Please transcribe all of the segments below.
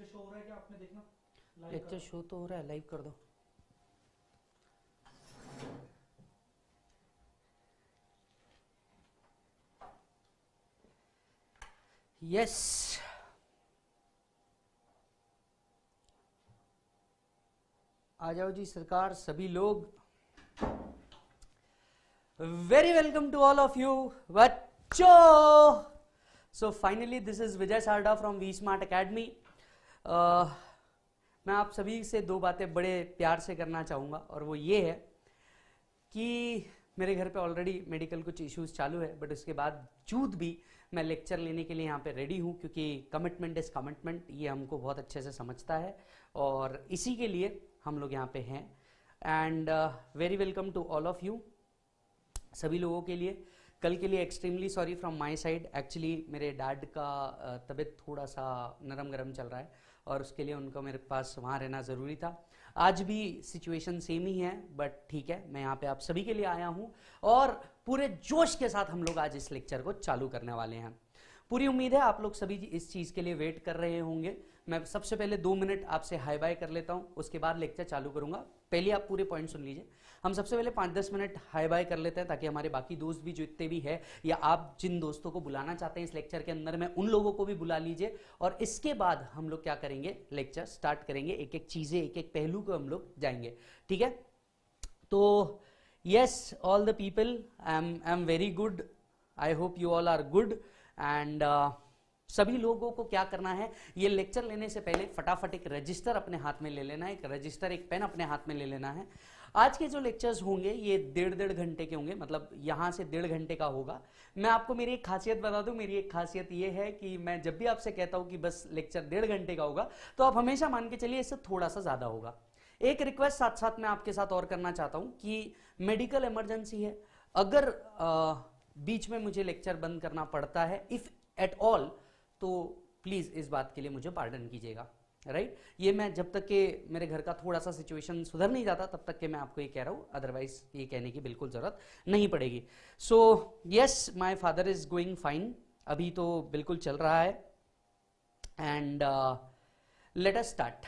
Lecture show हो रहा है क्या आपने देखना लेक्चर शो तो हो रहा है लाइव कर दो यस आ जाओ जी सरकार सभी लोग very welcome to all of you बच्चो so finally this is Vijay Sarda from V smart academy मैं आप सभी से दो बातें बड़े प्यार से करना चाहूँगा और वो ये है कि मेरे घर पे ऑलरेडी मेडिकल कुछ इश्यूज चालू है बट उसके बाद जूद भी मैं लेक्चर लेने के लिए यहाँ पे रेडी हूँ क्योंकि कमिटमेंट इज़ कमिटमेंट ये हमको बहुत अच्छे से समझता है और इसी के लिए हम लोग यहाँ पे हैं and very welcome to all of you सभी लोगों के लिए कल के लिए extremely sorry from my side actually मेरे डैड का uh, तबीयत थोड़ा सा नरम गरम चल रहा है और उसके लिए उनको मेरे पास वहाँ रहना ज़रूरी था आज भी सिचुएशन सेम ही है बट ठीक है मैं यहाँ पे आप सभी के लिए आया हूँ और पूरे जोश के साथ हम लोग आज इस लेक्चर को चालू करने वाले हैं पूरी उम्मीद है आप लोग सभी इस चीज़ के लिए वेट कर रहे होंगे मैं सबसे पहले दो मिनट आपसे हाई बाय कर लेता हूँ उसके बाद लेक्चर चालू करूँगा पहले आप पूरे पॉइंट सुन लीजिए हम सबसे पहले पाँच दस मिनट हाई बाय कर लेते हैं ताकि हमारे बाकी दोस्त भी जितने भी है या आप जिन दोस्तों को बुलाना चाहते हैं इस लेक्चर के अंदर में उन लोगों को भी बुला लीजिए और इसके बाद हम लोग क्या करेंगे लेक्चर स्टार्ट करेंगे एक एक चीज़ें एक एक पहलू को हम लोग जाएंगे ठीक है तो all the people I am I am very good I hope you all are good and सभी लोगों को क्या करना है ये लेक्चर लेने से पहले फटाफट एक रजिस्टर अपने हाथ में ले लेना है एक रजिस्टर एक पेन अपने हाथ में ले लेना है आज के जो लेक्चर्स होंगे ये डेढ़ डेढ़ घंटे के होंगे मतलब यहाँ से डेढ़ घंटे का होगा मैं आपको मेरी एक खासियत बता दूँ मेरी एक खासियत ये है कि मैं जब भी आपसे कहता हूँ कि बस लेक्चर डेढ़ घंटे का होगा तो आप हमेशा मान के चलिए इससे थोड़ा सा ज़्यादा होगा एक रिक्वेस्ट साथ साथ मैं आपके साथ और करना चाहता हूँ कि मेडिकल इमरजेंसी है अगर आ, बीच में मुझे लेक्चर बंद करना पड़ता है इफ़ एट ऑल तो प्लीज़ इस बात के लिए मुझे पार्डन कीजिएगा राइट ये मैं जब तक के मेरे घर का थोड़ा सा सिचुएशन सुधर नहीं जाता तब तक के मैं आपको ये कह रहा हूँ अदरवाइज ये कहने की बिल्कुल ज़रूरत नहीं पड़ेगी so yes my father is going fine अभी तो बिल्कुल चल रहा है एंड लेट अस स्टार्ट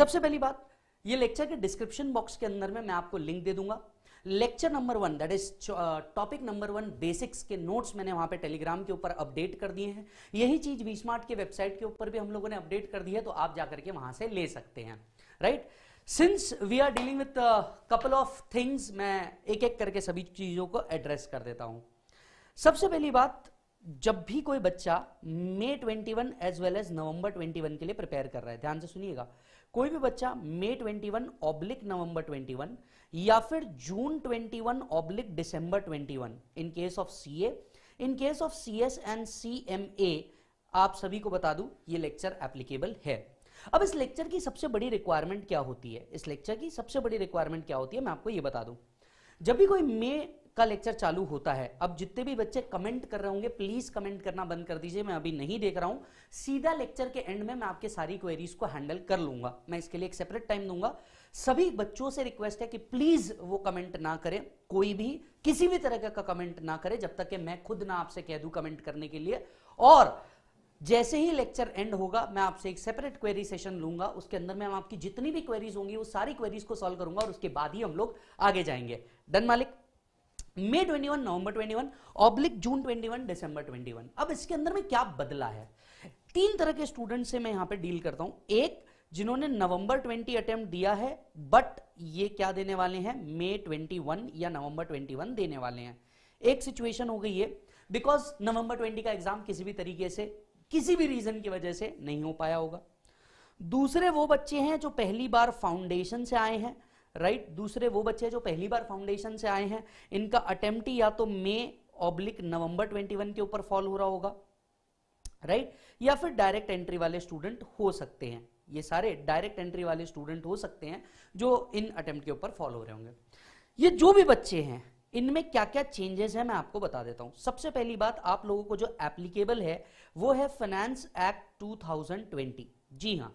सबसे पहली बात ये लेक्चर के डिस्क्रिप्शन बॉक्स के अंदर में मैं आपको लिंक दे दूंगा lecture number one that is topic number one basics के नोट्स मैंने वहां पे टेलीग्राम के ऊपर अपडेट कर दिए हैं यही चीज वी स्मार्ट के वेबसाइट के ऊपर भी हम लोगों ने अपडेट कर दी है तो आप जाकर के वहां से ले सकते हैं right since we are dealing with couple of things मैं एक एक करके सभी चीजों को एड्रेस कर देता हूं सबसे पहली बात जब भी कोई बच्चा May 21 as well as November 21 के लिए प्रिपेयर कर रहा है ध्यान से सुनिएगा कोई भी बच्चा मे 21 ऑब्लिक नवंबर 21 या फिर June 21 oblique December 21 in case of CA in case of CS and CMA आप सभी को बता दू ये लेक्चर एप्लीकेबल है अब इस लेक्चर की सबसे बड़ी रिक्वायरमेंट क्या होती है इस लेक्चर की सबसे बड़ी रिक्वायरमेंट क्या होती है मैं आपको ये बता दूं जब भी कोई मे का लेक्चर चालू होता है अब जितने भी बच्चे कमेंट कर रहे होंगे प्लीज कमेंट करना बंद कर दीजिए मैं अभी नहीं देख रहा हूं सीधा लेक्चर के एंड में मैं आपके सारी क्वेरीज को हैंडल कर लूंगा मैं इसके लिए एक सेपरेट टाइम दूंगा सभी बच्चों से रिक्वेस्ट है कि प्लीज वो कमेंट ना करें कोई भी किसी भी तरह का कमेंट ना करे जब तक कि मैं खुद ना आपसे कह दू कमेंट करने के लिए और जैसे ही लेक्चर एंड होगा मैं आपसे एक सेपरेट क्वेरी सेशन लूंगा उसके अंदर में आपकी जितनी भी क्वेरीज होंगी वो सारी क्वेरीज को सॉल्व करूंगा और उसके बाद ही हम लोग आगे जाएंगे डन मालिक मे 21 नवंबर 21 ऑब्लिक जून 21 दिसंबर 21 अब इसके अंदर में क्या बदला है तीन तरह के स्टूडेंट से मैं यहां पे डील करता हूं एक जिन्होंने नवंबर 20 अटेम्प्ट दिया है बट ये क्या देने वाले हैं मे 21 या नवंबर 21 देने वाले हैं एक सिचुएशन हो गई है बिकॉज नवंबर 20 का एग्जाम किसी भी तरीके से किसी भी रीजन की वजह से नहीं हो पाया होगा दूसरे वो बच्चे हैं जो पहली बार फाउंडेशन से आए हैं राइट right? दूसरे वो बच्चे जो पहली बार फाउंडेशन से आए हैं इनका अटेम्प्ट या तो मे ऑब्लिक नवंबर 21 के ऊपर फॉल हो रहा होगा राइट right? या फिर डायरेक्ट एंट्री वाले स्टूडेंट हो सकते हैं ये सारे डायरेक्ट एंट्री वाले स्टूडेंट हो सकते हैं जो इन अटेम्प्ट के ऊपर फॉल हो रहे होंगे ये जो भी बच्चे हैं इनमें क्या क्या चेंजेस हैं मैं आपको बता देता हूं सबसे पहली बात आप लोगों को जो एप्लीकेबल है वो है फाइनेंस एक्ट 2020 जी हाँ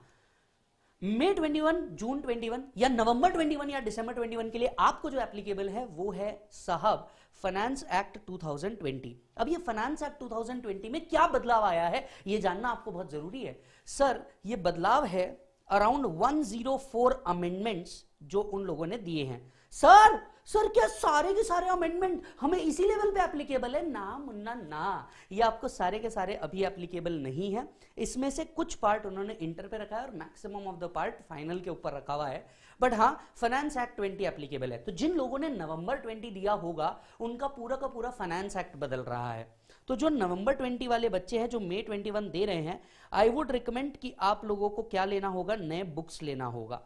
मई 21, जून 21 या नवंबर 21 या दिसंबर 21 के लिए आपको जो एप्लीकेबल है वो है साहब फाइनेंस एक्ट 2020 अब ये फाइनेंस एक्ट 2020 में क्या बदलाव आया है ये जानना आपको बहुत जरूरी है सर ये बदलाव है अराउंड 104 अमेंडमेंट्स जो उन लोगों ने दिए हैं सर सर क्या सारे के सारे अमेंडमेंट हमें इसी लेवल पे एप्लीकेबल है ना मुन्ना ना ये आपको सारे के सारे अभी एप्लीकेबल नहीं है इसमें से कुछ पार्ट उन्होंने इंटर पे रखा है और maximum of the part final के ऊपर रखा हुआ है बट हाँ फाइनेंस एक्ट 20 एप्लीकेबल है तो जिन लोगों ने नवंबर 20 दिया होगा उनका पूरा का पूरा फाइनेंस एक्ट बदल रहा है तो जो नवंबर 20 वाले बच्चे हैं जो मई 21 दे रहे हैं आई वुड रिकमेंड कि आप लोगों को क्या लेना होगा नए बुक्स लेना होगा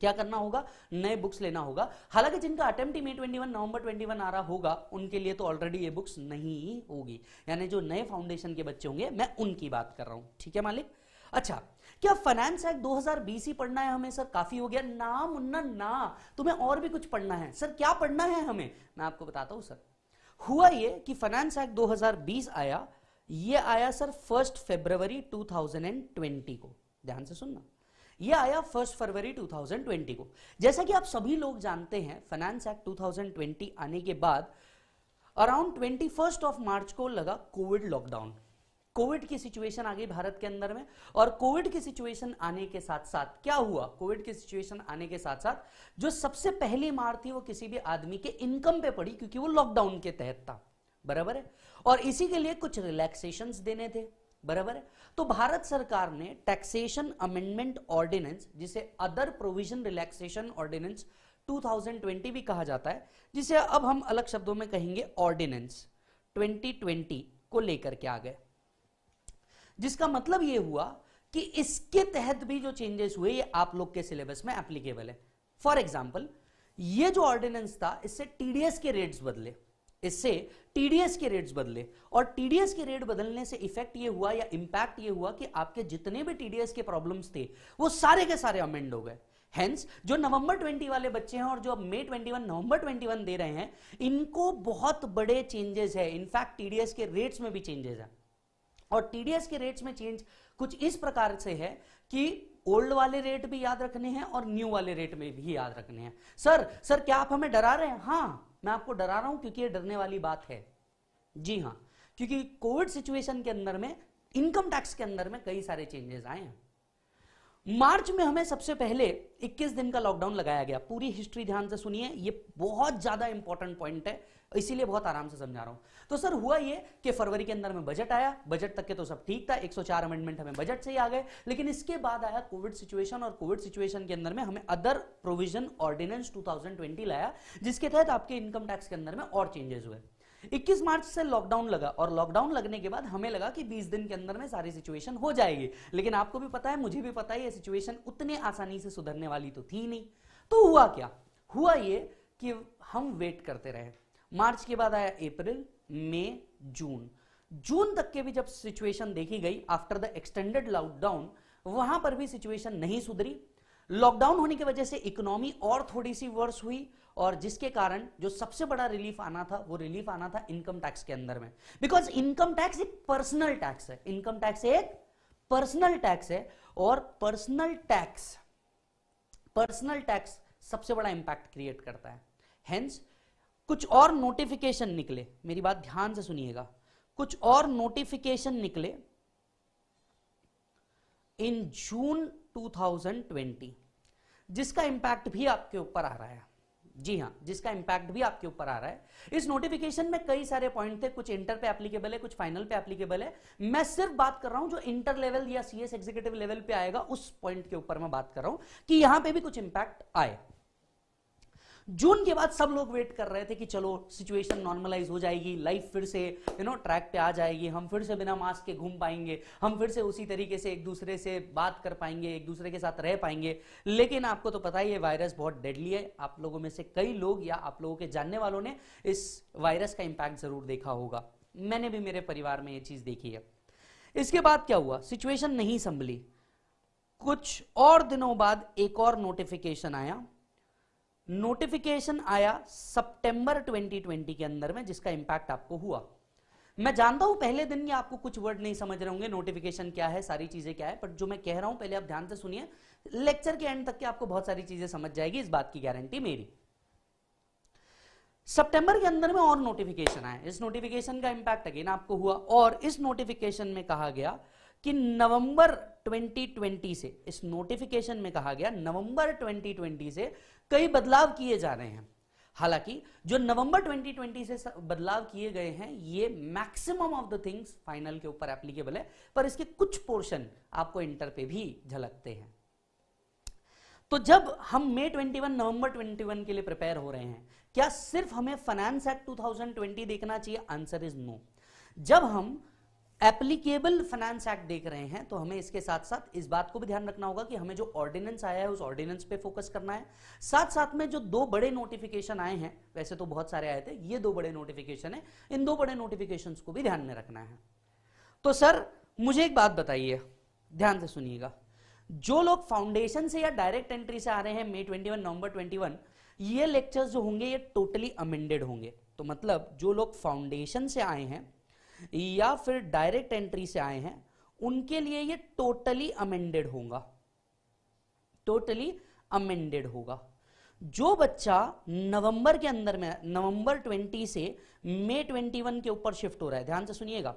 क्या करना होगा नए बुक्स लेना होगा हालांकि जिनका अटेम्प्ट मे 21 नवंबर 21 आ रहा होगा उनके लिए तो ऑलरेडी ये बुक्स नहीं होगी यानी जो नए फाउंडेशन के बच्चे होंगे मैं उनकी बात कर रहा हूं ठीक है मालिक अच्छा क्या फाइनेंस एक्ट 2020 ही पढ़ना है हमें सर काफी हो गया ना मुन्ना ना तुम्हें और भी कुछ पढ़ना है सर क्या पढ़ना है हमें मैं आपको बताता हूं सर हुआ ये कि फाइनेंस एक्ट 2020 आया ये आया सर फर्स्ट फेब्रवरी 2020 को ध्यान से सुनना ये आया फर्स्ट फरवरी 2020 को जैसा कि आप सभी लोग जानते हैं फाइनेंस एक्ट 2020 आने के बाद अराउंड ट्वेंटी ऑफ मार्च को लगा कोविड लॉकडाउन कोविड की सिचुएशन आ गई भारत के अंदर में और कोविड की सिचुएशन आने के साथ साथ क्या हुआ कोविड की सिचुएशन आने के साथ साथ जो सबसे पहली मार थी वो किसी भी आदमी के इनकम पे पड़ी क्योंकि वो लॉकडाउन के तहत था बराबर है और इसी के लिए कुछ रिलैक्सेशंस देने थे बराबर है तो भारत सरकार ने टैक्सेशन अमेंडमेंट ऑर्डिनेंस जिसे अदर प्रोविजन रिलैक्सेशन ऑर्डिनेंस 2020 भी कहा जाता है जिसे अब हम अलग शब्दों में कहेंगे ऑर्डिनेंस 2020 को लेकर के आ गए जिसका मतलब यह हुआ कि इसके तहत भी जो चेंजेस हुए ये आप लोग के सिलेबस में एप्लीकेबल है फॉर एग्जाम्पल ये जो ऑर्डिनेंस था इससे टीडीएस के रेट्स बदले इससे टीडीएस के रेट्स बदले और टीडीएस के रेट बदलने से इफेक्ट ये हुआ या इंपैक्ट ये हुआ कि आपके जितने भी टीडीएस के प्रॉब्लम्स थे वो सारे के सारे अमेंड हो गए हेंस जो नवंबर 20 वाले बच्चे हैं और जो अब मई 21 नवंबर 21 दे रहे हैं इनको बहुत बड़े चेंजेस है इनफैक्ट टीडीएस के रेट्स में भी चेंजेस है और टीडीएस के रेट्स में चेंज कुछ इस प्रकार से है कि ओल्ड वाले रेट भी याद रखने हैं और न्यू वाले रेट में भी याद रखने हैं सर सर क्या आप हमें डरा रहे हैं हाँ मैं आपको डरा रहा हूं क्योंकि ये डरने वाली बात है जी हाँ क्योंकि कोविड सिचुएशन के अंदर में इनकम टैक्स के अंदर में कई सारे चेंजेस आए हैं मार्च में हमें सबसे पहले 21 दिन का लॉकडाउन लगाया गया पूरी हिस्ट्री ध्यान से सुनिए ये बहुत ज्यादा इंपॉर्टेंट पॉइंट है इसीलिए बहुत आराम से समझा रहा हूं तो सर हुआ ये कि फरवरी के अंदर में बजट आया बजट तक के तो सब ठीक था 104 अमेंडमेंट हमें बजट से ही आ गए लेकिन इसके बाद आया कोविड सिचुएशन और कोविड सिचुएशन के अंदर में हमें अदर प्रोविजन ऑर्डिनेंस 2020 लाया जिसके तहत आपके इनकम टैक्स के अंदर में और चेंजेस हुए 21 मार्च से लॉकडाउन लगा और लॉकडाउन लगने के बाद हमें लगा कि 20 दिन के अंदर में सारी सिचुएशन हो जाएगी लेकिन आपको भी पता है मुझे भी पता है ये सिचुएशन उतने आसानी से सुधरने वाली तो थी नहीं तो हुआ क्या हुआ ये कि हम वेट करते रहे मार्च के बाद आया अप्रैल मई जून जून तक के भी जब सिचुएशन देखी गई आफ्टर द एक्सटेंडेड लॉकडाउन वहां पर भी सिचुएशन नहीं सुधरी लॉकडाउन होने की वजह से इकोनॉमी और थोड़ी सी वर्स हुई और जिसके कारण जो सबसे बड़ा रिलीफ आना था वो रिलीफ आना था इनकम टैक्स के अंदर में बिकॉज इनकम टैक्स एक पर्सनल टैक्स है इनकम टैक्स एक पर्सनल टैक्स है और पर्सनल टैक्स पर्सनल टैक्स सबसे बड़ा इंपैक्ट क्रिएट करता है हेंस कुछ और नोटिफिकेशन निकले मेरी बात ध्यान से सुनिएगा कुछ और नोटिफिकेशन निकले इन जून 2020 जिसका इंपैक्ट भी आपके ऊपर आ रहा है जी हाँ जिसका इंपैक्ट भी आपके ऊपर आ रहा है इस नोटिफिकेशन में कई सारे पॉइंट थे कुछ इंटर पे एप्लीकेबल है कुछ फाइनल पे एप्लीकेबल है मैं सिर्फ बात कर रहा हूं जो इंटर लेवल या सीएस एग्जीक्यूटिव लेवल पे आएगा उस पॉइंट के ऊपर मैं बात कर रहा हूं कि यहां पे भी कुछ इंपैक्ट आए जून के बाद सब लोग वेट कर रहे थे कि चलो सिचुएशन नॉर्मलाइज हो जाएगी लाइफ फिर से यू नो ट्रैक पे आ जाएगी हम फिर से बिना मास्क के घूम पाएंगे हम फिर से उसी तरीके से एक दूसरे से बात कर पाएंगे एक दूसरे के साथ रह पाएंगे लेकिन आपको तो पता ही है वायरस बहुत डेडली है आप लोगों में से कई लोग या आप लोगों के जानने वालों ने इस वायरस का इम्पैक्ट जरूर देखा होगा मैंने भी मेरे परिवार में ये चीज देखी है इसके बाद क्या हुआ सिचुएशन नहीं संभली कुछ और दिनों बाद एक और नोटिफिकेशन आया नोटिफिकेशन आया सितंबर 2020 के अंदर में जिसका इंपैक्ट आपको हुआ मैं जानता हूं पहले दिन ये आपको कुछ वर्ड नहीं समझ रहे होंगे नोटिफिकेशन क्या है सारी चीजें क्या है पर जो मैं कह रहा हूं पहले आप ध्यान से सुनिए लेक्चर के एंड तक के आपको बहुत सारी चीजें समझ जाएगी इस बात की गारंटी मेरी सितंबर के अंदर में और नोटिफिकेशन आए इस नोटिफिकेशन का इंपैक्ट अगेन आपको हुआ और इस नोटिफिकेशन में कहा गया कि नवंबर 2020 से इस नोटिफिकेशन में कहा गया नवंबर 2020 से कई बदलाव किए जा रहे हैं हालांकि जो नवंबर 2020 से बदलाव किए गए हैं ये maximum of the things final के ऊपर एप्लीकेबल है पर इसके कुछ पोर्शन आपको इंटर पे भी झलकते हैं तो जब हम मई 21 नवंबर 21 के लिए प्रिपेयर हो रहे हैं क्या सिर्फ हमें फाइनेंस एक्ट 2020 देखना चाहिए आंसर इज नो जब हम एप्लीकेबल फाइनेंस एक्ट देख रहे हैं तो हमें इसके साथ साथ इस बात को भी ध्यान रखना होगा कि हमें जो ऑर्डिनेंस आया है उस ऑर्डिनेंस पे फोकस करना है साथ साथ में जो दो बड़े नोटिफिकेशन आए हैं वैसे तो बहुत सारे आए थे ये दो बड़े नोटिफिकेशन है इन दो बड़े नोटिफिकेशन को भी ध्यान में रखना है तो सर मुझे एक बात बताइए ध्यान से सुनिएगा जो लोग फाउंडेशन से या डायरेक्ट एंट्री से आ रहे हैं मे ट्वेंटी नवंबर वन ये लेक्चर्स जो होंगे ये टोटली अमेंडेड होंगे तो मतलब जो लोग फाउंडेशन से आए हैं या फिर डायरेक्ट एंट्री से आए हैं उनके लिए ये टोटली अमेंडेड होगा टोटली अमेंडेड होगा जो बच्चा नवंबर के अंदर में नवंबर 20 से मई 21 के ऊपर शिफ्ट हो रहा है ध्यान से सुनिएगा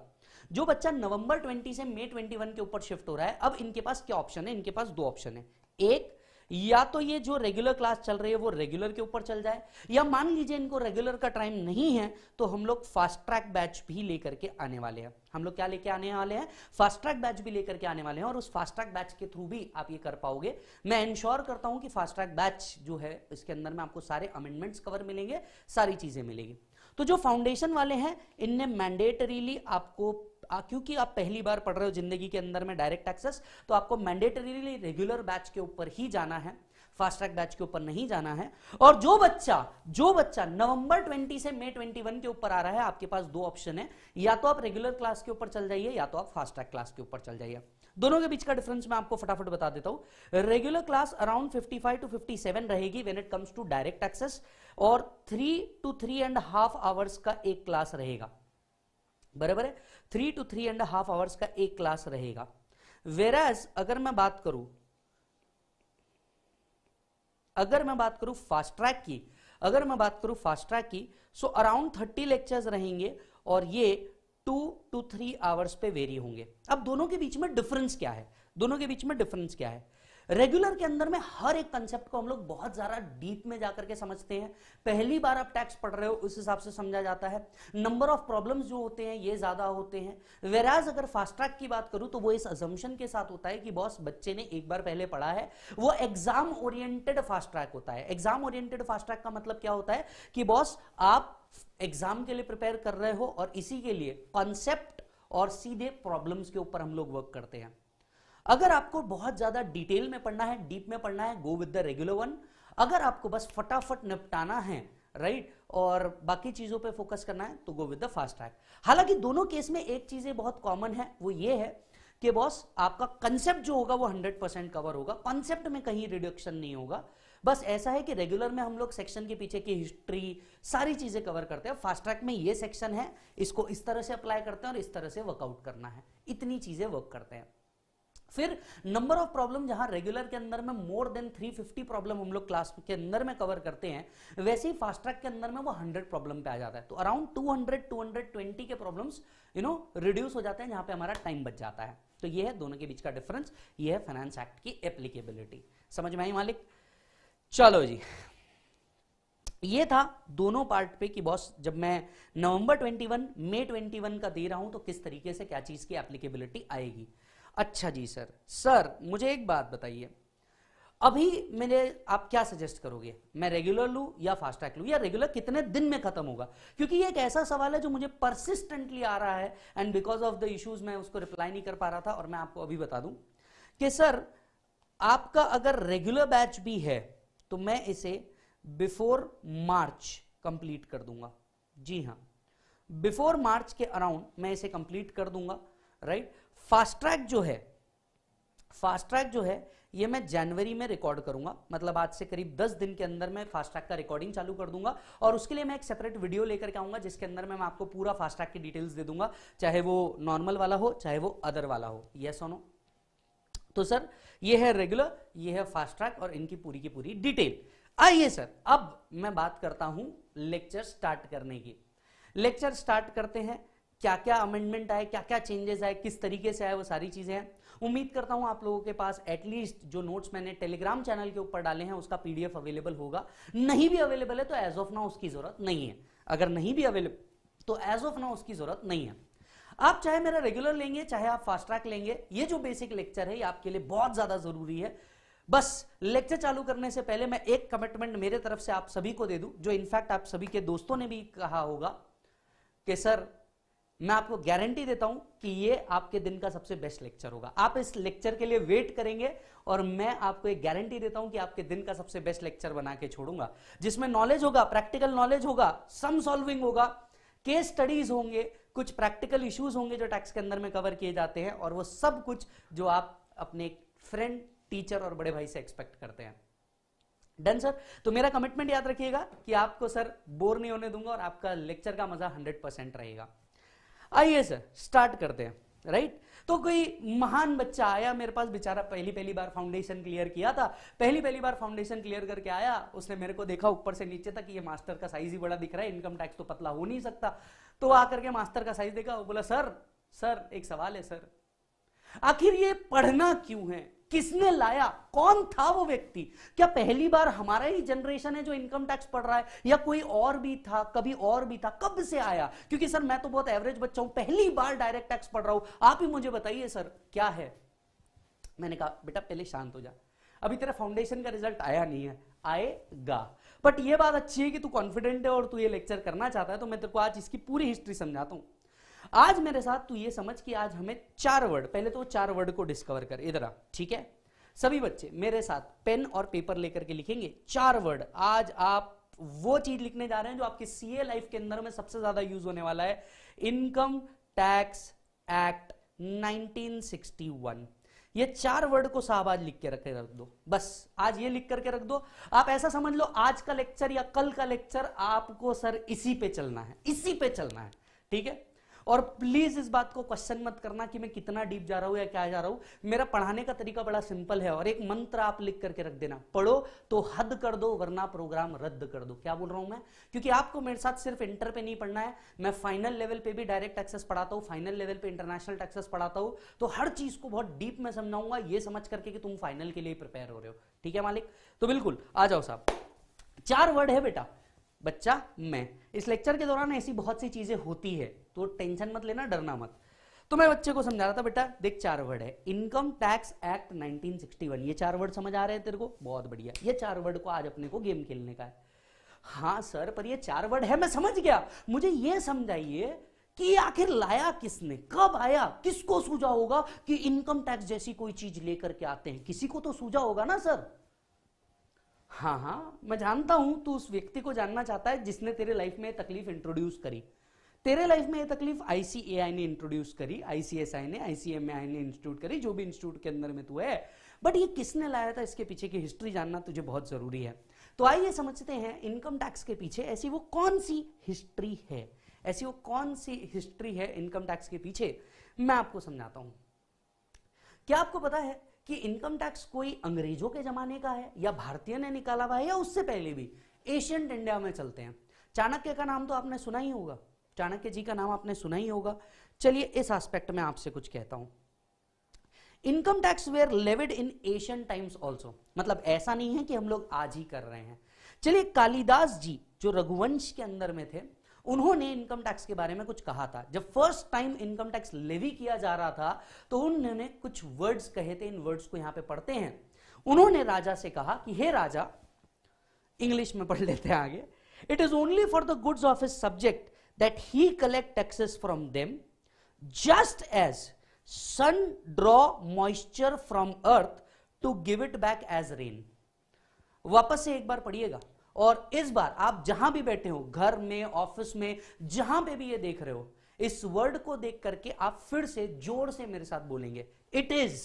जो बच्चा नवंबर 20 से मई 21 के ऊपर शिफ्ट हो रहा है अब इनके पास क्या ऑप्शन है इनके पास दो ऑप्शन है एक या तो ये जो रेगुलर क्लास चल रही है वो रेगुलर के ऊपर चल जाए या मान लीजिए इनको रेगुलर का टाइम नहीं है तो हम लोग फास्ट ट्रैक बैच भी लेकर के आने वाले हैं हम लोग क्या लेके आने वाले हैं फास्ट ट्रैक बैच भी लेकर के आने वाले हैं और उस फास्ट ट्रैक बैच के थ्रू भी आप ये कर पाओगे मैं इंश्योर करता हूं कि फास्ट ट्रैक बैच जो है इसके अंदर में आपको सारे अमेंडमेंट्स कवर मिलेंगे सारी चीजें मिलेंगी तो जो फाउंडेशन वाले हैं इनने मैंडेटरीली आपको क्योंकि आप पहली बार पढ़ रहे हो जिंदगी के अंदर में डायरेक्ट एक्सेस तो आपको मैंडेटरीली रेगुलर बैच के ऊपर ही जाना है फास्ट ट्रैक बैच के ऊपर नहीं जाना है और जो बच्चा जो बच्चा नवंबर 20 से मई 21 के ऊपर आ रहा है आपके पास दो ऑप्शन है या तो आप रेगुलर क्लास के ऊपर चल जाइए या तो आप फास्ट ट्रैक क्लास के ऊपर चल जाइए दोनों के बीच का डिफरेंस मैं आपको फटाफट बता देता हूं रेगुलर क्लास अराउंड 55 टू 57 रहेगी when it comes to direct access और three to three and half hours का एक क्लास रहेगा बराबर है three to three and half hours का एक क्लास रहेगा वेराज अगर मैं बात करूं अगर मैं बात करूं फास्ट ट्रैक की अगर मैं बात करूं फास्ट ट्रैक की सो अराउंड थर्टी लेक्चर्स रहेंगे और ये टू टू थ्री आवर्स पे वेरी होंगे अब दोनों के बीच में डिफरेंस क्या है दोनों के बीच में डिफरेंस क्या है रेगुलर के अंदर में हर एक कंसेप्ट को हम लोग बहुत ज्यादा डीप में जाकर के समझते हैं पहली बार आप टैक्स पढ़ रहे हो उस हिसाब से समझा जाता है नंबर ऑफ प्रॉब्लम्स जो होते हैं ये ज्यादा होते हैं वेराज अगर फास्ट ट्रैक की बात करूं तो वो इस अजम्पन के साथ होता है कि बॉस बच्चे ने एक बार पहले पढ़ा है वो एग्जाम ओरिएंटेड फास्ट ट्रैक होता है एग्जाम ओरिएंटेड फास्ट ट्रैक का मतलब क्या होता है कि बॉस आप एग्जाम के लिए प्रिपेयर कर रहे हो और इसी के लिए कॉन्सेप्ट और सीधे प्रॉब्लम्स के ऊपर हम लोग वर्क करते हैं अगर आपको बहुत ज्यादा डिटेल में पढ़ना है डीप में पढ़ना है go with the regular one अगर आपको बस फटाफट निपटाना है राइट right? और बाकी चीजों पे फोकस करना है तो go with the fast track हालांकि दोनों केस में एक चीजें बहुत कॉमन है वो ये है कि बॉस आपका कंसेप्ट जो होगा वो 100 परसेंट कवर होगा कॉन्सेप्ट में कहीं रिडक्शन नहीं होगा बस ऐसा है कि रेगुलर में हम लोग सेक्शन के पीछे की हिस्ट्री सारी चीजें कवर करते हैं फास्ट ट्रैक में ये सेक्शन है इसको इस तरह से अप्लाई करते हैं और इस तरह से वर्कआउट करना है इतनी चीजें वर्क करते हैं फिर नंबर ऑफ प्रॉब्लम जहां रेगुलर के अंदर में मोर देन 350 प्रॉब्लम हम लोग क्लास के अंदर में कवर करते हैं वैसे ही फास्ट ट्रैक के अंदर में वो 100 प्रॉब्लम पे आ जाता है तो अराउंड 200 220 के प्रॉब्लम्स यू नो रिड्यूस हो जाते हैं जहां पे हमारा टाइम बच जाता है तो ये है दोनों के बीच का डिफरेंस ये है फाइनेंस एक्ट की एप्लीकेबिलिटी समझ में आई मालिक चलो जी ये था दोनों पार्ट पे कि बॉस जब मैं नवंबर 21 मई 21 का दे रहा हूं तो किस तरीके से क्या चीज की एप्लीकेबिलिटी आएगी अच्छा जी सर सर मुझे एक बात बताइए अभी मेरे आप क्या सजेस्ट करोगे मैं रेगुलर लू या फास्ट ट्रैक लू या रेगुलर कितने दिन में खत्म होगा क्योंकि ये एक ऐसा सवाल है जो मुझे परसिस्टेंटली आ रहा है and because of the issues मैं उसको रिप्लाई नहीं कर पा रहा था और मैं आपको अभी बता दूं कि सर आपका अगर रेगुलर बैच भी है तो मैं इसे बिफोर मार्च कंप्लीट कर दूंगा जी हाँ बिफोर मार्च के अराउंड मैं इसे कंप्लीट कर दूंगा राइट right? फास्ट ट्रैक जो है फास्ट ट्रैक जो है ये मैं जनवरी में रिकॉर्ड करूंगा मतलब आज से करीब 10 दिन के अंदर मैं फास्ट ट्रैक का रिकॉर्डिंग चालू कर दूंगा और उसके लिए मैं एक सेपरेट वीडियो लेकर के आऊंगा जिसके अंदर मैं आपको पूरा फास्ट ट्रैक की डिटेल्स दे दूंगा चाहे वो नॉर्मल वाला हो चाहे वो अदर वाला हो यस yes नो तो सर ये है रेगुलर ये है फास्ट ट्रैक और इनकी पूरी की पूरी डिटेल आइए सर अब मैं बात करता हूं लेक्चर स्टार्ट करने की लेक्चर स्टार्ट करते हैं क्या क्या अमेंडमेंट आए क्या क्या चेंजेस आए किस तरीके से आए वो सारी चीज़ें हैं उम्मीद करता हूं आप लोगों के पास एटलीस्ट जो नोट्स मैंने टेलीग्राम चैनल के ऊपर डाले हैं उसका पीडीएफ अवेलेबल होगा नहीं भी अवेलेबल है तो एज ऑफ नाउ उसकी ज़रूरत नहीं है अगर नहीं भी अवेलेबल तो एज ऑफ नाउ उसकी ज़रूरत नहीं है आप चाहे मेरा रेगुलर लेंगे चाहे आप फास्ट ट्रैक लेंगे ये जो बेसिक लेक्चर है ये आपके लिए बहुत ज़्यादा ज़रूरी है बस लेक्चर चालू करने से पहले मैं एक कमिटमेंट मेरे तरफ से आप सभी को दे दूं जो इनफैक्ट आप सभी के दोस्तों ने भी कहा होगा कि सर मैं आपको गारंटी देता हूं कि ये आपके दिन का सबसे बेस्ट लेक्चर होगा आप इस लेक्चर के लिए वेट करेंगे और मैं आपको एक गारंटी देता हूं कि आपके दिन का सबसे बेस्ट लेक्चर बना के छोड़ूंगा जिसमें नॉलेज होगा प्रैक्टिकल नॉलेज होगा सम सॉल्विंग होगा केस स्टडीज होंगे कुछ प्रैक्टिकल इश्यूज होंगे जो टैक्स के अंदर में कवर किए जाते हैं और वो सब कुछ जो आप अपने फ्रेंड टीचर और बड़े भाई से एक्सपेक्ट करते हैं डन सर तो मेरा कमिटमेंट याद रखिएगा कि आपको सर बोर नहीं होने दूंगा और आपका लेक्चर का मजा हंड्रेड परसेंट रहेगा आइए सर स्टार्ट करते हैं राइट तो कोई महान बच्चा आया मेरे पास बेचारा पहली पहली बार फाउंडेशन क्लियर किया था पहली पहली बार फाउंडेशन क्लियर करके आया उसने मेरे को देखा ऊपर से नीचे तक ये मास्टर का साइज ही बड़ा दिख रहा है इनकम टैक्स तो पतला हो नहीं सकता तो आकर के मास्टर का साइज देखा वो बोला सर सर एक सवाल है सर आखिर ये पढ़ना क्यों है किसने लाया कौन था वो व्यक्ति क्या पहली बार हमारा ही जनरेशन है जो इनकम टैक्स पढ़ रहा है या कोई और भी था कभी और भी था कब से आया क्योंकि सर मैं तो बहुत एवरेज बच्चा हूं पहली बार डायरेक्ट टैक्स पढ़ रहा हूं आप ही मुझे बताइए सर क्या है मैंने कहा बेटा पहले शांत हो जा अभी तेरा फाउंडेशन का रिजल्ट आया नहीं है आएगा बट ये बात अच्छी है कि तू कॉन्फिडेंट है और तू ये लेक्चर करना चाहता है तो मैं तेरे को आज इसकी पूरी हिस्ट्री समझाता हूं आज मेरे साथ तू ये समझ कि आज हमें चार वर्ड पहले तो चार वर्ड को डिस्कवर कर इधर आ ठीक है सभी बच्चे मेरे साथ पेन और पेपर लेकर के लिखेंगे चार वर्ड आज आप वो चीज लिखने जा रहे हैं जो आपके सीए लाइफ के अंदर में सबसे ज्यादा यूज होने वाला है इनकम टैक्स एक्ट 1961 ये चार वर्ड को साहब आज लिख के रखे रख दो बस आज ये लिख करके रख दो आप ऐसा समझ लो आज का लेक्चर या कल का लेक्चर आपको सर इसी पे चलना है इसी पे चलना है ठीक है और प्लीज इस बात को क्वेश्चन मत करना कि मैं कितना डीप जा रहा हूं या क्या जा रहा हूं मेरा पढ़ाने का तरीका बड़ा सिंपल है और एक मंत्र आप लिख करके रख देना पढ़ो तो हद कर दो वरना प्रोग्राम रद्द कर दो क्या बोल रहा हूं मैं क्योंकि आपको मेरे साथ सिर्फ इंटर पे नहीं पढ़ना है मैं फाइनल लेवल पे भी डायरेक्ट एक्सेस पढ़ाता हूं फाइनल लेवल पे इंटरनेशनल टैक्सेस पढ़ाता हूं तो हर चीज को बहुत डीप में समझाऊंगा ये समझ करके कि तुम फाइनल के लिए प्रिपेयर हो रहे हो ठीक है मालिक तो बिल्कुल आ जाओ साहब चार वर्ड है बेटा बच्चा मैं इस लेक्चर के दौरान ऐसी बहुत सी चीजें होती है तो टेंशन मत लेना डरना मत तो मैं बच्चे को समझा रहा था बेटा देख चार वर्ड है इनकम टैक्स एक्ट 1961 ये चार वर्ड समझ आ रहे हैं तेरे को बहुत बढ़िया ये चार वर्ड को आज अपने को गेम खेलने का है हाँ सर पर ये चार वर्ड है मैं समझ गया मुझे ये समझाइए कि आखिर लाया किसने कब आया किसको सूझा होगा कि इनकम टैक्स जैसी कोई चीज लेकर के आते हैं किसी को तो सूझा होगा ना सर हाँ हाँ मैं जानता हूं तू उस व्यक्ति को जानना चाहता है जिसने तेरे लाइफ में तकलीफ इंट्रोड्यूस करी तेरे लाइफ में ये तकलीफ आईसीएआई ने इंट्रोड्यूस करी आईसीएसआई ने आईसीएमआई ने इंस्टीट्यूट करी जो भी इंस्टीट्यूट के अंदर में तू है बट ये किसने लाया था इसके पीछे की हिस्ट्री जानना तुझे बहुत जरूरी है तो आइए समझते हैं इनकम टैक्स के पीछे ऐसी वो कौन सी हिस्ट्री है ऐसी वो कौन सी हिस्ट्री है इनकम टैक्स के पीछे मैं आपको समझाता हूं क्या आपको पता है कि इनकम टैक्स कोई अंग्रेजों के जमाने का है या भारतीय ने निकाला हुआ है या उससे पहले भी एशियंट इंडिया में चलते हैं चाणक्य का नाम तो आपने सुना ही होगा चाणक्य जी का नाम आपने सुना ही होगा चलिए इस आस्पेक्ट में आपसे कुछ कहता हूं income tax were levied in Asian times also मतलब ऐसा नहीं है कि हम लोग आज ही कर रहे हैं चलिए कालिदास जी जो रघुवंश के अंदर में थे उन्होंने इनकम टैक्स के बारे में कुछ कहा था जब first time income tax levy किया जा रहा था तो उन्होंने कुछ वर्ड्स कहे थे इन वर्ड्स को यहां पे पढ़ते हैं उन्होंने राजा से कहा कि हे राजा इंग्लिश में पढ़ लेते हैं आगे it is only for the goods of his subject that he collect taxes from them just as sun draw moisture from earth to give it back as rain वापस से एक बार पढ़िएगा और इस बार आप जहां भी बैठे हो घर में ऑफिस में जहां पे भी ये देख रहे हो इस वर्ड को देख करके आप फिर से जोर से मेरे साथ बोलेंगे it is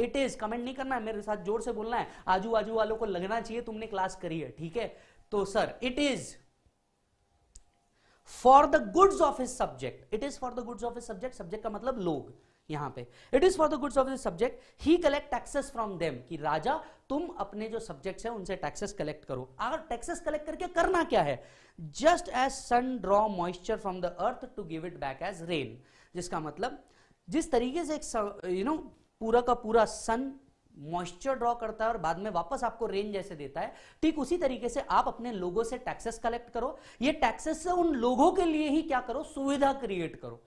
it is comment नहीं करना है मेरे साथ जोर से बोलना है आजू बाजू वालों को लगना चाहिए तुमने क्लास करी है ठीक है तो sir it is for the goods of his subject it is for the goods of his subject subject का मतलब लोग यहां पे it is for the goods of the subject he collect taxes from them कि राजा तुम अपने जो सब्जेक्ट्स हैं उनसे टैक्सेस कलेक्ट करो अगर टैक्सेस कलेक्ट करके करना क्या है just as sun draw moisture from the earth to give it back as rain जिसका मतलब जिस तरीके से एक यू नो पूरा का पूरा सन मॉइस्चर ड्रॉ करता है और बाद में वापस आपको रेन जैसे देता है ठीक उसी तरीके से आप अपने लोगों से टैक्सेस कलेक्ट करो ये टैक्सेस से उन लोगों के लिए ही क्या करो सुविधा क्रिएट करो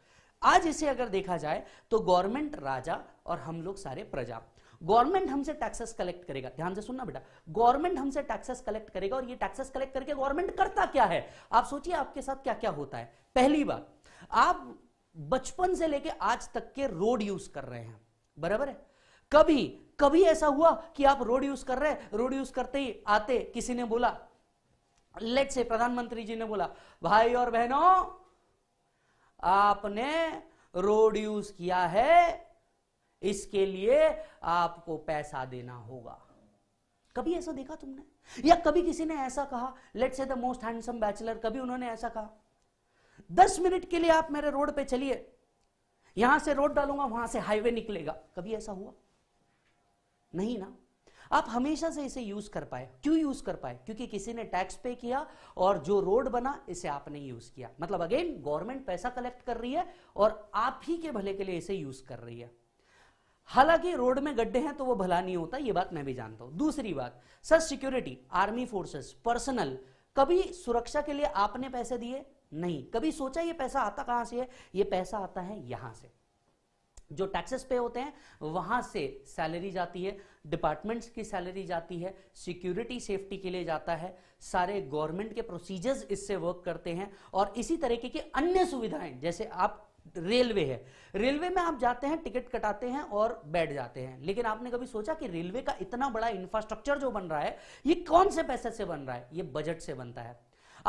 आज इसे अगर देखा जाए तो गवर्नमेंट राजा और हम लोग सारे प्रजा गवर्नमेंट हमसे टैक्सेस कलेक्ट करेगा ध्यान से सुनना बेटा गवर्नमेंट हमसे टैक्सेस कलेक्ट करेगा और ये टैक्सेस कलेक्ट करके गवर्नमेंट करता क्या है आप सोचिए आपके साथ क्या क्या होता है पहली बात आप बचपन से लेके आज तक के रोड यूज कर रहे हैं बराबर है कभी कभी ऐसा हुआ कि आप रोड यूज कर रहे हैं रोड यूज करते ही आते किसी ने बोला लेट से प्रधानमंत्री जी ने बोला भाई और बहनों आपने रोड यूज किया है इसके लिए आपको पैसा देना होगा कभी ऐसा देखा तुमने या कभी किसी ने ऐसा कहा लेट से द मोस्ट हैंडसम बैचलर कभी उन्होंने ऐसा कहा दस मिनट के लिए आप मेरे रोड पे चलिए यहां से रोड डालूंगा वहां से हाईवे निकलेगा कभी ऐसा हुआ नहीं ना आप हमेशा से इसे यूज कर पाए क्यों यूज कर पाए क्योंकि किसी ने टैक्स पे किया और जो रोड बना इसे आपने यूज किया मतलब अगेन गवर्नमेंट पैसा कलेक्ट कर रही है और आप ही के भले के लिए इसे यूज कर रही है हालांकि रोड में गड्ढे हैं तो वो भला नहीं होता ये बात मैं भी जानता हूं दूसरी बात sir security army forces personnel कभी सुरक्षा के लिए आपने पैसे दिए नहीं कभी सोचा ये पैसा आता कहां से है ये पैसा आता है यहां से जो टैक्सेस पे होते हैं वहां से सैलरी जाती है डिपार्टमेंट्स की सैलरी जाती है सिक्योरिटी सेफ्टी के लिए जाता है सारे गवर्नमेंट के प्रोसीजर्स इससे वर्क करते हैं और इसी तरीके की अन्य सुविधाएं जैसे आप रेलवे है रेलवे में आप जाते हैं टिकट कटाते हैं और बैठ जाते हैं लेकिन आपने कभी सोचा कि रेलवे का इतना बड़ा इंफ्रास्ट्रक्चर जो बन रहा है ये कौन से पैसे से बन रहा है ये बजट से बनता है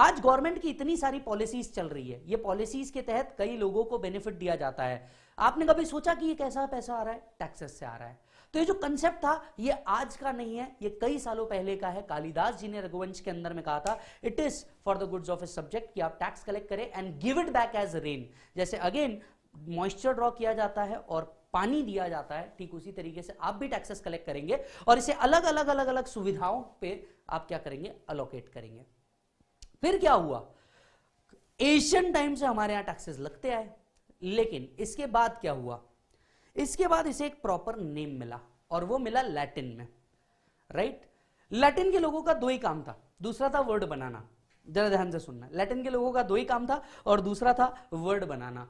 आज गवर्नमेंट की इतनी सारी पॉलिसीज चल रही है ये पॉलिसीज के तहत कई लोगों को बेनिफिट दिया जाता है आपने कभी सोचा कि ये कैसा पैसा आ रहा है टैक्सेस से आ रहा है तो ये जो कंसेप्ट था ये आज का नहीं है ये कई सालों पहले का है कालिदास जी ने रघुवंश के अंदर में कहा था it is for the goods of a subject कि आप टैक्स कलेक्ट करें and give it back as rain जैसे अगेन मॉइस्चर ड्रॉ किया जाता है और पानी दिया जाता है ठीक उसी तरीके से आप भी टैक्सेस कलेक्ट करेंगे और इसे अलग अलग अलग अलग सुविधाओं पे आप क्या करेंगे अलोकेट करेंगे फिर क्या हुआ एशियन टाइम से हमारे यहां टैक्सेस लगते आए लेकिन इसके बाद क्या हुआ इसके बाद इसे एक प्रॉपर नेम मिला और वो मिला लैटिन में राइट लैटिन के लोगों का दो ही काम था दूसरा था वर्ड बनाना जरा ध्यान से सुनना लैटिन के लोगों का दो ही काम था और दूसरा था वर्ड बनाना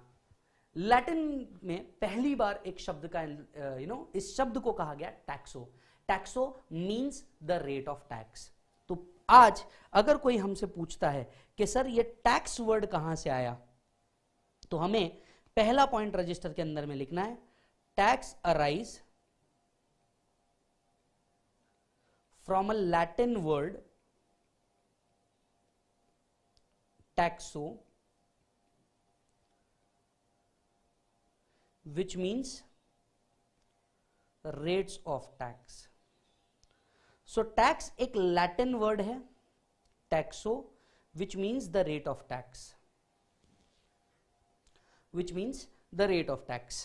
लैटिन में पहली बार एक शब्द का यू नो इस शब्द को कहा गया taxo taxo means the rate of tax तो आज अगर कोई हमसे पूछता है कि सर ये टैक्स वर्ड कहां से आया तो हमें पहला पॉइंट रजिस्टर के अंदर में लिखना है tax arise from a Latin word taxo which means rates of tax. So tax एक लैटिन वर्ड है taxo which means the rate of tax which means the rate of tax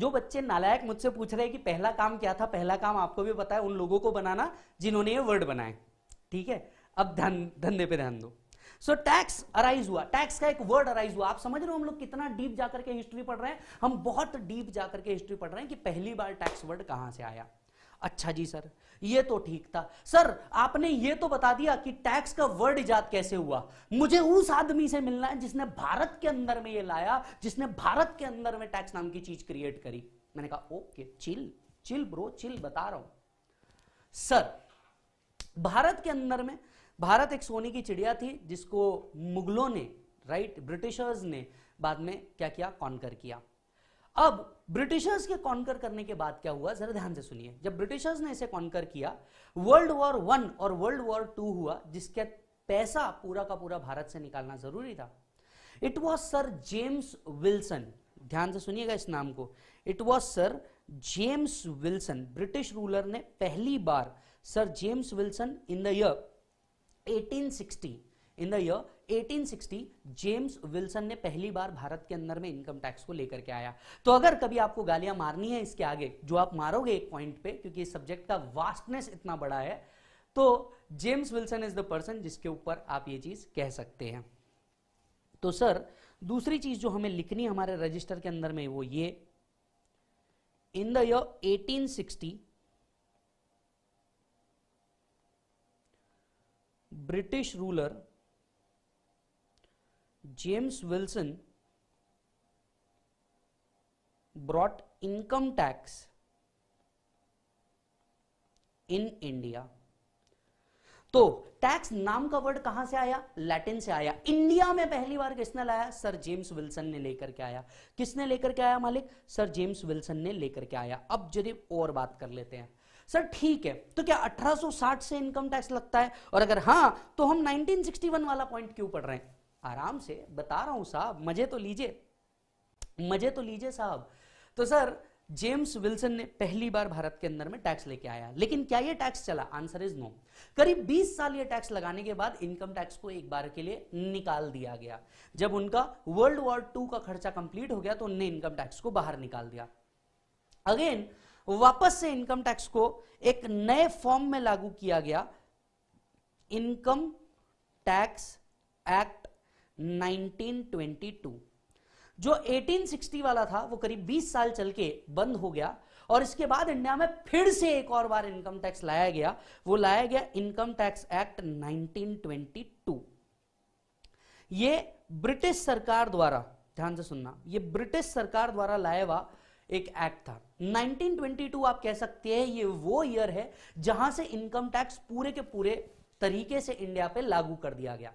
जो बच्चे नालायक मुझसे पूछ रहे हैं कि पहला काम क्या था पहला काम आपको भी पता है उन लोगों को बनाना जिन्होंने ये वर्ड बनाए ठीक है अब धन धंधे पे ध्यान दो सो टैक्स अराइज हुआ टैक्स का एक वर्ड अराइज हुआ आप समझ रहे हो हम लोग कितना डीप जाकर के हिस्ट्री पढ़ रहे हैं हम बहुत डीप जाकर के हिस्ट्री पढ़ रहे हैं कि पहली बार टैक्स वर्ड कहां से आया अच्छा जी सर ये तो ठीक था सर आपने ये तो बता दिया कि टैक्स का वर्ड इजाद कैसे हुआ मुझे उस आदमी से मिलना है जिसने भारत के अंदर में ये लाया जिसने भारत के अंदर में टैक्स नाम की चीज क्रिएट करी मैंने कहा okay chill chill bro chill बता रहा हूं सर भारत के अंदर में भारत एक सोने की चिड़िया थी जिसको मुगलों ने राइट ब्रिटिशर्स ने बाद में क्या किया कॉन्कर किया अब ब्रिटिशर्स के कॉन्कर करने के बाद क्या हुआ जरा ध्यान से सुनिए जब ब्रिटिशर्स ने इसे कॉन्कर किया वर्ल्ड वॉर वन और वर्ल्ड वॉर टू हुआ जिसके पैसा पूरा का पूरा भारत से निकालना जरूरी था it was sir James Wilson ध्यान से सुनिएगा इस नाम को it was sir James Wilson British ruler ने पहली बार sir James Wilson in the year 1860 in the year 1860 James Wilson ने पहली बार भारत के अंदर में इनकम टैक्स को लेकर के आया तो अगर कभी आपको गालियां मारनी है इसके आगे जो आप मारोगे एक पॉइंट पे क्योंकि इस सब्जेक्ट का वास्टनेस इतना बड़ा है तो James Wilson is the person जिसके ऊपर आप ये चीज कह सकते हैं तो सर दूसरी चीज जो हमें लिखनी हमारे रजिस्टर के अंदर में वो ये in the year 1860 British ruler James Wilson brought income tax in India तो टैक्स नाम का वर्ड कहां से आया लैटिन से आया इंडिया में पहली बार किसने लाया सर जेम्स विल्सन ने लेकर के आया किसने लेकर के आया मालिक सर जेम्स विल्सन ने लेकर के आया अब जरिए और बात कर लेते हैं सर ठीक है तो क्या 1860 से इनकम टैक्स लगता है और अगर हां तो हम 1961 वाला पॉइंट क्यों पढ़ रहे हैं आराम से बता रहा हूं साहब मजे तो लीजिए मजे तो लीजिए साहब तो सर जेम्स विल्सन ने पहली बार भारत के अंदर में टैक्स लेके आया लेकिन क्या ये टैक्स चला आंसर इज नो करीब 20 साल ये टैक्स लगाने के बाद इनकम टैक्स को एक बार के लिए निकाल दिया गया जब उनका वर्ल्ड वॉर टू का खर्चा कंप्लीट हो गया तो उनने इनकम टैक्स को बाहर निकाल दिया अगेन वापस से इनकम टैक्स को एक नए फॉर्म में लागू किया गया इनकम टैक्स एक्ट 1922 जो 1860 वाला था वो करीब 20 साल चल के बंद हो गया और इसके बाद इंडिया में फिर से एक और बार इनकम टैक्स लाया गया वो लाया गया इनकम टैक्स एक्ट 1922 ये ब्रिटिश सरकार द्वारा ध्यान से सुनना ये ब्रिटिश सरकार द्वारा लाया हुआ एक एक्ट था 1922 आप कह सकते हैं ये वो ईयर है जहां से इनकम टैक्स पूरे के पूरे तरीके से इंडिया पे लागू कर दिया गया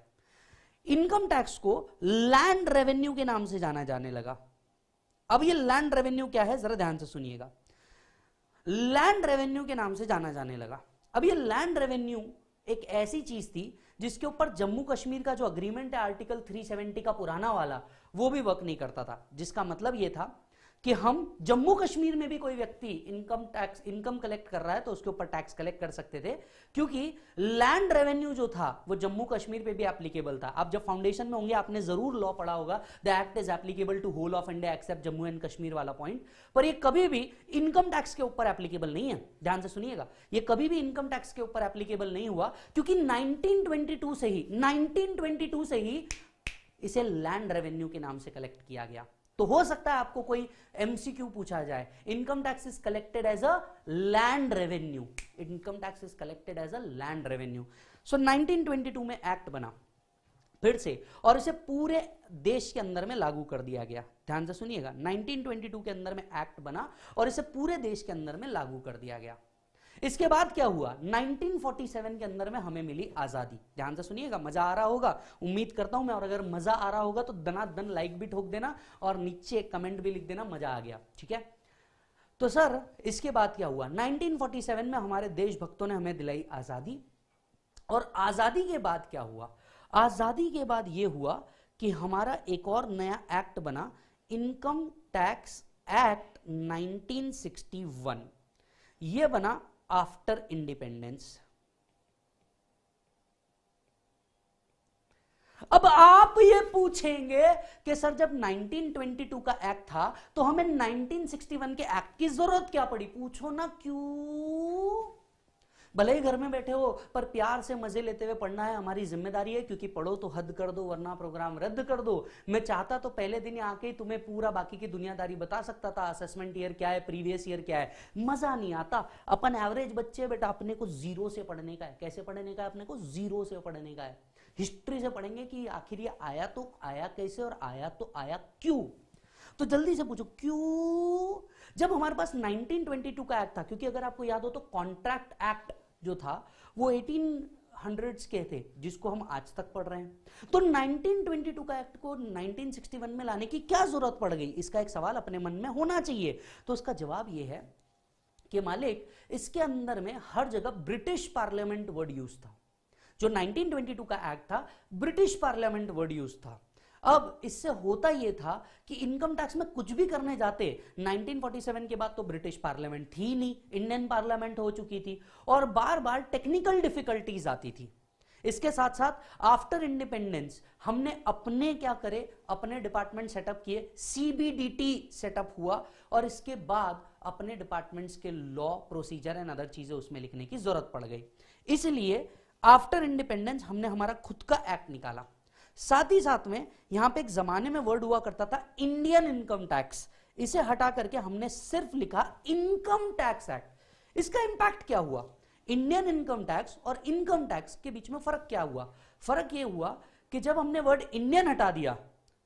इनकम टैक्स को लैंड रेवेन्यू के नाम से जाना जाने लगा अब ये लैंड रेवेन्यू क्या है जरा ध्यान से सुनिएगा लैंड रेवेन्यू के नाम से जाना जाने लगा अब ये लैंड रेवेन्यू एक ऐसी चीज थी जिसके ऊपर जम्मू कश्मीर का जो अग्रीमेंट है आर्टिकल 370 का पुराना वाला वो भी वर्क नहीं करता था जिसका मतलब ये था कि हम जम्मू कश्मीर में भी कोई व्यक्ति इनकम टैक्स इनकम कलेक्ट कर रहा है तो उसके ऊपर टैक्स कलेक्ट कर सकते थे क्योंकि लैंड रेवेन्यू जो था वो जम्मू कश्मीर पे भी एप्लीकेबल था आप जब फाउंडेशन में होंगे आपने जरूर लॉ पढ़ा होगा the act is applicable to whole of India except Jammu and Kashmir वाला पॉइंट पर ये कभी भी इनकम टैक्स के ऊपर एप्लीकेबल नहीं है ध्यान से सुनिएगा ये कभी भी इनकम टैक्स के ऊपर एप्लीकेबल नहीं हुआ क्योंकि नाइनटीन से ही नाइनटीन से ही इसे लैंड रेवेन्यू के नाम से कलेक्ट किया गया तो हो सकता है आपको कोई एमसीक्यू पूछा जाए income tax is collected as a land revenue income tax is collected as a land revenue so 1922 में एक्ट बना फिर से और इसे पूरे देश के अंदर में लागू कर दिया गया ध्यान से सुनिएगा 1922 के अंदर में एक्ट बना और इसे पूरे देश के अंदर में लागू कर दिया गया इसके बाद क्या हुआ 1947 के अंदर में हमें मिली आजादी ध्यान से सुनिएगा मजा आ रहा होगा उम्मीद करता हूं मैं और अगर मजा आ रहा होगा तो दन लाइक भी ठोक देना और नीचे कमेंट भी लिख देना मजा आ गया ठीक है तो सर इसके बाद क्या हुआ 1947 में हमारे देशभक्तों ने हमें दिलाई आजादी और आजादी के बाद क्या हुआ आजादी के बाद यह हुआ कि हमारा एक और नया एक्ट बना इनकम टैक्स एक्ट 1961 यह बना आफ्टर इंडिपेंडेंस अब आप ये पूछेंगे कि सर जब 1922 का एक्ट था तो हमें 1961 के एक्ट की जरूरत क्या पड़ी पूछो ना क्यों भले ही घर में बैठे हो पर प्यार से मजे लेते हुए पढ़ना है हमारी जिम्मेदारी है क्योंकि पढ़ो तो हद कर दो वरना प्रोग्राम रद्द कर दो मैं चाहता तो पहले दिन आके ही तुम्हें पूरा बाकी की दुनियादारी बता सकता था असेसमेंट ईयर क्या है प्रीवियस ईयर क्या है मजा नहीं आता अपन एवरेज बच्चे बेटा अपने को जीरो से पढ़ने का है कैसे पढ़ने का है अपने को जीरो से पढ़ने का है हिस्ट्री से पढ़ेंगे कि आखिर ये आया तो आया कैसे और आया तो आया क्यों तो जल्दी से पूछो क्यों जब हमारे पास 1922 का एक्ट था क्योंकि अगर आपको याद हो तो कॉन्ट्रैक्ट एक्ट जो था वो 1800s के थे जिसको हम आज तक पढ़ रहे हैं तो 1922 का एक्ट को 1961 में लाने की क्या जरूरत पड़ गई इसका एक सवाल अपने मन में होना चाहिए तो उसका जवाब ये है कि मालिक इसके अंदर में हर जगह ब्रिटिश पार्लियामेंट वर्ड यूज था जो 1922 का एक्ट था ब्रिटिश पार्लियामेंट वर्ड यूज था अब इससे होता यह था कि इनकम टैक्स में कुछ भी करने जाते 1947 के बाद तो ब्रिटिश पार्लियामेंट थी नहीं इंडियन पार्लियामेंट हो चुकी थी और बार बार टेक्निकल डिफिकल्टीज आती थी इसके साथ साथ आफ्टर इंडिपेंडेंस हमने अपने क्या करे अपने डिपार्टमेंट सेटअप किए सीबीडीटी सेटअप हुआ और इसके बाद अपने डिपार्टमेंट्स के लॉ प्रोसीजर एंड अदर चीजें उसमें लिखने की जरूरत पड़ गई इसलिए आफ्टर इंडिपेंडेंस हमने हमारा खुद का एक्ट निकाला साथ ही साथ में यहां पे एक जमाने में वर्ड हुआ करता था इंडियन इनकम टैक्स इसे हटा करके हमने सिर्फ लिखा इनकम टैक्स एक्ट इसका इंपैक्ट क्या हुआ इंडियन इनकम टैक्स और इनकम टैक्स के बीच में फर्क क्या हुआ फर्क यह हुआ कि जब हमने वर्ड इंडियन हटा दिया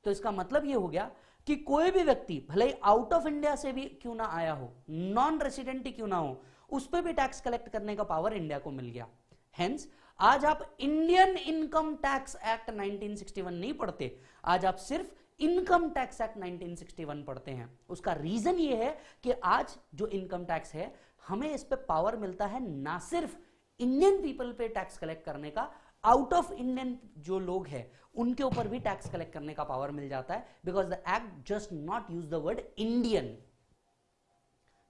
तो इसका मतलब यह हो गया कि कोई भी व्यक्ति भले ही आउट ऑफ इंडिया से भी क्यों ना आया हो नॉन रेसिडेंट ही क्यों ना हो उस पर भी टैक्स कलेक्ट करने का पावर इंडिया को मिल गया हेंस आज आप इंडियन इनकम टैक्स एक्ट 1961 नहीं पढ़ते आज आप सिर्फ इनकम टैक्स एक्ट 1961 पढ़ते हैं उसका रीजन ये है कि आज जो इनकम टैक्स है हमें इस पे पावर मिलता है ना सिर्फ इंडियन पीपल पे टैक्स कलेक्ट करने का आउट ऑफ इंडियन जो लोग हैं उनके ऊपर भी टैक्स कलेक्ट करने का पावर मिल जाता है because the act just not use the word Indian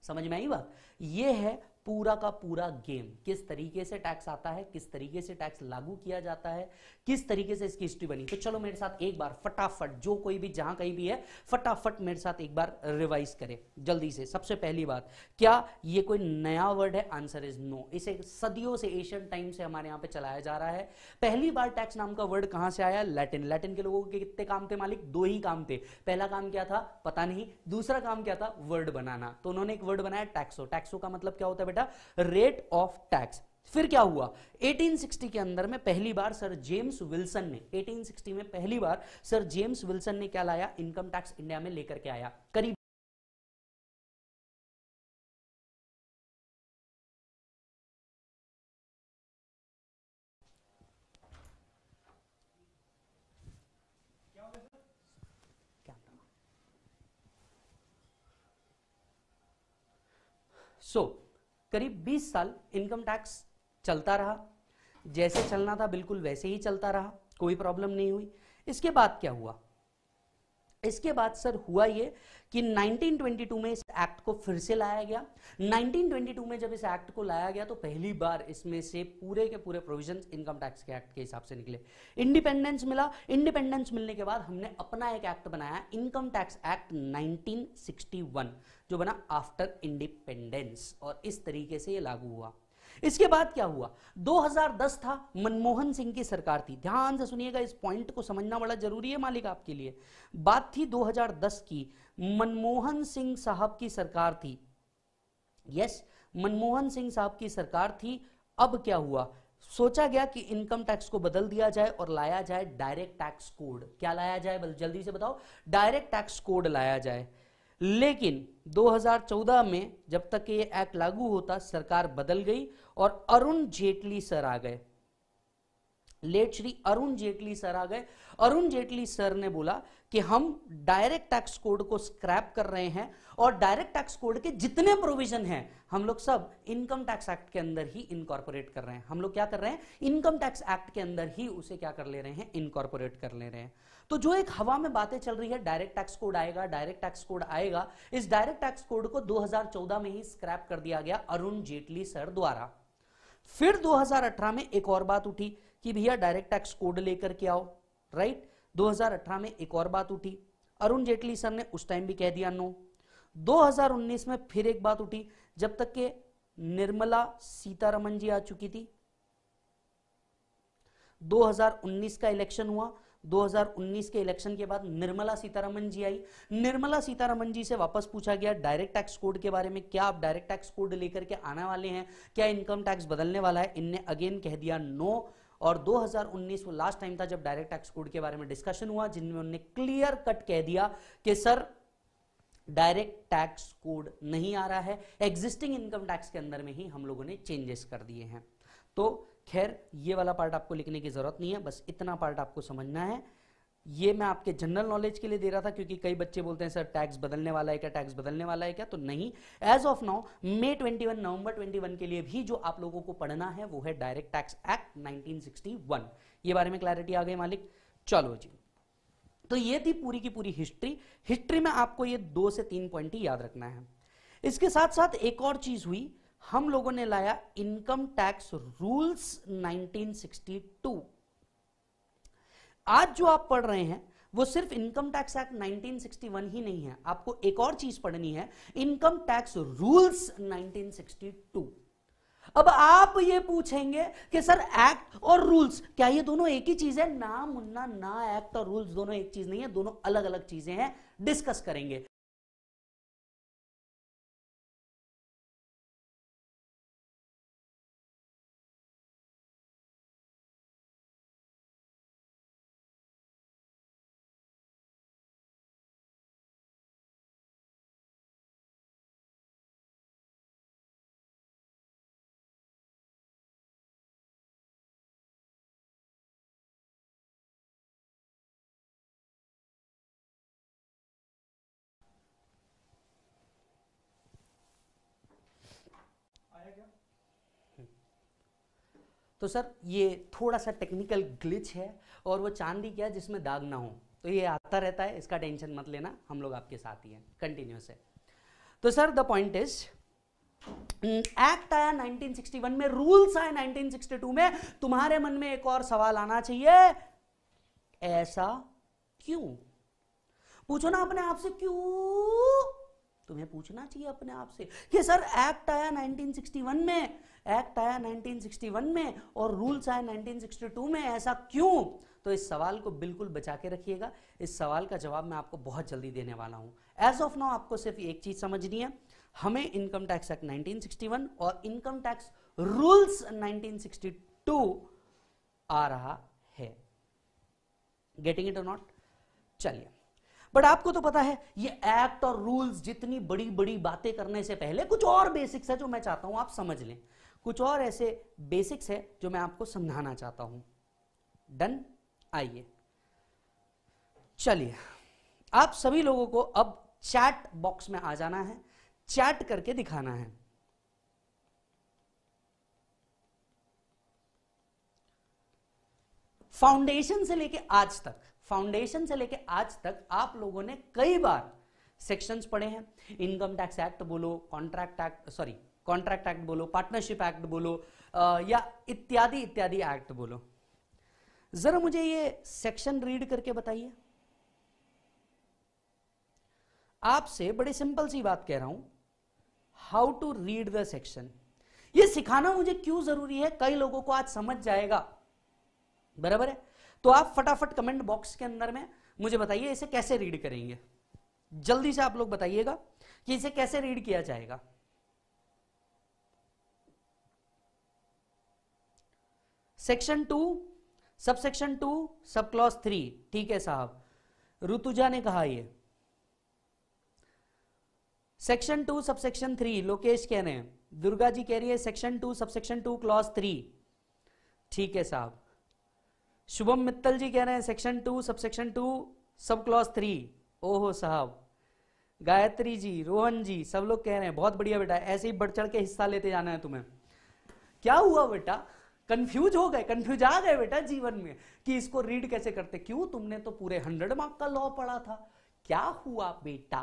समझ में आई बात यह है पूरा का पूरा गेम किस तरीके से टैक्स आता है किस तरीके से टैक्स लागू किया जाता है किस तरीके से इसकी हिस्ट्री बनी तो चलो मेरे साथ एक बार फटाफट जो कोई भी जहां कहीं भी है फटाफट मेरे साथ एक बार रिवाइज करें जल्दी से सबसे पहली बात क्या ये कोई नया वर्ड है आंसर इज नो इसे सदियों से एशियन टाइम से हमारे यहाँ पे चलाया जा रहा है पहली बार टैक्स नाम का वर्ड कहां से आया लैटिन लैटिन के लोगों के कितने काम थे मालिक दो ही काम थे पहला काम क्या था पता नहीं दूसरा काम क्या था वर्ड बनाना तो उन्होंने एक वर्ड बनाया टैक्सो टैक्सो का मतलब क्या होता है बेटा रेट ऑफ टैक्स फिर क्या हुआ 1860 के अंदर में पहली बार सर जेम्स विल्सन ने 1860 में पहली बार सर जेम्स विल्सन ने क्या लाया इनकम टैक्स इंडिया में लेकर के आया करीब So, करीब 20 साल इनकम टैक्स चलता रहा जैसे चलना था बिल्कुल वैसे ही चलता रहा कोई प्रॉब्लम नहीं हुई इसके बाद क्या हुआ इसके बाद सर हुआ ये कि 1922 में इस एक्ट को फिर से लाया गया 1922 में जब इस एक्ट को लाया गया तो पहली बार इसमें से पूरे के पूरे प्रोविजंस इनकम टैक्स के एक्ट के हिसाब से निकले इंडिपेंडेंस मिला इंडिपेंडेंस मिलने के बाद हमने अपना एक एक्ट बनाया इनकम टैक्स एक्ट 1961 जो बना आफ्टर इंडिपेंडेंस और इस तरीके से ये लागू हुआ इसके बाद क्या हुआ 2010 था मनमोहन सिंह की सरकार थी ध्यान से सुनिएगा इस पॉइंट को समझना बड़ा जरूरी है मालिक आपके लिए बात थी 2010 की मनमोहन सिंह साहब की सरकार थी यस मनमोहन सिंह साहब की सरकार थी अब क्या हुआ सोचा गया कि इनकम टैक्स को बदल दिया जाए और लाया जाए डायरेक्ट टैक्स कोड क्या लाया जाए जल्दी से बताओ डायरेक्ट टैक्स कोड लाया जाए लेकिन 2014 में जब तक ये एक्ट लागू होता सरकार बदल गई और अरुण जेटली सर आ गए लेट श्री अरुण जेटली सर आ गए अरुण जेटली सर ने बोला कि हम डायरेक्ट टैक्स कोड को स्क्रैप कर रहे हैं और डायरेक्ट टैक्स कोड के जितने प्रोविजन हैं हम लोग सब इनकम टैक्स एक्ट के अंदर ही इनकॉर्पोरेट कर रहे हैं हम लोग क्या कर रहे हैं इनकम टैक्स एक्ट के अंदर ही उसे क्या कर ले रहे हैं इनकॉर्पोरेट कर ले रहे हैं तो जो एक हवा में बातें चल रही है डायरेक्ट टैक्स कोड आएगा डायरेक्ट टैक्स कोड आएगा इस डायरेक्ट टैक्स कोड को 2014 में ही स्क्रैप कर दिया गया अरुण जेटली सर द्वारा फिर 2018 में एक और बात उठी कि भैया डायरेक्ट टैक्स कोड लेकर के आओ राइट 2018 में एक और बात उठी अरुण जेटली सर ने उस टाइम भी कह दिया नो 2019 में फिर एक बात उठी जब तक के निर्मला सीतारमन जी आ चुकी थी 2019 का इलेक्शन हुआ 2019 के इलेक्शन के बाद निर्मला सीतारमन जी आई निर्मला सीतारमन जी से वापस पूछा गया डायरेक्ट टैक्स कोड के बारे में क्या आप डायरेक्ट टैक्स कोड लेकर के आने वाले हैं क्या इनकम टैक्स बदलने वाला है इनने अगेन कह दिया नो no. और 2019 वो लास्ट टाइम था जब डायरेक्ट टैक्स कोड के बारे में डिस्कशन हुआ जिनमें उन्होंने क्लियर कट कह दिया कि सर डायरेक्ट टैक्स कोड नहीं आ रहा है एग्जिस्टिंग इनकम टैक्स के अंदर में ही हम लोगों ने चेंजेस कर दिए हैं तो खैर ये वाला पार्ट आपको लिखने की जरूरत नहीं है बस इतना पार्ट आपको समझना है ये मैं आपके जनरल नॉलेज के लिए दे रहा था क्योंकि कई बच्चे बोलते हैं सर टैक्स बदलने वाला है क्या टैक्स बदलने वाला है क्या तो नहीं as of now May 21 November 21 के लिए भी जो आप लोगों को पढ़ना है वो है डायरेक्ट टैक्स एक्ट 1961 ये बारे में क्लैरिटी आ गई मालिक चलो जी तो ये थी पूरी की पूरी हिस्ट्री हिस्ट्री में आपको ये दो से तीन पॉइंट ही याद रखना है इसके साथ साथ एक और चीज हुई हम लोगों ने लाया इनकम टैक्स रूल्स 1962 आज जो आप पढ़ रहे हैं वो सिर्फ इनकम टैक्स एक्ट 1961 ही नहीं है आपको एक और चीज पढ़नी है इनकम टैक्स रूल्स 1962 अब आप ये पूछेंगे कि सर एक्ट और रूल्स क्या ये दोनों एक ही चीज है ना मुन्ना ना एक्ट और रूल्स दोनों एक चीज नहीं है दोनों अलग अलग चीजें हैं डिस्कस करेंगे तो सर ये थोड़ा सा टेक्निकल ग्लिच है और वो चांदी क्या जिसमें दाग ना हो तो ये आता रहता है इसका टेंशन मत लेना हम लोग आपके साथ ही हैं कंटिन्यूस है तो sir the point is act आया 1961 में रूल्स आए 1962 में तुम्हारे मन में एक और सवाल आना चाहिए ऐसा क्यों पूछो ना अपने आप से क्यों तुम्हें पूछना चाहिए अपने आप से कि सर एक्ट आया 1961 में एक्ट आया 1961 में और रूल्स आए 1962 में ऐसा क्यों तो इस सवाल को बिल्कुल बचा के रखिएगा इस सवाल का जवाब मैं आपको बहुत जल्दी देने वाला हूं एज ऑफ नाउ आपको सिर्फ एक चीज समझनी है हमें इनकम टैक्स एक्ट 1961 और इनकम टैक्स रूल्स 1962 आ रहा है गेटिंग इट और नॉट चलिए बट आपको तो पता है ये एक्ट और रूल्स जितनी बड़ी बड़ी बातें करने से पहले कुछ और बेसिक्स है जो मैं चाहता हूं आप समझ लें कुछ और ऐसे बेसिक्स है जो मैं आपको समझाना चाहता हूं डन आइए चलिए आप सभी लोगों को अब चैट बॉक्स में आ जाना है चैट करके दिखाना है फाउंडेशन से लेके आज तक फाउंडेशन से लेके आज तक आप लोगों ने कई बार सेक्शंस पढ़े हैं इनकम टैक्स एक्ट बोलो contract act sorry contract act बोलो पार्टनरशिप एक्ट बोलो या इत्यादि इत्यादि एक्ट बोलो जरा मुझे ये सेक्शन रीड करके बताइए आपसे बड़े सिंपल सी बात कह रहा हूं how to read the section ये सिखाना मुझे क्यों जरूरी है कई लोगों को आज समझ जाएगा बराबर है तो आप फटाफट कमेंट बॉक्स के अंदर में मुझे बताइए इसे कैसे रीड करेंगे जल्दी से आप लोग बताइएगा कि इसे कैसे रीड किया जाएगा section two sub section two sub clause three ठीक है साहब ऋतुजा ने कहा ये section two sub section three Lokesh कह रहे हैं दुर्गा जी कह रही है section two sub section two clause three ठीक है साहब शुभम मित्तल जी कह रहे हैं section two sub section two sub clause three ओहो साहब गायत्री जी रोहन जी सब लोग कह रहे हैं बहुत बढ़िया बेटा ऐसे ही बढ़ चढ़ के हिस्सा लेते जाना है तुम्हें क्या हुआ बेटा कंफ्यूज हो गए कंफ्यूज आ गए बेटा जीवन में कि इसको रीड कैसे करते क्यों तुमने तो पूरे हंड्रेड मार्क का लॉ पढ़ा था क्या हुआ बेटा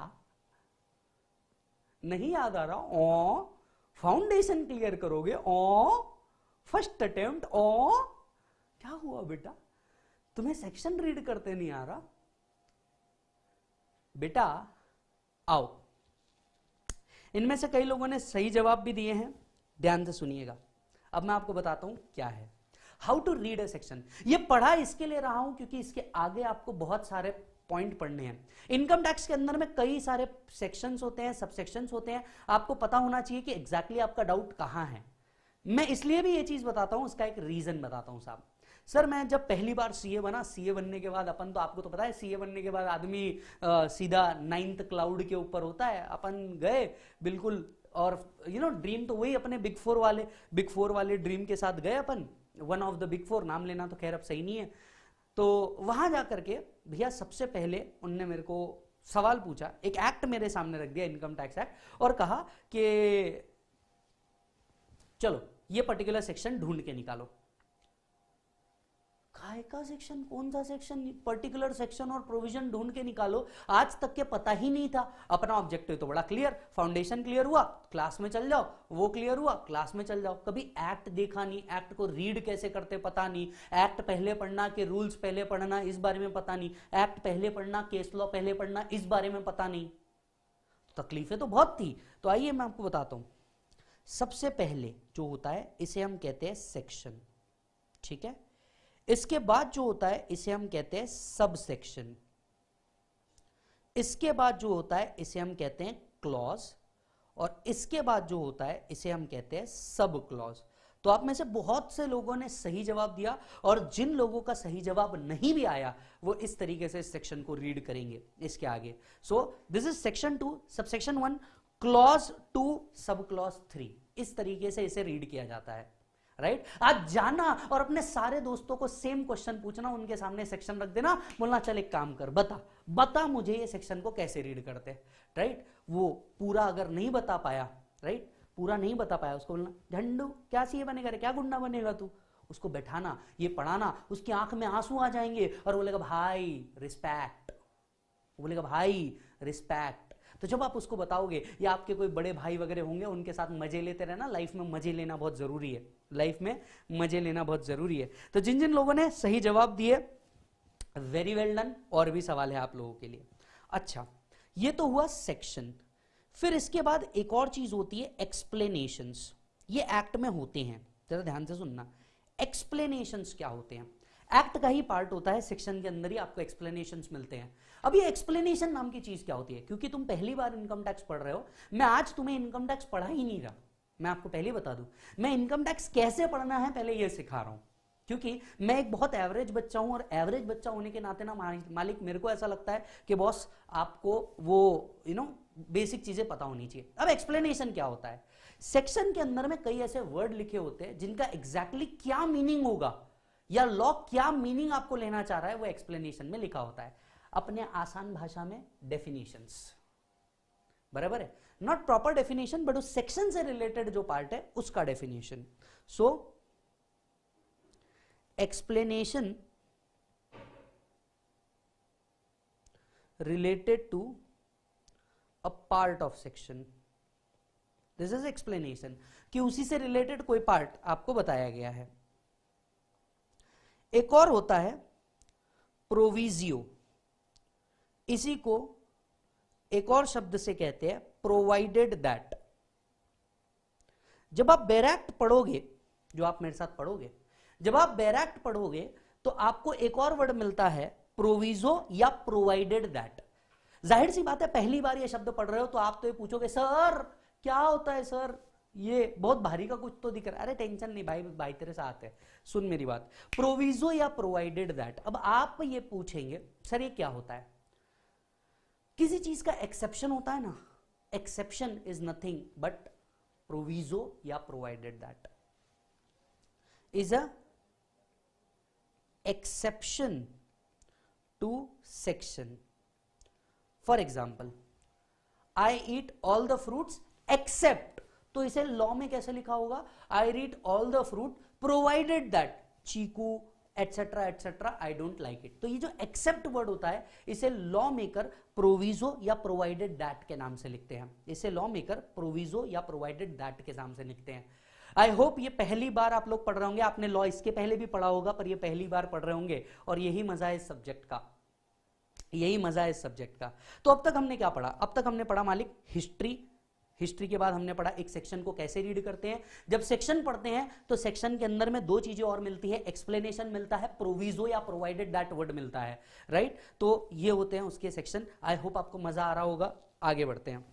नहीं याद आ रहा ओ फाउंडेशन क्लियर करोगे ओ फर्स्ट अटेम्प्ट ओ क्या हुआ बेटा तुम्हें सेक्शन रीड करते नहीं आ रहा बेटा आओ इनमें से कई लोगों ने सही जवाब भी दिए हैं ध्यान से सुनिएगा अब मैं आपको बताता हूं क्या है how to read a section ये पढ़ा इसके लिए रहा हूं क्योंकि इसके आगे आपको बहुत सारे पॉइंट पढ़ने हैं इनकम टैक्स के अंदर में कई सारे सेक्शंस होते हैं सबसेक्शंस होते हैं आपको पता होना चाहिए कि एग्जैक्टली exactly आपका डाउट कहां है मैं इसलिए भी ये चीज बताता हूं उसका एक रीजन बताता हूं साहब सर मैं जब पहली बार सीए बना सीए बनने के बाद अपन तो आपको तो पता है सीए बनने के बाद आदमी सीधा नाइन्थ क्लाउड के ऊपर होता है अपन गए बिल्कुल और यू नो ड्रीम तो वही अपने बिग फोर वाले बिग फोर वाले ड्रीम के साथ गए अपन one of the big four नाम लेना तो खैर अब सही नहीं है तो वहां जा करके भैया सबसे पहले उनने मेरे को सवाल पूछा एक एक्ट मेरे सामने रख दिया इनकम टैक्स एक्ट और कहा कि चलो ये पर्टिकुलर सेक्शन ढूंढ के निकालो आय का सेक्शन कौन सा सेक्शन पर्टिकुलर सेक्शन और प्रोविजन ढूंढ के निकालो आज तक के पता ही नहीं था अपना ऑब्जेक्टिव तो बड़ा क्लियर फाउंडेशन क्लियर हुआ क्लास में चल जाओ वो क्लियर हुआ क्लास में चल जाओ कभी एक्ट देखा नहीं एक्ट को रीड कैसे करते पता नहीं एक्ट पहले पढ़ना के रूल्स पहले पढ़ना इस बारे में पता नहीं एक्ट पहले पढ़ना केस लॉ पहले पढ़ना इस बारे में पता नहीं तकलीफें तो बहुत थी तो आइए मैं आपको बताता हूं सबसे पहले जो होता है इसे हम कहते हैं सेक्शन ठीक है इसके बाद जो होता है इसे हम कहते हैं सब सेक्शन इसके बाद जो होता है इसे हम कहते हैं क्लॉज और इसके बाद जो होता है इसे हम कहते हैं सब क्लॉज तो आप में से बहुत से लोगों ने सही जवाब दिया और जिन लोगों का सही जवाब नहीं भी आया वो इस तरीके से इस सेक्शन को रीड करेंगे इसके आगे so this is section two sub section one clause two sub clause three इस तरीके से इसे रीड किया जाता है राइट right? आज जाना और अपने सारे दोस्तों को सेम क्वेश्चन पूछना उनके सामने सेक्शन रख देना बोलना चल एक काम कर बता बता मुझे ये सेक्शन को कैसे रीड करते हैं राइट right? वो पूरा अगर नहीं बता पाया राइट right? पूरा नहीं बता पाया उसको बोलना झंडू क्या सीए बनेगा क्या गुंडा बनेगा तू उसको बैठाना ये पढ़ाना उसकी आंख में आंसू आ जाएंगे और बोलेगा भाई रिस्पेक्ट बोलेगा भाई रिस्पेक्ट तो जब आप उसको बताओगे या आपके कोई बड़े भाई वगैरह होंगे उनके साथ मजे लेते रहना लाइफ में मजे लेना बहुत जरूरी है लाइफ में मजे लेना बहुत जरूरी है तो जिन जिन लोगों ने सही जवाब दिए वेरी वेल डन और भी सवाल है आप लोगों के लिए अच्छा ये तो हुआ सेक्शन फिर इसके बाद एक और चीज होती है एक्सप्लेनेशन ये एक्ट में होते हैं जरा ध्यान से सुनना एक्सप्लेनेशन क्या होते हैं एक्ट का ही पार्ट होता है सेक्शन के अंदर ही आपको एक्सप्लेनेशन मिलते हैं अब ये एक्सप्लेनेशन नाम की चीज क्या होती है क्योंकि तुम पहली बार इनकम टैक्स पढ़ रहे हो मैं आज तुम्हें इनकम टैक्स पढ़ा ही नहीं रहा मैं आपको पहले बता दूं मैं इनकम टैक्स कैसे पढ़ना है पहले ये सिखा रहा हूं क्योंकि मैं एक बहुत एवरेज बच्चा हूं और एवरेज बच्चा होने के नाते ना मालिक मेरे को ऐसा लगता है कि बॉस आपको वो यू नो बेसिक चीजें पता होनी चाहिए अब एक्सप्लेनेशन क्या होता है सेक्शन के अंदर में कई ऐसे वर्ड लिखे होते हैं जिनका एग्जैक्टली exactly क्या मीनिंग होगा या लॉ क्या मीनिंग आपको लेना चाह रहा है वो एक्सप्लेनेशन में लिखा होता है अपने आसान भाषा में डेफिनेशंस बराबर है नॉट प्रॉपर डेफिनेशन बट उस सेक्शन से रिलेटेड जो पार्ट है उसका definition so explanation related to a part of section this is explanation कि उसी से रिलेटेड कोई पार्ट आपको बताया गया है एक और होता है प्रोविजियो इसी को एक और शब्द से कहते हैं प्रोवाइडेड दैट जब आप बैरैक्ट पढ़ोगे जो आप मेरे साथ पढ़ोगे जब आप बैरैक्ट पढ़ोगे तो आपको एक और वर्ड मिलता है प्रोविजो या प्रोवाइडेड दैट जाहिर सी बात है पहली बार ये शब्द पढ़ रहे हो तो आप तो ये पूछोगे सर क्या होता है सर ये बहुत भारी का कुछ तो दिख रहा है अरे टेंशन नहीं भाई भाई तेरे साथ है सुन मेरी बात प्रोविजो या प्रोवाइडेड दैट अब आप ये पूछेंगे सर ये क्या होता है किसी चीज का एक्सेप्शन होता है ना exception is nothing but proviso या provided that is a exception to section for example I eat all the fruits except तो इसे लॉ में कैसे लिखा होगा I eat all the fruit provided that chikoo etcetera etcetera I don't like it तो ये जो एक्सेप्ट वर्ड होता है इसे लॉ मेकर प्रोविजो या प्रोवाइडेड दैट के नाम से लिखते हैं इसे लॉ मेकर प्रोविजो या प्रोवाइडेड दैट के नाम से लिखते हैं आई होप ये पहली बार आप लोग पढ़ रहे होंगे आपने लॉ इसके पहले भी पढ़ा होगा पर ये पहली बार पढ़ रहे होंगे और यही मजा है इस सब्जेक्ट का यही मजा है इस सब्जेक्ट का तो अब तक हमने क्या पढ़ा अब तक हमने पढ़ा मालिक हिस्ट्री हिस्ट्री के बाद हमने पढ़ा एक सेक्शन को कैसे रीड करते हैं जब सेक्शन पढ़ते हैं तो सेक्शन के अंदर में दो चीजें और मिलती है एक्सप्लेनेशन मिलता है प्रोविजो या प्रोवाइडेड दैट वर्ड मिलता है राइट तो ये होते हैं उसके सेक्शन आई होप आपको मजा आ रहा होगा आगे बढ़ते हैं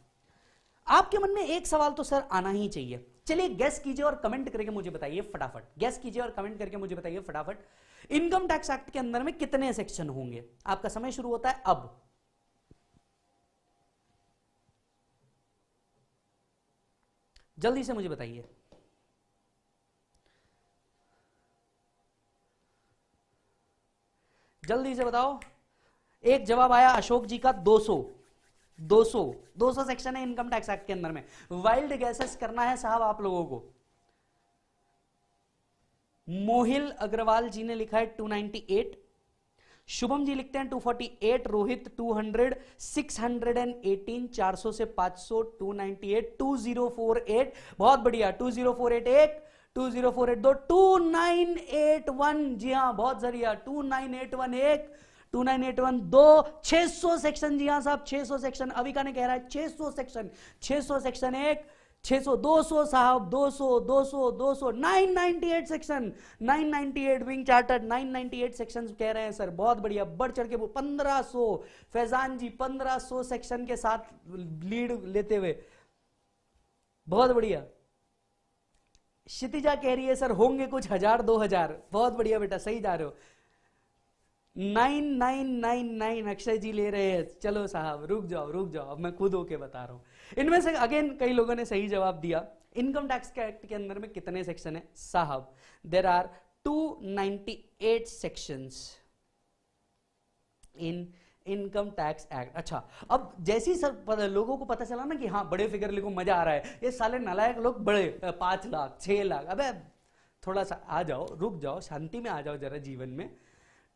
आपके मन में एक सवाल तो सर आना ही चाहिए चलिए गैस कीजिए और कमेंट करके मुझे बताइए फटाफट गैस कीजिए और कमेंट करके मुझे बताइए फटाफट इनकम टैक्स एक्ट के अंदर में कितने सेक्शन होंगे आपका समय शुरू होता है अब जल्दी से मुझे बताइए जल्दी से बताओ एक जवाब आया अशोक जी का 200 200 200 सेक्शन है इनकम टैक्स एक्ट के अंदर में वाइल्ड गैसेस करना है साहब आप लोगों को मोहिल अग्रवाल जी ने लिखा है 298 शुभम जी लिखते हैं 248 रोहित 200 618 400 से 500 298 2048 बहुत बढ़िया 2048 जीरो फोर एट एक टू जीरो फोर एट दो टू नाइन एट वन जी हाँ बहुत जरिया टू नाइन एट वन एक टू नाइन एट वन दो छह सौ सेक्शन जी हाँ साहब छह सौ सेक्शन अभी कहने कह रहा है छह सौ सेक्शन छह सौ सेक्शन एक 600 200 साहब 200 200 200 998 सेक्शन 998 विंग चार्टर 998 सेक्शन कह रहे हैं सर बहुत बढ़िया बढ़ चढ़ के वो 1500 फैजान जी 1500 सेक्शन के साथ लीड लेते हुए बहुत बढ़िया क्षितिजा कह रही है सर होंगे कुछ हजार दो हजार बहुत बढ़िया बेटा सही जा रहे हो nine nine nine nine Akshay ji ले रहे हैं चलो साहब रुक जाओ रुक जाओ अब मैं खुद होके बता रहा हूं इनमें से अगेन कई लोगों ने सही जवाब दिया इनकम टैक्स के एक्ट के अंदर में कितने सेक्शन है साहब there are 298 sections in income tax act अच्छा अब जैसी सर लोगों को पता चला ना कि हाँ बड़े फिगर लिखो मजा आ रहा है ये साले नलायक लोग बड़े पांच लाख छह लाख अबे थोड़ा सा आ जाओ रुक जाओ शांति में आ जाओ जरा जीवन में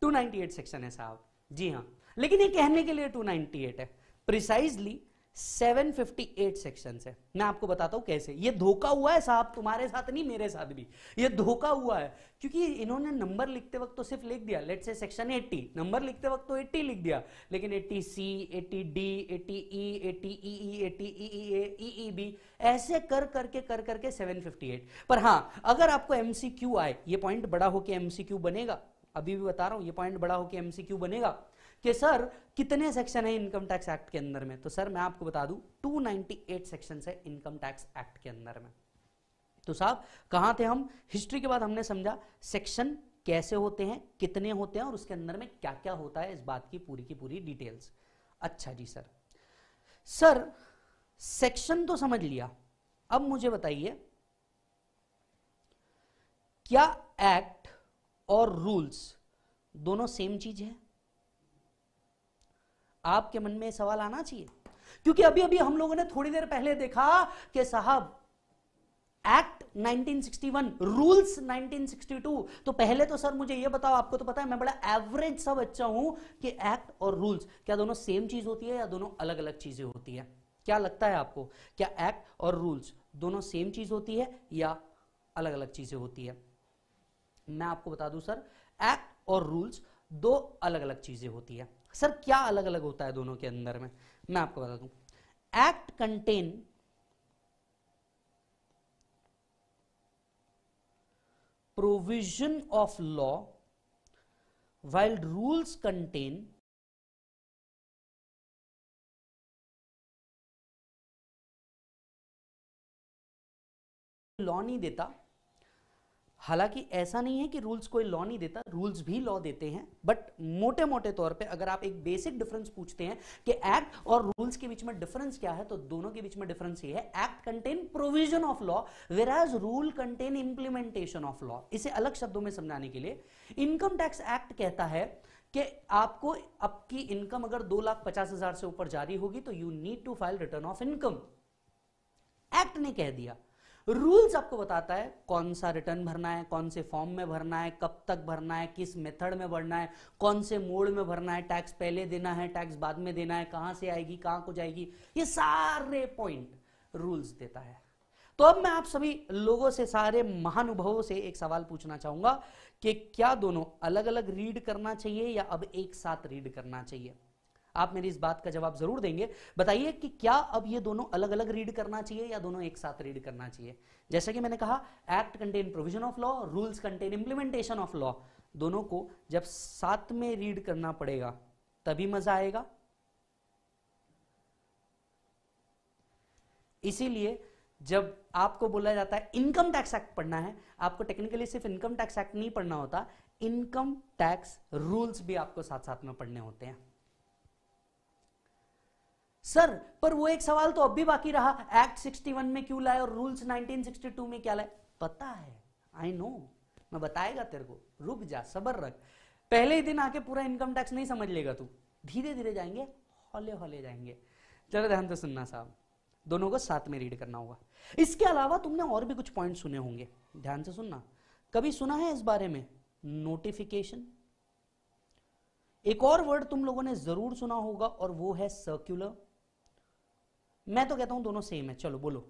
298 सेक्शन है साहब जी हाँ लेकिन ये कहने के लिए 298 है प्रिसाइजली 758 सेक्शन है मैं आपको बताता हूं कैसे ये धोखा हुआ है साहब तुम्हारे साथ नहीं मेरे साथ भी ये धोखा हुआ है क्योंकि इन्होंने नंबर लिखते वक्त तो सिर्फ लिख दिया लेट से सेक्शन 80 नंबर लिखते वक्त तो 80 लिख दिया लेकिन 80 सी 80 डी 80 ई 80 ई ई 80 ई ई ए ई ई बी ऐसे कर करके कर करके 758 पर हां अगर आपको एमसीक्यू आए ये पॉइंट बड़ा होकर एमसीक्यू बनेगा अभी भी बता रहा हूं ये पॉइंट बड़ा होकर एमसीक्यू बनेगा कि सर कितने सेक्शन है इनकम टैक्स एक्ट के अंदर में तो सर मैं आपको बता दूं 298 सेक्शन है इनकम टैक्स एक्ट के अंदर में तो साहब कहां थे हम हिस्ट्री के बाद हमने समझा सेक्शन कैसे होते हैं कितने होते हैं और उसके अंदर में क्या क्या होता है इस बात की पूरी की पूरी डिटेल्स अच्छा जी सर सर सेक्शन तो समझ लिया अब मुझे बताइए क्या एक्ट और रूल्स दोनों सेम चीज है आपके मन में सवाल आना चाहिए क्योंकि अभी अभी हम लोगों ने थोड़ी देर पहले देखा कि साहब एक्ट 1961 रूल्स 1962 तो पहले तो सर मुझे ये बताओ आपको तो पता है मैं बड़ा एवरेज सा बच्चा हूं कि एक्ट और रूल्स क्या दोनों सेम चीज होती है या दोनों अलग अलग चीजें होती है क्या लगता है आपको क्या एक्ट और रूल्स दोनों सेम चीज होती है या अलग अलग चीजें होती है मैं आपको बता दूं सर एक्ट और रूल्स दो अलग अलग चीजें होती है सर क्या अलग अलग होता है दोनों के अंदर में मैं आपको बता दूं act contain provision of law while rules contain law नहीं देता हालांकि ऐसा नहीं है कि रूल्स कोई लॉ नहीं देता रूल्स भी लॉ देते हैं बट मोटे मोटे तौर पे अगर आप एक बेसिक डिफरेंस पूछते हैं कि एक्ट और रूल्स के बीच में डिफरेंस क्या है तो दोनों के बीच में डिफरेंस ये है act contain provision of law whereas rule contain implementation of law इसे अलग शब्दों में समझाने के लिए इनकम टैक्स एक्ट कहता है कि आपको आपकी इनकम अगर दो लाख पचास हजार से ऊपर जारी होगी तो you need to file return of income act ने कह दिया रूल्स आपको बताता है कौन सा रिटर्न भरना है कौन से फॉर्म में भरना है कब तक भरना है किस मेथड में भरना है कौन से मोड में भरना है टैक्स पहले देना है टैक्स बाद में देना है कहां से आएगी कहां को जाएगी ये सारे पॉइंट रूल्स देता है तो अब मैं आप सभी लोगों से सारे महानुभवों से एक सवाल पूछना चाहूंगा कि क्या दोनों अलग अलग रीड करना चाहिए या अब एक साथ रीड करना चाहिए आप मेरी इस बात का जवाब जरूर देंगे बताइए कि क्या अब ये दोनों अलग अलग रीड करना चाहिए या दोनों एक साथ रीड करना चाहिए जैसा कि मैंने कहा act contain provision of law rules contain implementation of law दोनों को जब साथ में रीड करना पड़ेगा तभी मजा आएगा इसीलिए जब आपको बोला जाता है इनकम टैक्स एक्ट पढ़ना है आपको टेक्निकली सिर्फ इनकम टैक्स एक्ट नहीं पढ़ना होता इनकम टैक्स रूल्स भी आपको साथ साथ में पढ़ने होते हैं सर पर वो एक सवाल तो अब भी बाकी रहा एक्ट 61 में क्यों लाए और रूल्स 1962 में क्या लाए पता है आई नो मैं बताएगा तेरे को रुक जा सबर रख पहले ही दिन आके पूरा इनकम टैक्स नहीं समझ लेगा तू धीरे धीरे जाएंगे हौले हौले जाएंगे चलो ध्यान से सुनना साहब दोनों को साथ में रीड करना होगा इसके अलावा तुमने और भी कुछ पॉइंट सुने होंगे ध्यान से सुनना कभी सुना है इस बारे में नोटिफिकेशन एक और वर्ड तुम लोगों ने जरूर सुना होगा और वो है सर्क्यूलर मैं तो कहता हूं दोनों सेम है चलो बोलो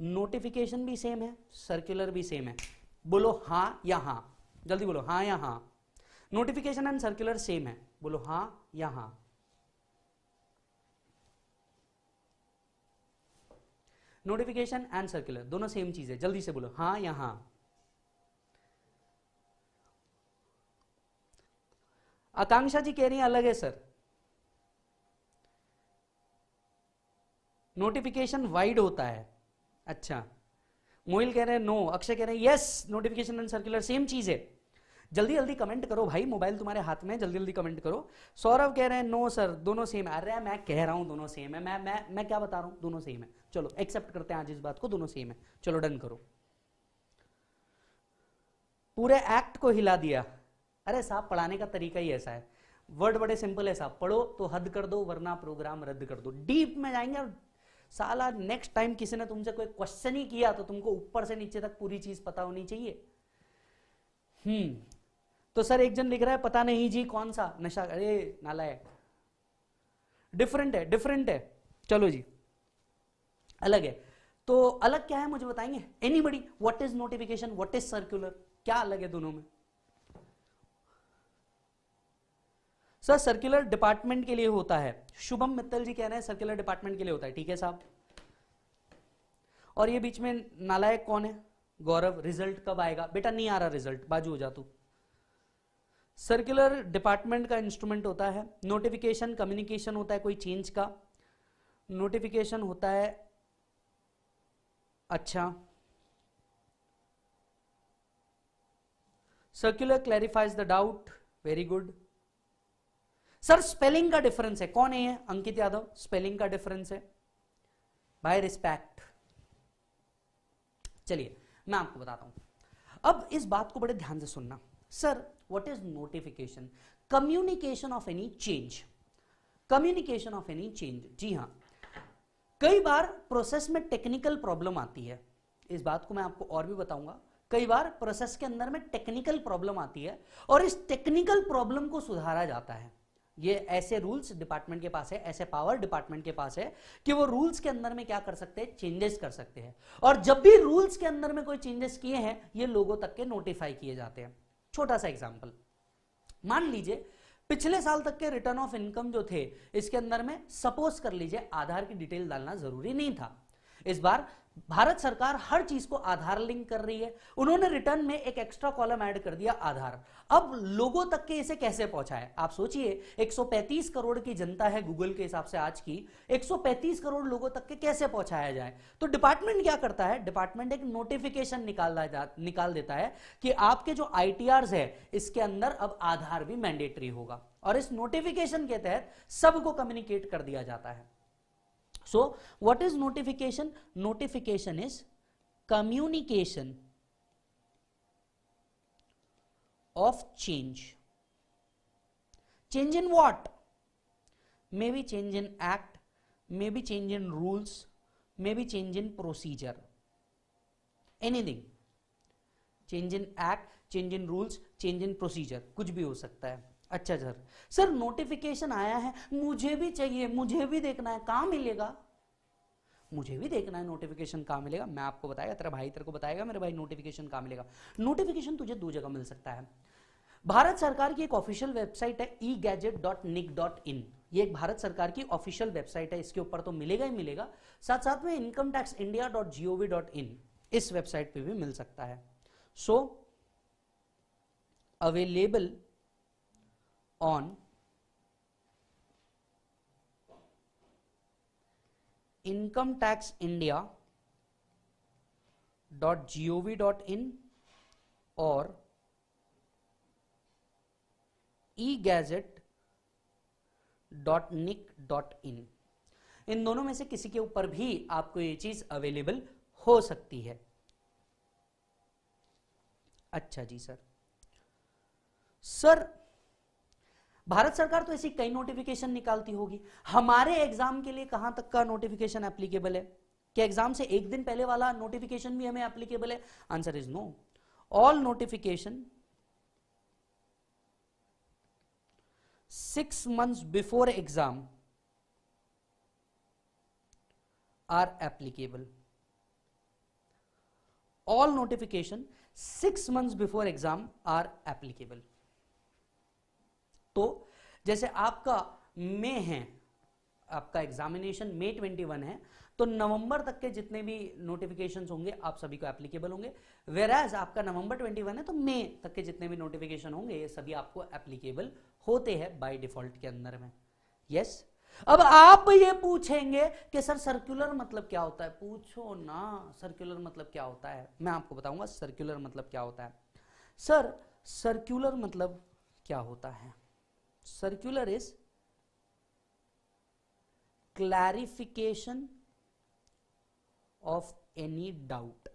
नोटिफिकेशन भी सेम है सर्कुलर भी सेम है बोलो हाँ या हाँ जल्दी बोलो हाँ या हाँ नोटिफिकेशन एंड सर्कुलर सेम है बोलो हाँ या हाँ नोटिफिकेशन एंड सर्कुलर दोनों सेम चीज है जल्दी से बोलो हाँ या हाँ आकांक्षा जी कह रही है अलग है सर नोटिफिकेशन वाइड होता है अच्छा मोहिल कह रहे हैं नो अक्षय कह रहे हैं yes notification and circular same चीज है जल्दी जल्दी कमेंट करो भाई मोबाइल तुम्हारे हाथ में जल्दी जल्दी कमेंट करो सौरभ कह रहे हैं नो सर दोनों सेम अरे मैं कह रहा हूं दोनों सेम है मैं मैं मैं क्या बता रहा हूं दोनों सेम है चलो एक्सेप्ट करते हैं आज इस बात को दोनों सेम है चलो डन करो पूरे एक्ट को हिला दिया अरे साहब पढ़ाने का तरीका ही ऐसा है वर्ड बड़े सिंपल है साहब पढ़ो तो हद कर दो वरना प्रोग्राम रद्द कर दो डीप में जाएंगे और साला नेक्स्ट टाइम किसी ने तुमसे कोई क्वेश्चन ही किया तो तुमको ऊपर से नीचे तक पूरी चीज पता होनी चाहिए हम्म तो सर एक जन लिख रहा है पता नहीं जी कौन सा नशा अरे नालायक डिफरेंट है डिफरेंट है चलो जी अलग है तो अलग क्या है मुझे बताएंगे anybody what is notification what is circular क्या अलग है दोनों में सर सर्कुलर डिपार्टमेंट के लिए होता है शुभम मित्तल जी कह रहे हैं सर्कुलर डिपार्टमेंट के लिए होता है ठीक है साहब और ये बीच में नालायक कौन है गौरव रिजल्ट कब आएगा बेटा नहीं आ रहा रिजल्ट बाजू हो जा तू सर्कुलर डिपार्टमेंट का इंस्ट्रूमेंट होता है नोटिफिकेशन कम्युनिकेशन होता है कोई चेंज का नोटिफिकेशन होता है अच्छा circular clarifies the doubt very good sir spelling का डिफरेंस है कौन है अंकित यादव स्पेलिंग का डिफरेंस है बाय रिस्पेक्ट चलिए मैं आपको बताता हूं अब इस बात को बड़े ध्यान से सुनना sir what is notification communication of any change communication of any change जी हाँ कई बार प्रोसेस में टेक्निकल प्रॉब्लम आती है इस बात को मैं आपको और भी बताऊंगा कई बार प्रोसेस के अंदर में टेक्निकल प्रॉब्लम आती है और इस टेक्निकल प्रॉब्लम को सुधारा जाता है ये ऐसे रूल्स डिपार्टमेंट के पास है ऐसे पावर डिपार्टमेंट के पास है कि वो रूल्स के अंदर में क्या कर सकते हैं चेंजेस कर सकते हैं और जब भी रूल्स के अंदर में कोई चेंजेस किए हैं ये लोगों तक के नोटिफाई किए जाते हैं छोटा सा एग्जाम्पल मान लीजिए पिछले साल तक के रिटर्न ऑफ इनकम जो थे इसके अंदर में सपोज कर लीजिए आधार की डिटेल डालना जरूरी नहीं था इस बार भारत सरकार हर चीज को आधार लिंक कर रही है उन्होंने रिटर्न में एक एक्स्ट्रा कॉलम ऐड कर दिया आधार अब लोगों तक के इसे कैसे पहुंचाए आप सोचिए 135 करोड़ की जनता है गूगल के हिसाब से आज की 135 करोड़ लोगों तक के कैसे पहुंचाया जाए तो डिपार्टमेंट क्या करता है डिपार्टमेंट एक नोटिफिकेशन निकाल निकाल देता है कि आपके जो आई है इसके अंदर अब आधार भी मैंडेटरी होगा और इस नोटिफिकेशन के तहत सबको कम्युनिकेट कर दिया जाता है So what is notification? Notification is communication of change. Change in what? Maybe change in act, maybe change in rules, maybe change in procedure. Anything. Change in act, change in rules, change in procedure. kuch bhi ho sakta hai अच्छा sir sir notification आया है मुझे भी चाहिए मुझे भी देखना है कहाँ मिलेगा मुझे भी देखना है नोटिफिकेशन कहाँ मिलेगा मैं आपको बताएगा तेरा भाई तेरे को बताएगा मेरे भाई नोटिफिकेशन कहाँ मिलेगा नोटिफिकेशन तुझे दो जगह मिल सकता है भारत सरकार की एक ऑफिशियल वेबसाइट है e gazette dot NIC dot in ये एक भारत सरकार की ऑफिशियल वेबसाइट है इसके ऊपर तो मिलेगा ही मिलेगा साथ साथ में income tax India dot G O V dot in इस वेबसाइट पे भी मिल सकता है so available on income tax India dot G dot in और e gazette dot NIC dot in इन दोनों में से किसी के ऊपर भी आपको ये चीज अवेलेबल हो सकती है अच्छा जी सर सर भारत सरकार तो ऐसी कई नोटिफिकेशन निकालती होगी हमारे एग्जाम के लिए कहां तक का नोटिफिकेशन एप्लीकेबल है क्या एग्जाम से एक दिन पहले वाला नोटिफिकेशन भी हमें एप्लीकेबल है answer is no all notification six months before exam are applicable all notification six months before exam are applicable तो जैसे आपका मे है आपका एग्जामिनेशन मे 21 है तो नवंबर तक के जितने भी नोटिफिकेशंस होंगे आप सभी को एप्लीकेबल होंगे वेर एज आपका नवंबर 21 है तो मे तक के जितने भी नोटिफिकेशन होंगे ये सभी आपको एप्लीकेबल होते हैं बाय डिफॉल्ट के अंदर में यस yes? अब आप ये पूछेंगे कि सर सर्कुलर मतलब क्या होता है पूछो ना सर्कुलर मतलब क्या होता है मैं आपको बताऊंगा सर्कुलर मतलब क्या होता है सर सर्कुलर मतलब क्या होता है circular is clarification of any doubt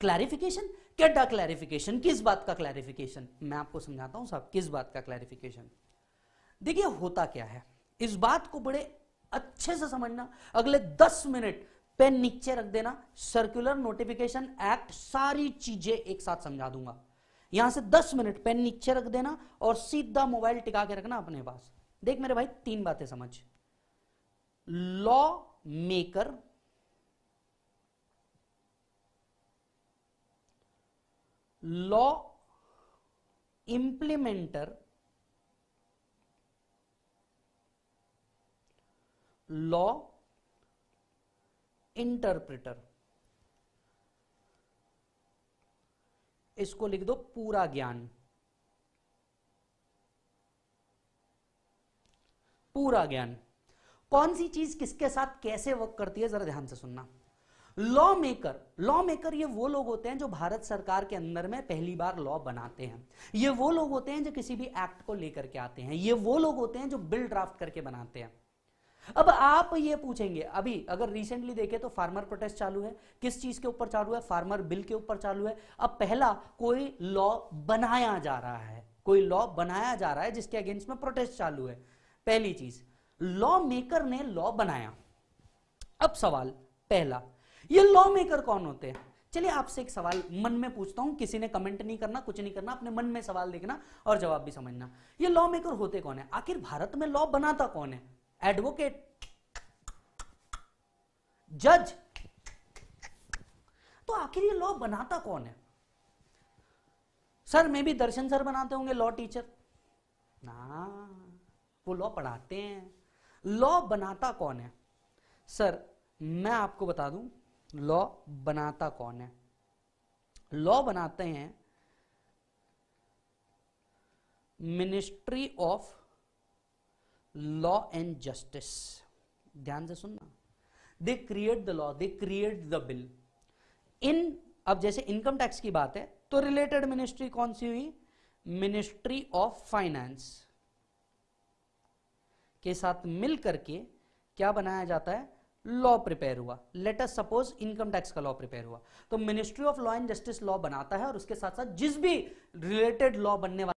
clarification क्या क्लैरिफिकेशन किस बात का क्लैरिफिकेशन मैं आपको समझाता हूं साहब किस बात का क्लैरिफिकेशन देखिए होता क्या है इस बात को बड़े अच्छे से समझना अगले दस मिनट पेन नीचे रख देना सर्कुलर नोटिफिकेशन एक्ट सारी चीजें एक साथ समझा दूंगा यहां से दस मिनट पेन नीचे रख देना और सीधा मोबाइल टिका के रखना अपने पास देख मेरे भाई तीन बातें समझ law maker law implementer law interpreter इसको लिख दो पूरा ज्ञान पूरा ज्ञान कौन सी चीज किसके साथ कैसे वर्क करती है जरा ध्यान से सुनना लॉ मेकर लॉ मेकर ये वो लोग होते हैं जो भारत सरकार के अंदर में पहली बार लॉ बनाते हैं ये वो लोग होते हैं जो किसी भी एक्ट को लेकर के आते हैं ये वो लोग होते हैं जो बिल ड्राफ्ट करके बनाते हैं अब आप ये पूछेंगे अभी अगर रिसेंटली देखें तो फार्मर प्रोटेस्ट चालू है किस चीज के ऊपर चालू है फार्मर बिल के ऊपर चालू है अब पहला कोई लॉ बनाया जा रहा है कोई लॉ बनाया जा रहा है जिसके अगेंस्ट में प्रोटेस्ट चालू है पहली चीज लॉ मेकर ने लॉ बनाया अब सवाल पहला ये लॉ मेकर कौन होते हैं चलिए आपसे एक सवाल मन में पूछता हूं किसी ने कमेंट नहीं करना कुछ नहीं करना अपने मन में सवाल देखना और जवाब भी समझना ये लॉ मेकर होते कौन है आखिर भारत में लॉ बनाता कौन है एडवोकेट जज तो आखिर ये लॉ बनाता कौन है सर मे भी दर्शन सर बनाते होंगे लॉ टीचर ना वो लॉ पढ़ाते हैं लॉ बनाता कौन है सर मैं आपको बता दूं लॉ बनाता कौन है लॉ बनाते हैं ministry of law and justice ध्यान से सुनना they create the law they create the bill in अब जैसे इनकम टैक्स की बात है तो रिलेटेड मिनिस्ट्री कौन सी हुई मिनिस्ट्री ऑफ फाइनेंस के साथ मिल करके क्या बनाया जाता है लॉ प्रिपेयर हुआ let us suppose income tax का लॉ प्रिपेयर हुआ तो ministry of law and justice law बनाता है और उसके साथ साथ जिस भी रिलेटेड लॉ बनने वाला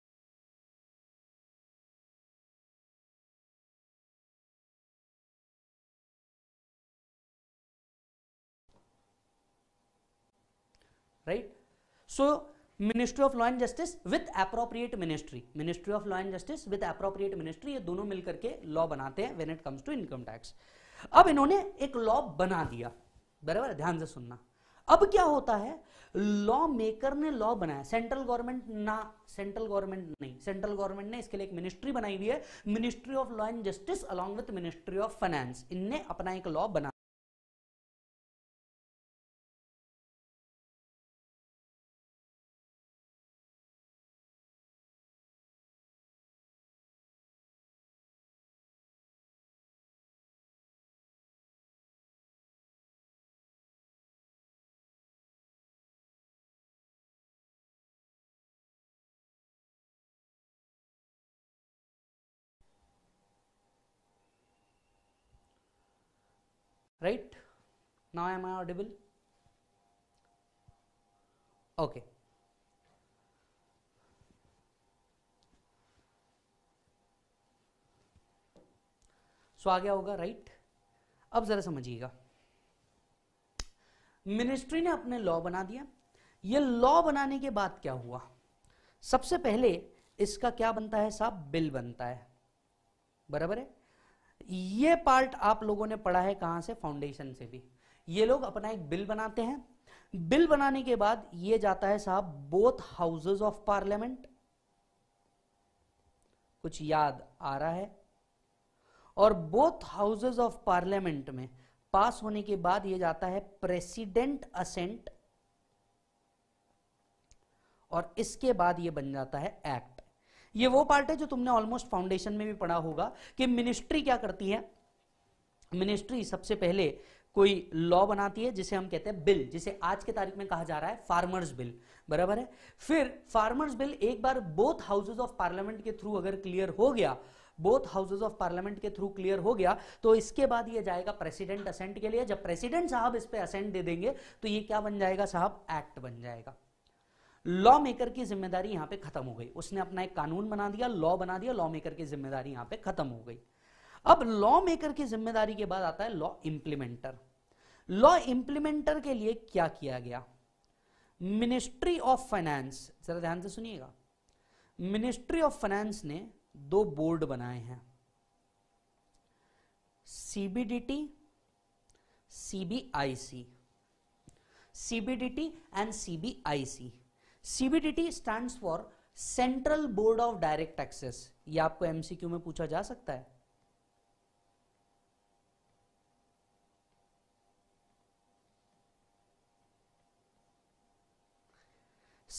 so ministry of law and justice with appropriate ministry ministry of law and justice with appropriate ministry ये दोनों मिलकर के लॉ बनाते हैं when it comes to income tax अब इन्होंने एक लॉ बना दिया बराबर ध्यान से सुनना अब क्या होता है लॉ मेकर ने लॉ बनाया सेंट्रल गवर्नमेंट ना सेंट्रल गवर्नमेंट नहीं सेंट्रल गवर्नमेंट ने इसके लिए एक मिनिस्ट्री बनाई हुई है ministry of law and justice along with ministry of finance इनने अपना एक लॉ बना now am i audible okay सो आ गया होगा राइट अब जरा समझिएगा मिनिस्ट्री ने अपने लॉ बना दिया ये लॉ बनाने के बाद क्या हुआ सबसे पहले इसका क्या बनता है साहब बिल बनता है बराबर है ये पार्ट आप लोगों ने पढ़ा है कहां से फाउंडेशन से भी ये लोग अपना एक बिल बनाते हैं बिल बनाने के बाद ये जाता है साहब बोथ हाउसेज ऑफ पार्लियामेंट कुछ याद आ रहा है और बोथ हाउसेज ऑफ पार्लियामेंट में पास होने के बाद ये जाता है प्रेसिडेंट असेंट और इसके बाद ये बन जाता है एक्ट ये वो पार्ट है जो तुमने ऑलमोस्ट फाउंडेशन में भी पढ़ा होगा कि मिनिस्ट्री क्या करती है मिनिस्ट्री सबसे पहले कोई लॉ बनाती है जिसे हम कहते हैं बिल जिसे आज के तारीख में कहा जा रहा है फार्मर्स बिल बराबर है फिर फार्मर्स बिल एक बार बोथ हाउसेज ऑफ पार्लियामेंट के थ्रू अगर क्लियर हो गया बोथ हाउसेज ऑफ पार्लियामेंट के थ्रू क्लियर हो गया तो इसके बाद ये जाएगा प्रेसिडेंट असेंट के लिए जब प्रेसिडेंट साहब इस पर असेंट दे देंगे तो ये क्या बन जाएगा साहब एक्ट बन जाएगा लॉ मेकर की जिम्मेदारी यहां पे खत्म हो गई उसने अपना एक कानून बना दिया लॉ बना दिया लॉ मेकर की जिम्मेदारी यहां पे खत्म हो गई अब लॉ मेकर की जिम्मेदारी के बाद आता है लॉ इंप्लीमेंटर लॉ इंप्लीमेंटर के लिए क्या किया गया मिनिस्ट्री ऑफ फाइनेंस जरा ध्यान से सुनिएगा मिनिस्ट्री ऑफ फाइनेंस ने दो बोर्ड बनाए हैं CBDT CBIC CBDT and CBIC CBDT stand for central board of direct taxes ये आपको एमसीक्यू में पूछा जा सकता है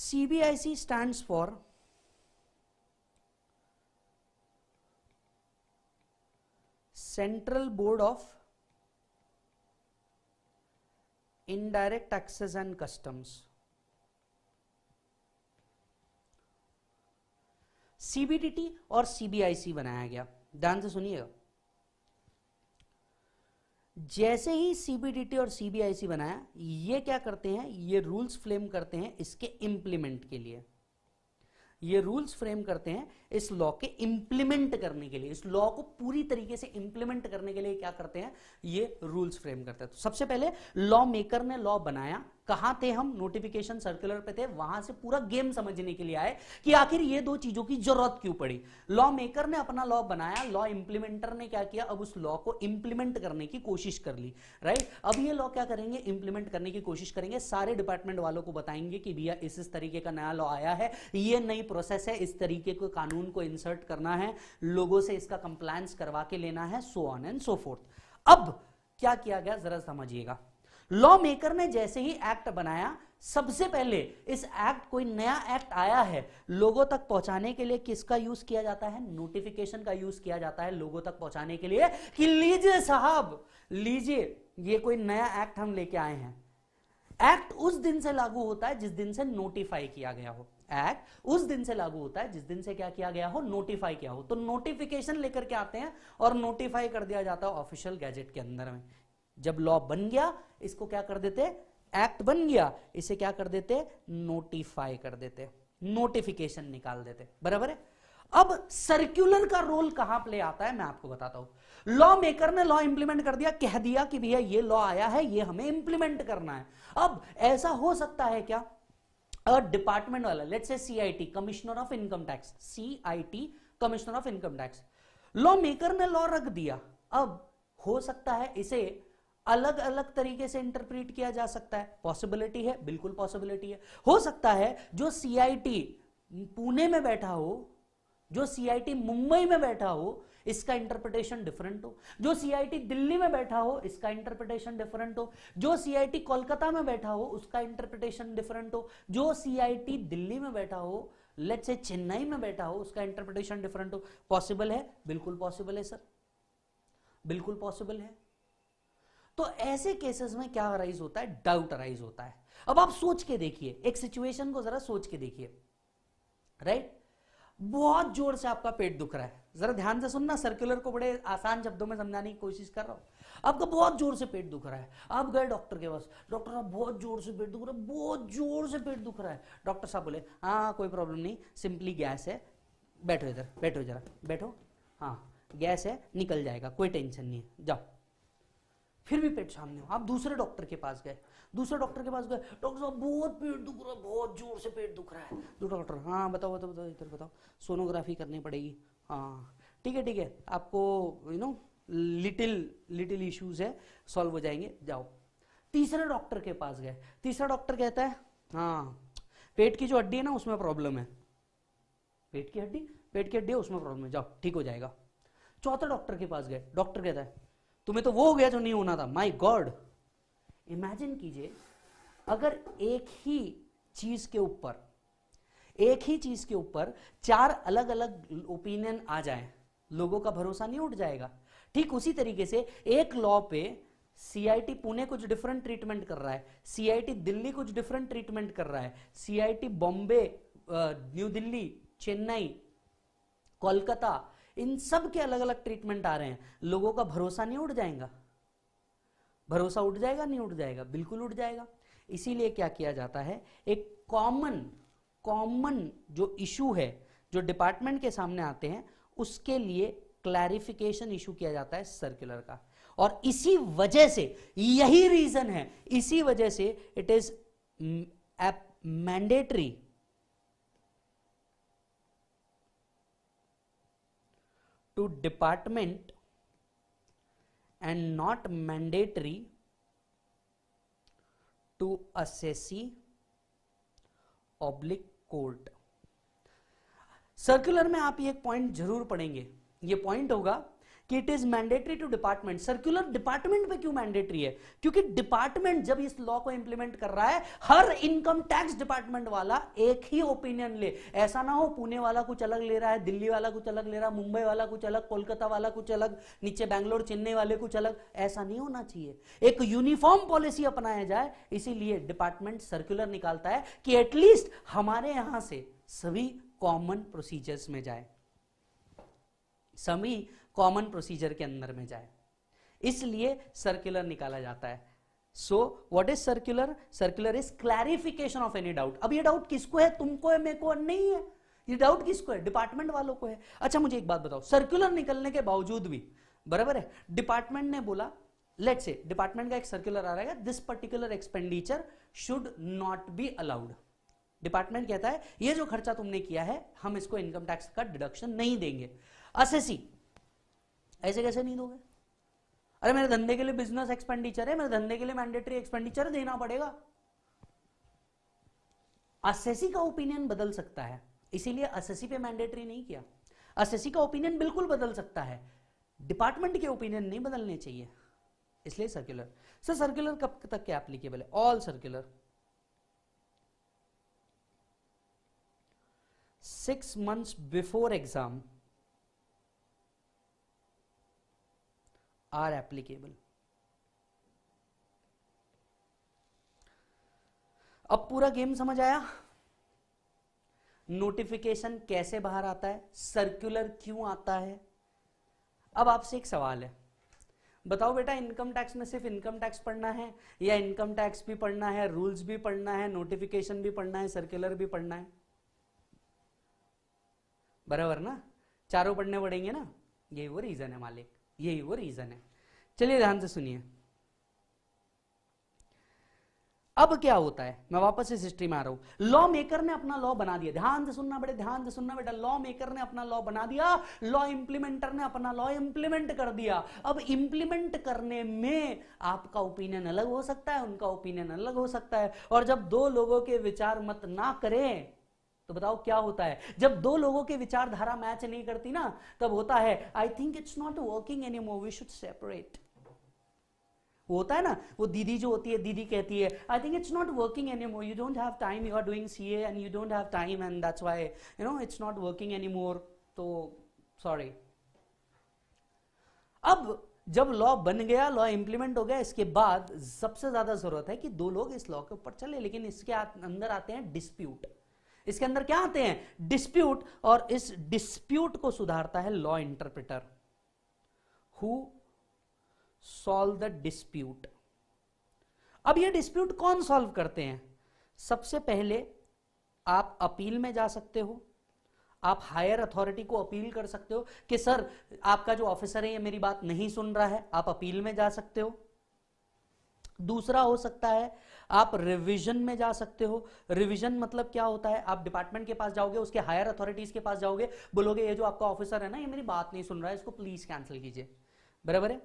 CBIC stands for Central Board of Indirect Taxes and Customs. CBDT और CBIC बनाया गया ध्यान से सुनिएगा जैसे ही सीबीडीटी और सीबीआईसी बनाया ये क्या करते हैं ये रूल्स फ्रेम करते हैं इसके इंप्लीमेंट के लिए ये रूल्स फ्रेम करते हैं इस लॉ के इंप्लीमेंट करने के लिए इस लॉ को पूरी तरीके से इंप्लीमेंट करने के लिए क्या करते हैं ये रूल्स फ्रेम करते हैं तो सबसे पहले लॉ मेकर ने लॉ बनाया कहां थे हम नोटिफिकेशन सर्कुलर पे थे वहां से पूरा गेम समझने के लिए आए कि आखिर ये दो चीजों की जरूरत क्यों पड़ी लॉ मेकर ने अपना लॉ बनाया लॉ इंप्लीमेंटर ने क्या किया अब उस लॉ को इंप्लीमेंट करने की कोशिश कर ली राइट अब ये लॉ क्या करेंगे इंप्लीमेंट करने की कोशिश करेंगे सारे डिपार्टमेंट वालों को बताएंगे कि भैया इस इस तरीके का नया लॉ आया है ये नई प्रोसेस है इस तरीके के कानून को इंसर्ट करना है लोगों से इसका कंप्लायंस करवा के लेना है so on and so forth अब क्या किया गया जरा समझिएगा लॉ मेकर ने जैसे ही एक्ट बनाया सबसे पहले इस एक्ट कोई नया एक्ट आया है लोगों तक पहुंचाने के लिए किसका यूज किया जाता है नोटिफिकेशन का यूज किया जाता है लोगों तक पहुंचाने के लिए कि लीजिए साहब लीजिए ये कोई नया एक्ट हम लेके आए हैं एक्ट उस दिन से लागू होता है जिस दिन से नोटिफाई किया गया हो एक्ट उस दिन से लागू होता है जिस दिन से क्या किया गया हो नोटिफाई किया हो तो नोटिफिकेशन लेकर के आते हैं और नोटिफाई कर दिया जाता है ऑफिशियल गैजेट के अंदर में जब लॉ बन गया इसको क्या कर देते एक्ट बन गया इसे क्या कर देते नोटिफाई कर देते नोटिफिकेशन निकाल देते बराबर है अब सर्कुलर का रोल कहां प्ले आता है मैं आपको बताता हूं लॉ मेकर ने लॉ इंप्लीमेंट कर दिया कह दिया कि भैया ये लॉ आया है ये हमें इंप्लीमेंट करना है अब ऐसा हो सकता है क्या डिपार्टमेंट वाला let's say CIT commissioner of income tax CIT commissioner of income tax law maker ने लॉ रख दिया अब हो सकता है इसे अलग अलग तरीके से इंटरप्रिट किया जा सकता है पॉसिबिलिटी है बिल्कुल पॉसिबिलिटी है हो सकता है जो सीआईटी पुणे में बैठा हो जो सीआईटी मुंबई में बैठा हो इसका इंटरप्रिटेशन डिफरेंट हो जो सीआईटी दिल्ली में बैठा हो इसका इंटरप्रिटेशन डिफरेंट हो जो सीआईटी कोलकाता में बैठा हो उसका इंटरप्रिटेशन डिफरेंट हो जो सीआईटी दिल्ली में बैठा हो लेट्स से चेन्नई में बैठा हो उसका इंटरप्रिटेशन डिफरेंट हो पॉसिबल है बिल्कुल पॉसिबल है सर बिल्कुल पॉसिबल है तो ऐसे केसेस में क्या अराइज होता है डाउट अराइज होता है अब आप सोच के देखिए एक सिचुएशन को जरा सोच के देखिए राइट बहुत जोर से आपका पेट दुख रहा है जरा ध्यान से सुनना सर्कुलर को बड़े आसान शब्दों में समझाने की कोशिश कर रहा हूं आपका बहुत जोर से पेट दुख रहा है आप गए डॉक्टर के पास डॉक्टर साहब बहुत जोर से पेट दुख रहा है बहुत जोर से पेट दुख रहा है डॉक्टर साहब बोले हाँ कोई प्रॉब्लम नहीं सिंपली गैस है बैठो इधर बैठो जरा बैठो हाँ गैस है निकल जाएगा कोई टेंशन नहीं है जाओ फिर भी पेट सामने हो आप दूसरे डॉक्टर के पास गए दूसरे डॉक्टर के पास गए डॉक्टर साहब बहुत पेट दुख रहा है बहुत जोर से पेट दुख रहा है दूसरा डॉक्टर हाँ बताओ बताओ बताओ इधर बताओ सोनोग्राफी करनी पड़ेगी हाँ ठीक है ठीक है आपको you know little little issues है सॉल्व हो जाएंगे जाओ तीसरे डॉक्टर के पास गए तीसरा डॉक्टर कहता है हाँ पेट की जो हड्डी है ना उसमें प्रॉब्लम है पेट की हड्डी पेट की हड्डी है उसमें प्रॉब्लम है जाओ ठीक हो जाएगा चौथे डॉक्टर के पास गए डॉक्टर कहता है तुम्हें तो वो हो गया जो नहीं होना था माई गॉड इमेजिन कीजिए अगर एक ही चीज के ऊपर एक ही चीज के ऊपर चार अलग अलग ओपिनियन आ जाए लोगों का भरोसा नहीं उठ जाएगा ठीक उसी तरीके से एक लॉ पे सीआईटी पुणे कुछ डिफरेंट ट्रीटमेंट कर रहा है सीआईटी दिल्ली कुछ डिफरेंट ट्रीटमेंट कर रहा है सीआईटी बॉम्बे न्यू दिल्ली चेन्नई कोलकाता इन सब के अलग अलग ट्रीटमेंट आ रहे हैं लोगों का भरोसा नहीं उठ जाएगा भरोसा उठ जाएगा नहीं उठ जाएगा बिल्कुल उठ जाएगा इसीलिए क्या किया जाता है एक कॉमन कॉमन जो इशू है जो डिपार्टमेंट के सामने आते हैं उसके लिए क्लैरिफिकेशन इशू किया जाता है सर्कुलर का और इसी वजह से यही रीजन है इसी वजह से it is mandatory to department and not mandatory to assessee public court circular में आप ये पॉइंट जरूर पढ़ेंगे ये पॉइंट होगा कि it is mandatory to department circular department पे क्यों मैंडेटरी है क्योंकि डिपार्टमेंट जब इस लॉ को इंप्लीमेंट कर रहा है हर इनकम टैक्स डिपार्टमेंट वाला एक ही ओपिनियन ले ऐसा ना हो पुणे वाला कुछ अलग ले रहा है दिल्ली वाला कुछ अलग ले रहा है मुंबई वाला कुछ अलग कोलकाता वाला कुछ अलग नीचे बैंगलोर चेन्नई वाले कुछ अलग ऐसा नहीं होना चाहिए एक यूनिफॉर्म पॉलिसी अपनाया जाए इसीलिए डिपार्टमेंट सर्कुलर निकालता है कि एटलीस्ट हमारे यहां से सभी कॉमन प्रोसीजर्स में जाए सभी कॉमन प्रोसीजर के अंदर में जाए इसलिए सर्कुलर निकाला जाता है so what is circular circular is clarification of any doubt अब ये डाउट किसको है तुमको है मेरे को नहीं है ये डाउट किसको है डिपार्टमेंट वालों को है अच्छा मुझे एक बात बताओ सर्कुलर निकलने के बावजूद भी बराबर है डिपार्टमेंट ने बोला लेट से डिपार्टमेंट का एक सर्कुलर आ रहा है this particular expenditure should not be allowed department कहता है ये जो खर्चा तुमने किया है हम इसको इनकम टैक्स का डिडक्शन नहीं देंगे असेसी अच्छा, ऐसे कैसे नहीं दोगे अरे मेरे धंधे के लिए बिजनेस एक्सपेंडिचर है मेरे धंधे के लिए मैंडेटरी एक्सपेंडिचर देना पड़ेगा असेसी का ओपिनियन बदल सकता है इसीलिए असेसी पे मैंडेटरी नहीं किया असेसी का ओपिनियन बिल्कुल बदल सकता है डिपार्टमेंट के ओपिनियन नहीं बदलने चाहिए इसलिए सर्कुलर सर सर्कुलर कब तक के एप्लीकेबल है all circular six months before exam are applicable अब पूरा गेम समझ आया नोटिफिकेशन कैसे बाहर आता है सर्कुलर क्यों आता है अब आपसे एक सवाल है बताओ बेटा इनकम टैक्स में सिर्फ इनकम टैक्स पढ़ना है या इनकम टैक्स भी पढ़ना है रूल्स भी पढ़ना है नोटिफिकेशन भी पढ़ना है सर्कुलर भी पढ़ना है बराबर ना चारों पढ़ने पड़ेंगे ना यही वो रीजन है मालिक यही वो रीजन है चलिए ध्यान से सुनिए अब क्या होता है मैं वापस इस हिस्ट्री में आ रहा हूं लॉ मेकर ने अपना लॉ बना दिया ध्यान से सुनना बेटे ध्यान से सुनना बेटा लॉ मेकर ने अपना लॉ बना दिया लॉ इंप्लीमेंटर ने अपना लॉ इंप्लीमेंट कर दिया अब इंप्लीमेंट करने में आपका ओपिनियन अलग हो सकता है उनका ओपिनियन अलग हो सकता है और जब दो लोगों के विचार मत ना करें तो बताओ क्या होता है जब दो लोगों की विचारधारा मैच नहीं करती ना तब होता है I think it's not working anymore we should separate वो होता है ना वो दीदी जो होती है दीदी कहती है I think it's not working anymore you don't have time you are doing C and you don't have time and that's why you know it's not working anymore तो सॉरी अब जब law बन गया law implement हो गया इसके बाद सबसे ज्यादा जरूरत है कि दो लोग इस लॉ के ऊपर चले लेकिन इसके अंदर आते हैं डिस्प्यूट इसके अंदर क्या आते हैं डिस्प्यूट और इस डिस्प्यूट को सुधारता है law interpreter who solve the dispute अब ये डिस्प्यूट कौन सॉल्व करते हैं सबसे पहले आप अपील में जा सकते हो आप हायर अथॉरिटी को अपील कर सकते हो कि सर आपका जो ऑफिसर है ये मेरी बात नहीं सुन रहा है आप अपील में जा सकते हो दूसरा हो सकता है आप रिविजन में जा सकते हो रिविजन मतलब क्या होता है आप डिपार्टमेंट के पास जाओगे उसके हायर अथॉरिटीज के पास जाओगे बोलोगे ये जो आपका ऑफिसर है ना ये मेरी बात नहीं सुन रहा है इसको प्लीज कैंसिल कीजिए बराबर है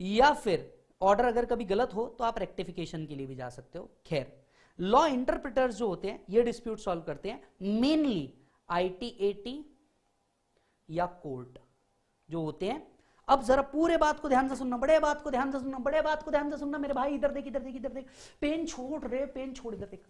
या फिर ऑर्डर अगर कभी गलत हो तो आप रेक्टिफिकेशन के लिए भी जा सकते हो खैर लॉ इंटरप्रिटर्स जो होते हैं ये डिस्प्यूट सॉल्व करते हैं मेनली आई या कोर्ट जो होते हैं अब जरा पूरे बात को ध्यान से सुनना बड़े बात को ध्यान से सुनना बड़े बात को ध्यान से सुनना मेरे भाई इधर देख इधर देख इधर देख पेन छोड़ रहे पेन छोड़ इधर देख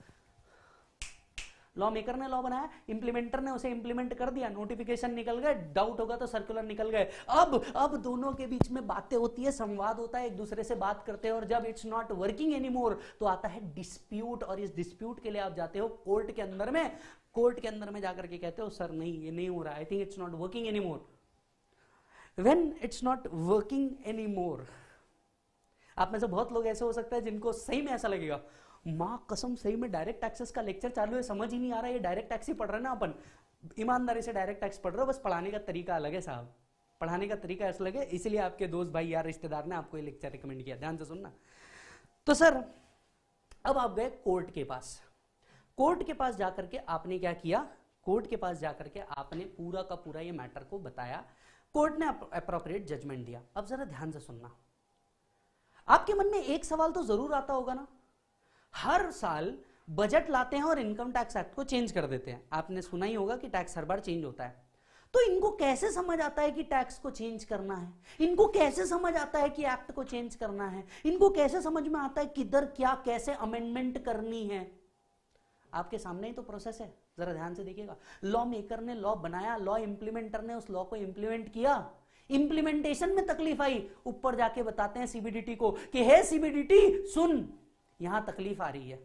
लॉ मेकर ने लॉ बनाया इंप्लीमेंटर ने उसे इंप्लीमेंट कर दिया नोटिफिकेशन निकल गए डाउट होगा तो सर्कुलर निकल गए अब अब दोनों के बीच में बातें होती है संवाद होता है एक दूसरे से बात करते हैं और जब it's not working anymore तो आता है डिस्प्यूट और इस डिस्प्यूट के लिए आप जाते हो कोर्ट के अंदर में कोर्ट के अंदर में जाकर के कहते हो सर नहीं ये नहीं हो रहा I think it's not working anymore when it's not working anymore आप में से बहुत लोग ऐसे हो सकते हैं जिनको सही में ऐसा लगेगा माँ कसम सही में डायरेक्ट टैक्सेस का लेक्चर चालू है समझ ही नहीं आ रहा ये डायरेक्ट टैक्स ही पढ़ रहे ना अपन ईमानदारी से डायरेक्ट टैक्स पढ़ रहे हो बस पढ़ाने का तरीका अलग है साहब पढ़ाने का तरीका ऐसा लगे इसीलिए आपके दोस्त भाई यार रिश्तेदार ने आपको ये लेक्चर रिकमेंड किया ध्यान से सुनना तो सर अब आप गए कोर्ट के पास कोर्ट के पास जाकर के आपने क्या किया कोर्ट के पास जाकर के आपने पूरा का पूरा ये मैटर को बताया कोर्ट ने अप्रोप्रिएट जजमेंट दिया अब जरा ध्यान से सुनना आपके मन में एक सवाल तो जरूर आता होगा ना हर साल बजट लाते हैं और इनकम टैक्स एक्ट को चेंज कर देते हैं आपने सुना ही होगा कि टैक्स हर बार चेंज होता है तो इनको कैसे समझ आता है कि टैक्स को चेंज करना है इनको कैसे समझ आता है कि एक्ट को चेंज करना है इनको कैसे समझ में आता है किधर क्या कैसे अमेंडमेंट करनी है आपके सामने ही तो प्रोसेस है जरा ध्यान से देखिएगा लॉ मेकर ने लॉ बनाया लॉ इंप्लीमेंटर ने उस लॉ को इंप्लीमेंट किया इंप्लीमेंटेशन में तकलीफ आई ऊपर जाके बताते हैं सीबीडीटी को कि हे सीबीडीटी सुन यहां तकलीफ आ रही है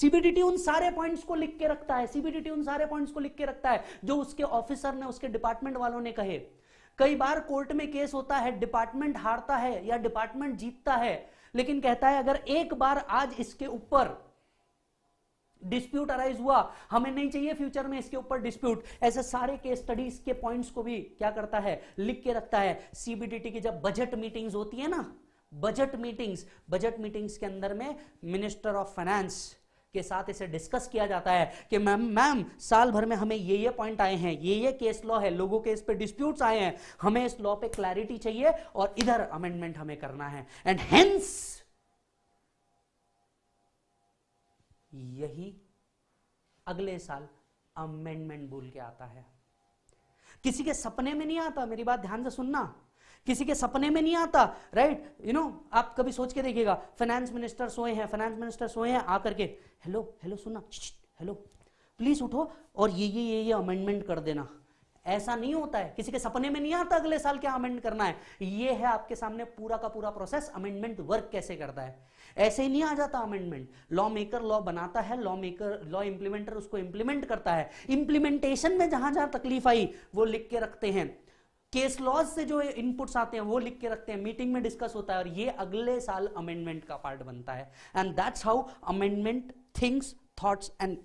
सीबीडीटी उन सारे पॉइंट्स को लिख के रखता है सीबीडीटी उन सारे पॉइंट्स को लिख के रखता है जो उसके ऑफिसर ने उसके डिपार्टमेंट वालों ने कहे कई बार कोर्ट में केस होता है डिपार्टमेंट हारता है या डिपार्टमेंट जीतता है लेकिन कहता है अगर एक बार आज इसके ऊपर डिस्प्यूट अराइज हुआ हमें नहीं चाहिए फ्यूचर में इसके ऊपर डिस्प्यूट ऐसे सारे केस स्टडीज के पॉइंट्स को भी क्या करता है लिख के रखता है सीबीडीटी की जब बजट मीटिंग्स होती है ना बजट मीटिंग्स बजट मीटिंग्स के अंदर में मिनिस्टर ऑफ फाइनेंस के साथ इसे डिस्कस किया जाता है कि मैम मैम साल भर में हमें ये ये पॉइंट आए हैं ये ये केस लॉ है लोगों के इस पे डिस्प्यूट्स आए हैं हमें इस लॉ पे क्लैरिटी चाहिए और इधर अमेंडमेंट हमें करना है एंड हेंस यही अगले साल अमेंडमेंट बोल के आता है किसी के सपने में नहीं आता मेरी बात ध्यान से सुनना किसी के सपने में नहीं आता राइट यू नो आप कभी सोच के देखिएगा फाइनेंस मिनिस्टर सोए हैं फाइनेंस मिनिस्टर सोए हैं आकर के हेलो हेलो सुनना हेलो प्लीज उठो और ये ये ये ये अमेंडमेंट कर देना ऐसा नहीं होता है किसी के सपने में नहीं आता अगले साल क्या अमेंड करना है ये है आपके सामने पूरा का पूरा प्रोसेस अमेंडमेंट वर्क कैसे करता है ऐसे ही नहीं आ जाता अमेंडमेंट लॉ मेकर लॉ बनाता है लॉ मेकर लॉ इंप्लीमेंटर उसको इंप्लीमेंट करता है इंप्लीमेंटेशन में जहां जहां तकलीफ आई वो लिख के रखते हैं केस लॉज से जो इनपुट्स आते हैं वो लिख के रखते हैं मीटिंग में डिस्कस होता है और ये अगले साल अमेंडमेंट का पार्ट बनता है and that's how amendment things thoughts and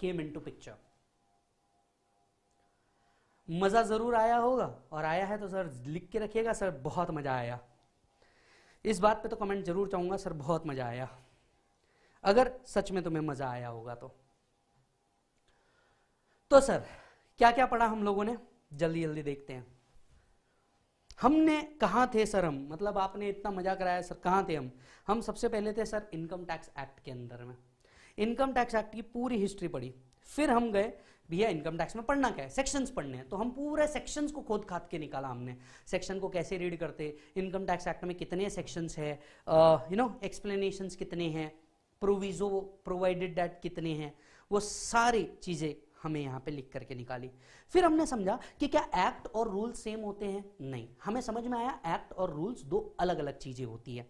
came into picture मज़ा ज़रूर आया होगा और आया है तो सर लिख के रखिएगा सर बहुत मज़ा आया इस बात पे तो कमेंट ज़रूर चाहूंगा सर बहुत मज़ा आया अगर सच में तुम्हें मज़ा आया होगा तो तो सर क्या क्या पढ़ा हम लोगों ने जल्दी जल्दी देखते हैं हमने कहा थे सर हम मतलब आपने इतना मज़ा कराया सर कहा थे हम हम सबसे पहले थे सर इनकम टैक्स एक्ट के अंदर में इनकम टैक्स एक्ट की पूरी हिस्ट्री पढ़ी फिर हम गए भैया इनकम टैक्स में पढ़ना क्या है सेक्शंस पढ़ने हैं तो हम पूरे सेक्शंस को खोद खाद के निकाला हमने सेक्शन को कैसे रीड करते इनकम टैक्स एक्ट में कितने सेक्शंस है यू नो एक्सप्लेनेशंस कितने हैं प्रोविजो प्रोवाइडेड डेट कितने हैं वो सारी चीज़ें हमें यहाँ पे लिख करके निकाली फिर हमने समझा कि क्या एक्ट और रूल्स सेम होते हैं नहीं हमें समझ में आया एक्ट और रूल्स दो अलग अलग चीज़ें होती है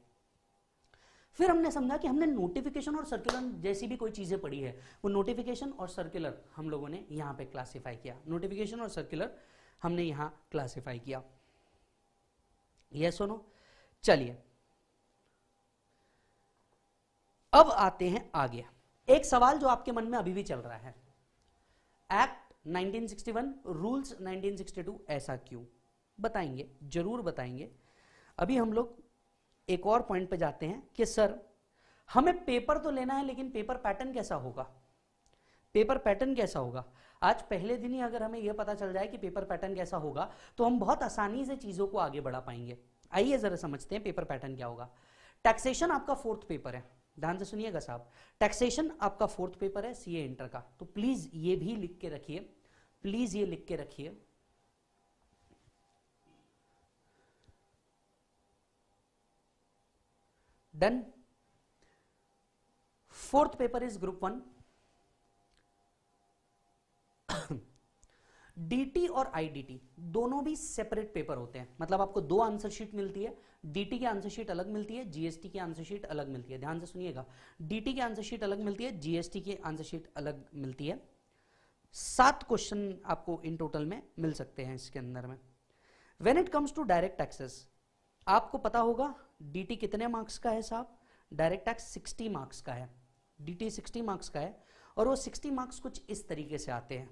फिर हमने समझा कि हमने नोटिफिकेशन और सर्कुलर जैसी भी कोई चीज़ें पढ़ी है वो नोटिफिकेशन और सर्कुलर हम लोगों ने यहाँ पे क्लासिफाई किया नोटिफिकेशन और सर्कुलर हमने यहाँ क्लासिफाई किया ये सुनो चलिए अब आते हैं आगे एक सवाल जो आपके मन में अभी भी चल रहा है एक्ट 1961 रूल्स 1962 ऐसा क्यों बताएंगे जरूर बताएंगे अभी हम लोग एक और पॉइंट पे जाते हैं कि सर हमें पेपर तो लेना है लेकिन पेपर पैटर्न कैसा होगा पेपर पैटर्न कैसा होगा आज पहले दिन ही अगर हमें यह पता चल जाए कि पेपर पैटर्न कैसा होगा तो हम बहुत आसानी से चीज़ों को आगे बढ़ा पाएंगे आइए ज़रा समझते हैं पेपर पैटर्न क्या होगा टैक्सेशन आपका फोर्थ पेपर है ध्यान से सुनिएगा साहब टैक्सेशन आपका फोर्थ पेपर है सीए इंटर का तो प्लीज़ ये भी लिख के रखिए प्लीज़ ये लिख के रखिए done fourth paper is group 1 DT और आईडीटी दोनों भी सेपरेट पेपर होते हैं मतलब आपको दो आंसर शीट मिलती है टी की आंसर शीट अलग मिलती है जीएसटी की आंसर शीट अलग मिलती है ध्यान से सुनिएगा टी की आंसर शीट अलग मिलती है जीएसटी की आंसर शीट अलग मिलती है सात क्वेश्चन आपको इन टोटल में मिल सकते हैं इसके अंदर में when it comes to direct taxes आपको पता होगा डीटी कितने मार्क्स का है साहब डायरेक्ट टैक्स 60 मार्क्स का है डीटी 60 मार्क्स का है और वो 60 मार्क्स कुछ इस तरीके से आते हैं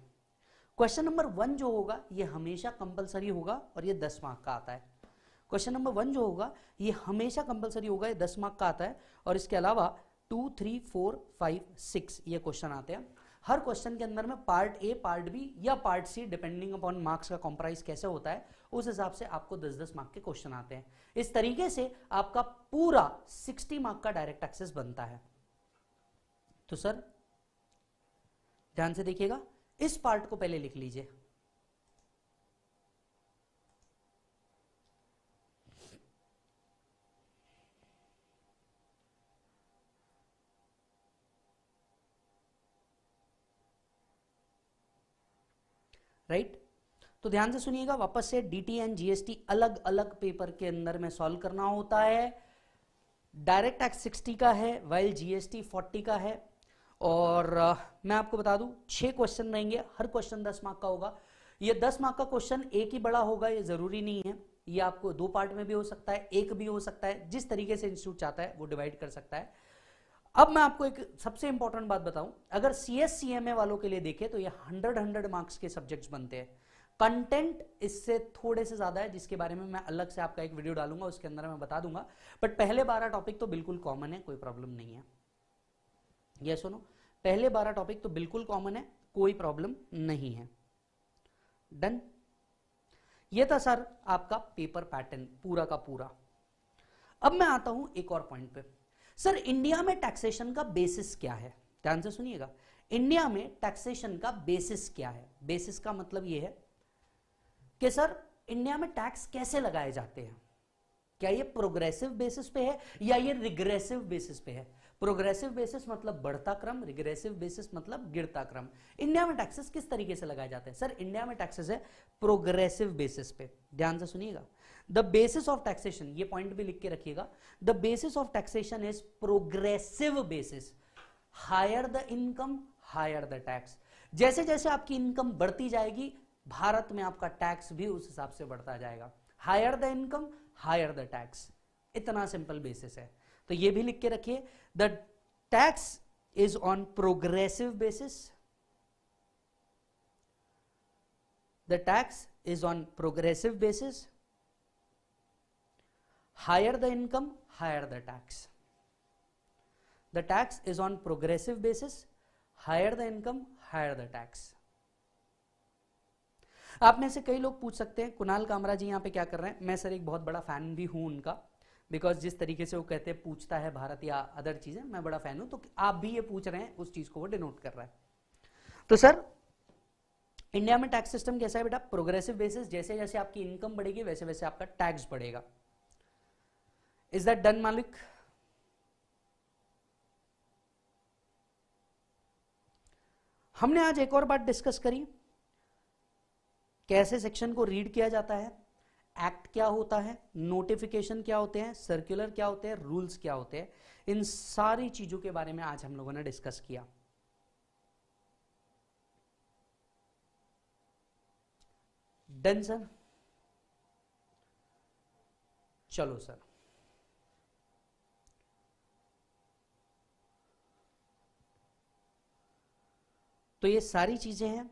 क्वेश्चन नंबर वन जो होगा ये हमेशा कंपलसरी होगा और ये दस मार्क का आता है क्वेश्चन नंबर वन जो होगा ये हमेशा कंपलसरी होगा ये दस मार्क का आता है और इसके अलावा two three four five six ये क्वेश्चन आते हैं हर क्वेश्चन के अंदर में पार्ट ए पार्ट बी या part C depending upon marks का कॉम्प्राइज कैसे होता है उस हिसाब से आपको 10-10 मार्क के क्वेश्चन आते हैं इस तरीके से आपका पूरा 60 मार्क का डायरेक्ट एक्सेस बनता है तो सर ध्यान से देखिएगा इस पार्ट को पहले लिख लीजिए राइट तो ध्यान से सुनिएगा वापस से डीटी एंड जीएसटी अलग अलग पेपर के अंदर में सॉल्व करना होता है डायरेक्ट टैक्स सिक्सटी का है वाइल जीएसटी फोर्टी का है और uh, मैं आपको बता दूं छह क्वेश्चन रहेंगे हर क्वेश्चन दस मार्क का होगा ये दस मार्क का क्वेश्चन एक ही बड़ा होगा ये जरूरी नहीं है ये आपको दो पार्ट में भी हो सकता है एक भी हो सकता है जिस तरीके से इंस्टीट्यूट चाहता है वो डिवाइड कर सकता है अब मैं आपको एक सबसे इंपॉर्टेंट बात बताऊं अगर C S C M A वालों के लिए देखें तो ये हंड्रेड हंड्रेड मार्क्स के सब्जेक्ट्स बनते हैं कंटेंट इससे थोड़े से ज्यादा है जिसके बारे में मैं अलग से आपका एक वीडियो डालूंगा उसके अंदर मैं बता दूंगा बट पहले बारह टॉपिक तो बिल्कुल कॉमन है कोई प्रॉब्लम नहीं है ये सुनो पहले बारह टॉपिक तो बिल्कुल कॉमन है कोई प्रॉब्लम नहीं है डन ये था सर आपका पेपर पैटर्न पूरा का पूरा अब मैं आता हूं एक और पॉइंट पे सर इंडिया में टैक्सेशन का बेसिस क्या है ध्यान से सुनिएगा इंडिया में टैक्सेशन का बेसिस क्या है बेसिस का मतलब यह है कि सर इंडिया में टैक्स कैसे लगाए जाते हैं क्या ये प्रोग्रेसिव बेसिस पे है या ये रिग्रेसिव बेसिस पे है प्रोग्रेसिव बेसिस मतलब बढ़ता क्रम रिग्रेसिव बेसिस मतलब गिरता क्रम इंडिया में टैक्सेस किस तरीके से लगाए जाते हैं सर इंडिया में टैक्सेस है प्रोग्रेसिव बेसिस पे ध्यान से सुनिएगा द बेसिस ऑफ टैक्सेशन ये पॉइंट भी लिख के रखिएगा the basis of taxation is progressive basis higher the income higher the tax जैसे जैसे आपकी इनकम बढ़ती जाएगी भारत में आपका टैक्स भी उस हिसाब से बढ़ता जाएगा higher the income higher the tax इतना सिंपल बेसिस है तो ये भी लिख के रखिए the tax is on progressive basis the tax is on progressive basis higher the income higher the tax the tax is on progressive basis higher the income higher the tax आप में से कई लोग पूछ सकते हैं कुणाल कामरा जी यहाँ पे क्या कर रहे हैं मैं सर एक बहुत बड़ा फैन भी हूं उनका बिकॉज जिस तरीके से वो कहते हैं पूछता है भारत या अदर चीज़ें मैं बड़ा फैन हूं तो आप भी ये पूछ रहे हैं उस चीज़ को वो डिनोट कर रहा है तो सर इंडिया में टैक्स सिस्टम कैसा है बेटा प्रोग्रेसिव बेसिस जैसे जैसे आपकी इनकम बढ़ेगी वैसे वैसे आपका टैक्स बढ़ेगा Is that done Malik? हमने आज एक और बात डिस्कस करी कैसे सेक्शन को रीड किया जाता है एक्ट क्या होता है नोटिफिकेशन क्या होते हैं सर्कुलर क्या होते हैं रूल्स क्या होते हैं इन सारी चीजों के बारे में आज हम लोगों ने डिस्कस किया डन सर चलो सर तो ये सारी चीज़ें हैं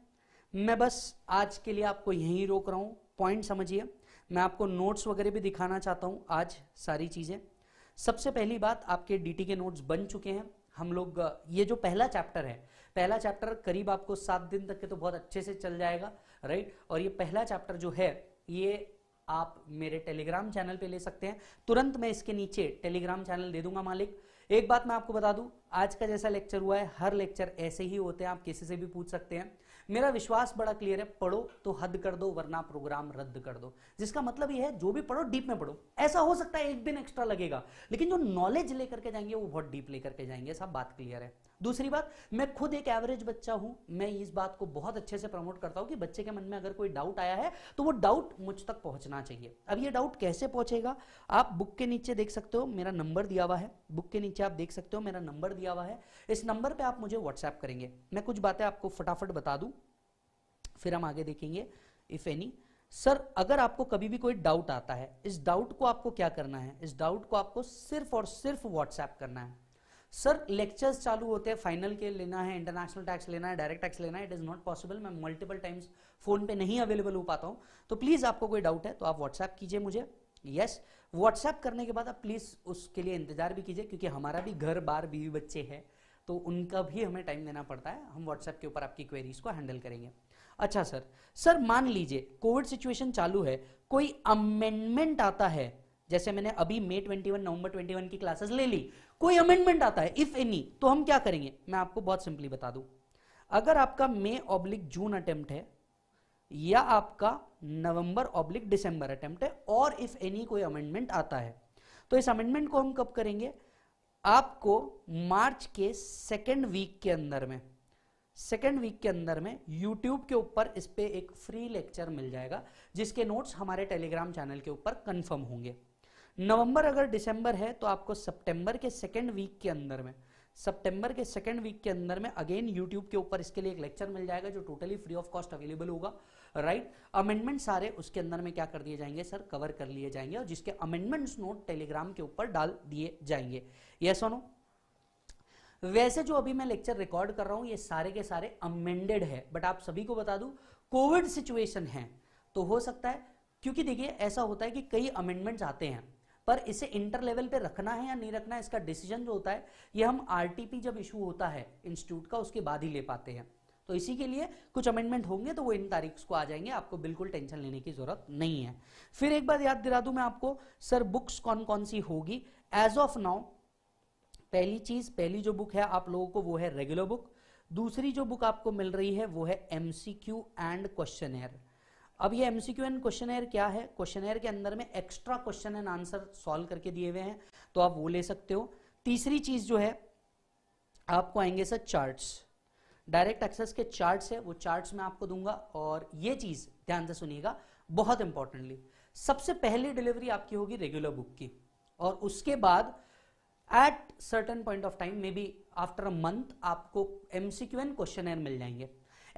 मैं बस आज के लिए आपको यहीं रोक रहा हूँ पॉइंट समझिए मैं आपको नोट्स वगैरह भी दिखाना चाहता हूँ आज सारी चीज़ें सबसे पहली बात आपके डीटी के नोट्स बन चुके हैं हम लोग ये जो पहला चैप्टर है पहला चैप्टर करीब आपको सात दिन तक के तो बहुत अच्छे से चल जाएगा राइट और ये पहला चैप्टर जो है ये आप मेरे टेलीग्राम चैनल पे ले सकते हैं तुरंत मैं इसके नीचे टेलीग्राम चैनल दे दूंगा मालिक एक बात मैं आपको बता दूं आज का जैसा लेक्चर हुआ है हर लेक्चर ऐसे ही होते हैं आप किसी से भी पूछ सकते हैं मेरा विश्वास बड़ा क्लियर है पढ़ो तो हद कर दो वरना प्रोग्राम रद्द कर दो जिसका मतलब यह है जो भी पढ़ो डीप में पढ़ो ऐसा हो सकता है एक दिन एक्स्ट्रा लगेगा लेकिन जो नॉलेज लेकर के जाएंगे वो बहुत डीप लेकर के जाएंगे सब बात क्लियर है दूसरी बात मैं खुद एक एवरेज बच्चा हूं मैं इस बात को बहुत अच्छे से प्रमोट करता हूं कि बच्चे के मन में अगर कोई डाउट आया है तो वो डाउट मुझ तक पहुंचना चाहिए अब ये डाउट कैसे पहुंचेगा आप बुक के नीचे देख सकते हो मेरा नंबर दिया हुआ है बुक के नीचे आप देख सकते हो मेरा नंबर दिया हुआ है इस नंबर पर आप मुझे व्हाट्सएप करेंगे मैं कुछ बातें आपको फटाफट बता दू फिर हम आगे देखेंगे इफ एनी सर अगर आपको कभी भी कोई डाउट आता है इस डाउट को आपको क्या करना है इस डाउट को आपको सिर्फ और सिर्फ व्हाट्सएप करना है सर लेक्चर्स चालू होते हैं फाइनल के लेना है इंटरनेशनल टैक्स लेना है डायरेक्ट टैक्स लेना है इट इज़ नॉट पॉसिबल मैं मल्टीपल टाइम्स फोन पे नहीं अवेलेबल हो पाता हूँ तो प्लीज़ आपको कोई डाउट है तो आप व्हाट्सएप कीजिए मुझे यस व्हाट्सएप करने के बाद आप प्लीज़ उसके लिए इंतजार भी कीजिए क्योंकि हमारा भी घर बार बीवी बच्चे है तो उनका भी हमें टाइम देना पड़ता है हम व्हाट्सएप के ऊपर आपकी क्वेरीज को हैंडल करेंगे अच्छा सर सर मान लीजिए कोविड सिचुएशन चालू है कोई अमेंडमेंट आता है जैसे मैंने अभी मई 21 नवंबर 21 की क्लासेस ले ली कोई अमेंडमेंट आता है इफ एनी तो हम क्या करेंगे मैं आपको बहुत सिंपली बता दूं अगर आपका मे ऑब्लिक जून अटेम्प्ट है या आपका नवंबर ऑब्लिक डिसंबर अटेम्प्ट है और इफ एनी कोई अमेंडमेंट आता है तो इस अमेंडमेंट को हम कब करेंगे आपको मार्च के सेकेंड वीक के अंदर में सेकेंड वीक के अंदर में यूट्यूब के ऊपर इस पर एक फ्री लेक्चर मिल जाएगा जिसके नोट्स हमारे टेलीग्राम चैनल के ऊपर कन्फर्म होंगे नवंबर अगर दिसंबर है तो आपको सितंबर के सेकेंड वीक के अंदर में सितंबर के सेकेंड वीक के अंदर में अगेन यूट्यूब के ऊपर इसके लिए एक लेक्चर मिल जाएगा जो totally free of cost available होगा राइट right? अमेंडमेंट सारे उसके अंदर में क्या कर दिए जाएंगे सर कवर कर लिए जाएंगे और जिसके अमेंडमेंट्स नोट टेलीग्राम के ऊपर डाल दिए जाएंगे ये और वैसे जो अभी मैं लेक्चर रिकॉर्ड कर रहा हूं ये सारे के सारे अमेंडेड है बट आप सभी को बता दू कोविड सिचुएशन है तो हो सकता है क्योंकि देखिए ऐसा होता है कि कई अमेंडमेंट्स आते हैं पर इसे इंटर लेवल पे रखना है या नहीं रखना है इसका डिसीजन जो होता है ये हम आरटीपी जब इशू होता है इंस्टीट्यूट का उसके बाद ही ले पाते हैं तो इसी के लिए कुछ अमेंडमेंट होंगे तो वो इन तारीख को आ जाएंगे आपको बिल्कुल टेंशन लेने की जरूरत नहीं है फिर एक बात याद दिला दू मैं आपको सर बुक्स कौन कौन सी होगी एज ऑफ नाउ पहली चीज पहली जो बुक है आप लोगों को वो है रेगुलर बुक दूसरी जो बुक आपको मिल रही है वो है एमसीक्यू एंड क्वेश्चन अब ये एमसीक्यू एंड एयर क्या है क्वेश्चन एयर के अंदर में extra question and answer solve करके दिए हुए हैं तो आप वो ले सकते हो तीसरी चीज जो है आपको आएंगे सर चार्ट्स डायरेक्ट एक्सेस के चार्ट्स है वो चार्ट्स मैं आपको दूंगा और ये चीज ध्यान से सुनिएगा बहुत इंपॉर्टेंटली सबसे पहली डिलीवरी आपकी होगी रेगुलर बुक की और उसके बाद at certain point of time maybe after a month आपको एमसीक्यू एंड क्वेश्चन एयर मिल जाएंगे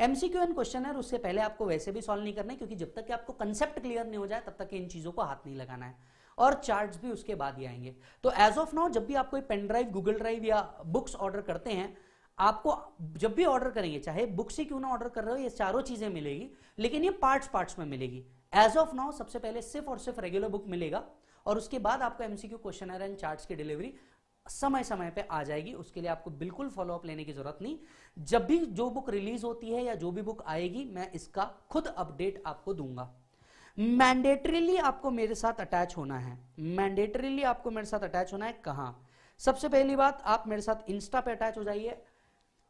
एमसीक्यू एंड क्वेश्चन है उससे पहले आपको वैसे भी सॉल्व नहीं करना है क्योंकि जब तक आपको कंसेप्ट क्लियर नहीं हो जाए तब तक इन चीजों को हाथ नहीं लगाना है और चार्ट्स भी उसके बाद ही आएंगे तो एज ऑफ नाउ जब भी आप कोई पेन ड्राइव गूगल ड्राइव या बुक्स ऑर्डर करते हैं आपको जब भी ऑर्डर करेंगे चाहे बुक्स ही क्यों ना ऑर्डर कर रहे हो ये चारों चीजें मिलेगी लेकिन ये पार्ट्स पार्ट्स में मिलेगी एज ऑफ नाउ सबसे पहले सिर्फ और सिर्फ रेगुलर बुक मिलेगा और उसके बाद आपको एमसीक्यू क्वेश्चन एंड चार्ट की डिलीवरी समय समय पे आ जाएगी उसके लिए आपको बिल्कुल फॉलोअप लेने की जरूरत नहीं जब भी जो बुक रिलीज होती है या जो भी बुक आएगी मैं इसका खुद अपडेट आपको दूंगा मैंडेटरीली आपको मेरे साथ अटैच होना है मैंडेटरीली आपको मेरे साथ अटैच होना है कहां सबसे पहली बात आप मेरे साथ इंस्टा पे अटैच हो जाइए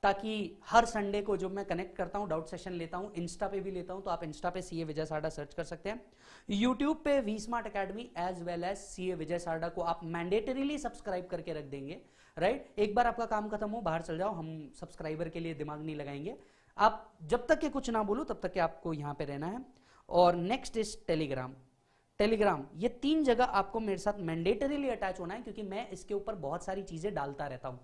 ताकि हर संडे को जब मैं कनेक्ट करता हूं डाउट सेशन लेता हूं इंस्टा पे भी लेता हूं तो आप इंस्टा पे सीए विजय साडा सर्च कर सकते हैं यूट्यूब पे V smart academy as well as C A Vijay Sarda को आप मैंडेटरीली सब्सक्राइब करके रख देंगे राइट एक बार आपका काम खत्म हो बाहर चल जाओ हम सब्सक्राइबर के लिए दिमाग नहीं लगाएंगे आप जब तक के कुछ ना बोलो तब तक के आपको यहां पे रहना है और नेक्स्ट इज टेलीग्राम टेलीग्राम ये तीन जगह आपको मेरे साथ मैंडेटरीली अटैच होना है क्योंकि मैं इसके ऊपर बहुत सारी चीजें डालता रहता हूं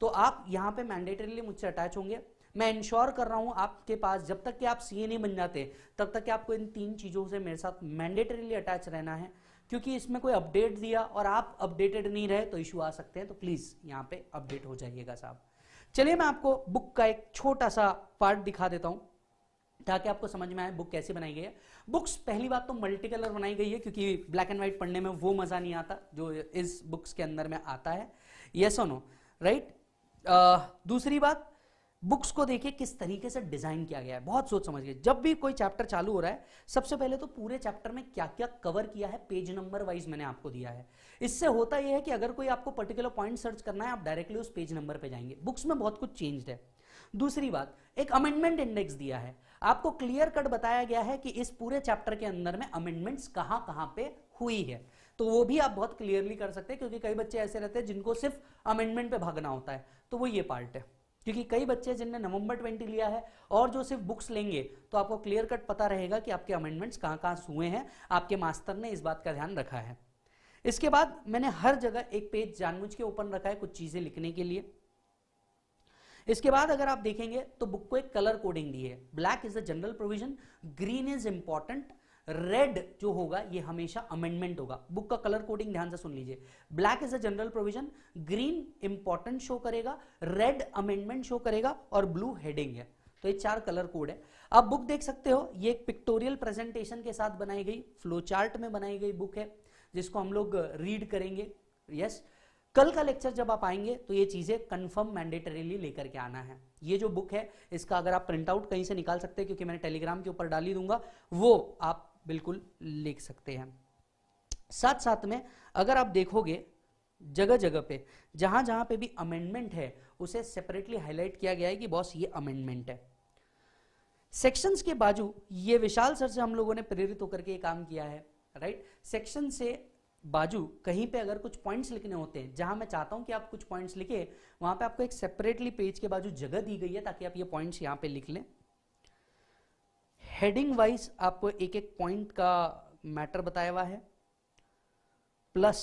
तो आप यहां पे मैंडेटरीली मुझसे अटैच होंगे मैं इंश्योर कर रहा हूं आपके पास जब तक कि आप सी नहीं बन जाते तब तक कि आपको इन तीन चीज़ों से मेरे साथ मैंडेटरीली अटैच रहना है क्योंकि इसमें कोई अपडेट दिया और आप अपडेटेड नहीं रहे तो इशू आ सकते हैं तो प्लीज़ यहाँ पे अपडेट हो जाइएगा साहब चलिए मैं आपको बुक का एक छोटा सा पार्ट दिखा देता हूं ताकि आपको समझ में आए बुक कैसे बनाई गई है बुक्स पहली बात तो मल्टी कलर बनाई गई है क्योंकि ब्लैक एंड व्हाइट पढ़ने में वो मज़ा नहीं आता जो इस बुक्स के अंदर में आता है यस और नो राइट दूसरी बात बुक्स को देखिए किस तरीके से डिजाइन किया गया है बहुत सोच समझ के जब भी कोई चैप्टर चालू हो रहा है सबसे पहले तो पूरे चैप्टर में क्या क्या कवर किया है पेज नंबर वाइज मैंने आपको दिया है इससे होता यह है कि अगर कोई आपको पर्टिकुलर पॉइंट सर्च करना है आप डायरेक्टली उस पेज नंबर पर जाएंगे बुक्स में बहुत कुछ चेंज है दूसरी बात एक अमेंडमेंट इंडेक्स दिया है आपको क्लियर कट बताया गया है कि इस पूरे चैप्टर के अंदर में अमेंडमेंट्स कहाँ कहाँ पे हुई है तो वो भी आप बहुत क्लियरली कर सकते हैं क्योंकि कई बच्चे ऐसे रहते हैं जिनको सिर्फ अमेंडमेंट पे भागना होता है तो वो ये पार्ट है क्योंकि कई बच्चे जिनने नवंबर 20 लिया है और जो सिर्फ बुक्स लेंगे तो आपको क्लियर कट पता रहेगा कि आपके अमेंडमेंट्स कहाँ कहाँ हुए हैं आपके मास्टर ने इस बात का ध्यान रखा है इसके बाद मैंने हर जगह एक पेज जानबूझ के ओपन रखा है कुछ चीज़ें लिखने के लिए इसके बाद अगर आप देखेंगे तो बुक को एक कलर कोडिंग दी है black is the general provision green is important red जो होगा ये हमेशा अमेंडमेंट होगा बुक का कलर कोडिंग ध्यान से सुन लीजिए black is a general provision green important show करेगा रेड अमेंडमेंट शो करेगा और ब्लू हेडिंग है तो ये चार कलर कोड है आप बुक देख सकते हो ये एक पिक्टोरियल प्रेजेंटेशन के साथ बनाई गई फ्लो चार्ट में बनाई गई बुक है जिसको हम लोग रीड करेंगे यस कल का लेक्चर जब आप आएंगे तो ये चीजें कंफर्म मैंडेटरीली लेकर के आना है ये जो बुक है इसका अगर आप प्रिंट आउट कहीं से निकाल सकते हैं क्योंकि मैंने टेलीग्राम के ऊपर डाली दूंगा वो आप बिल्कुल लिख सकते हैं साथ साथ में अगर आप देखोगे जगह जगह पे जहां जहां पे भी अमेंडमेंट है उसे सेपरेटली हाईलाइट किया गया है कि बॉस ये अमेंडमेंट है सेक्शंस के बाजू ये विशाल सर से हम लोगों ने प्रेरित होकर के काम किया है राइट सेक्शन से बाजू कहीं पे अगर कुछ पॉइंट्स लिखने होते हैं जहां मैं चाहता हूं कि आप कुछ पॉइंट्स लिखे वहां पे आपको एक सेपरेटली पेज के बाजू जगह दी गई है ताकि आप ये पॉइंट्स यहां पे लिख लें हेडिंग वाइज आपको एक एक पॉइंट का मैटर बताया हुआ है प्लस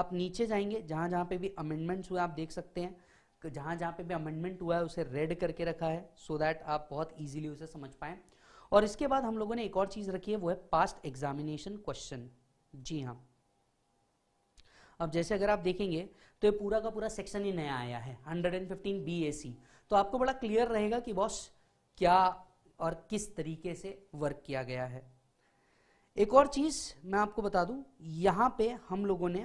आप नीचे जाएंगे जहां जहां पे भी अमेंडमेंट्स हुए आप देख सकते हैं जहां जहां पे भी अमेंडमेंट हुआ है उसे रेड करके रखा है सो so दैट आप बहुत इजीली उसे समझ पाए और इसके बाद हम लोगों ने एक और चीज रखी है वो है पास्ट एग्जामिनेशन क्वेश्चन जी हाँ अब जैसे अगर आप देखेंगे तो ये पूरा का पूरा सेक्शन ही नया आया है 115 बीएसी तो आपको बड़ा क्लियर रहेगा कि बॉस क्या और किस तरीके से वर्क किया गया है एक और चीज मैं आपको बता दूं यहां पे हम लोगों ने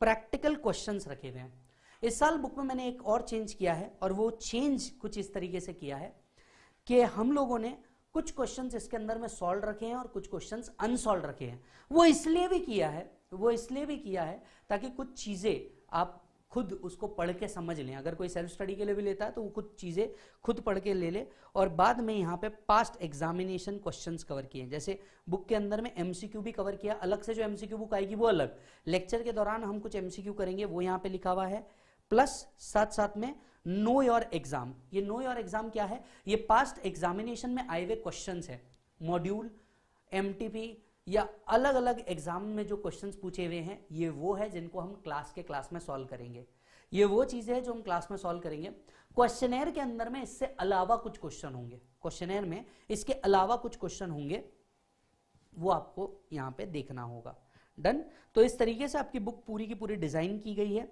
प्रैक्टिकल क्वेश्चंस रखे हुए हैं इस साल बुक में मैंने एक और चेंज किया है और वो चेंज कुछ इस तरीके से किया है कि हम लोगों ने कुछ क्वेश्चंस इसके अंदर में सॉल्व रखे हैं और कुछ क्वेश्चंस अनसॉल्व रखे हैं वो इसलिए भी किया है वो इसलिए भी किया है ताकि कुछ चीज़ें आप खुद उसको पढ़ के समझ लें अगर कोई सेल्फ स्टडी के लिए भी लेता है तो वो कुछ चीज़ें खुद पढ़ के ले ले और बाद में यहाँ पे पास्ट एग्जामिनेशन क्वेश्चंस कवर किए जैसे बुक के अंदर में एमसीक्यू भी कवर किया अलग से जो एमसीक्यू बुक आएगी वो अलग लेक्चर के दौरान हम कुछ एम करेंगे वो यहाँ पर लिखा हुआ है प्लस साथ साथ में नो योर एग्जाम ये नो योर एग्जाम क्या है ये पास्ट एग्जामिनेशन में आए हुए क्वेश्चन है मॉड्यूल एम टी पी या अलग अलग एग्जाम में जो क्वेश्चन पूछे हुए हैं ये वो है जिनको हम क्लास के क्लास में सॉल्व करेंगे ये वो चीज़ है जो हम क्लास में सॉल्व करेंगे क्वेश्चन के अंदर में इससे अलावा कुछ क्वेश्चन होंगे क्वेश्चन में इसके अलावा कुछ क्वेश्चन होंगे वो आपको यहाँ पे देखना होगा डन तो इस तरीके से आपकी बुक पूरी की पूरी डिजाइन की गई है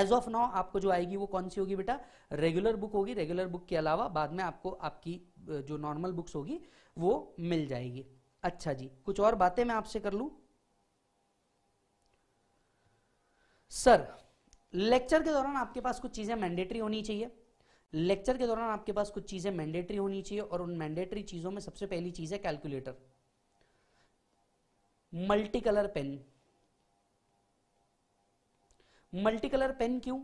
एज ऑफ नाउ आपको जो आएगी वो कौन सी होगी बेटा रेगुलर बुक होगी रेगुलर बुक के अलावा बाद में आपको आपकी जो नॉर्मल बुक्स होगी वो मिल जाएगी अच्छा जी कुछ और बातें मैं आपसे कर लू सर लेक्चर के दौरान आपके पास कुछ चीजें मैंडेटरी होनी चाहिए लेक्चर के दौरान आपके पास कुछ चीजें मैंडेटरी होनी चाहिए और उन मैंडेटरी चीजों में सबसे पहली चीज है calculator multi colour pen multi colour pen क्यों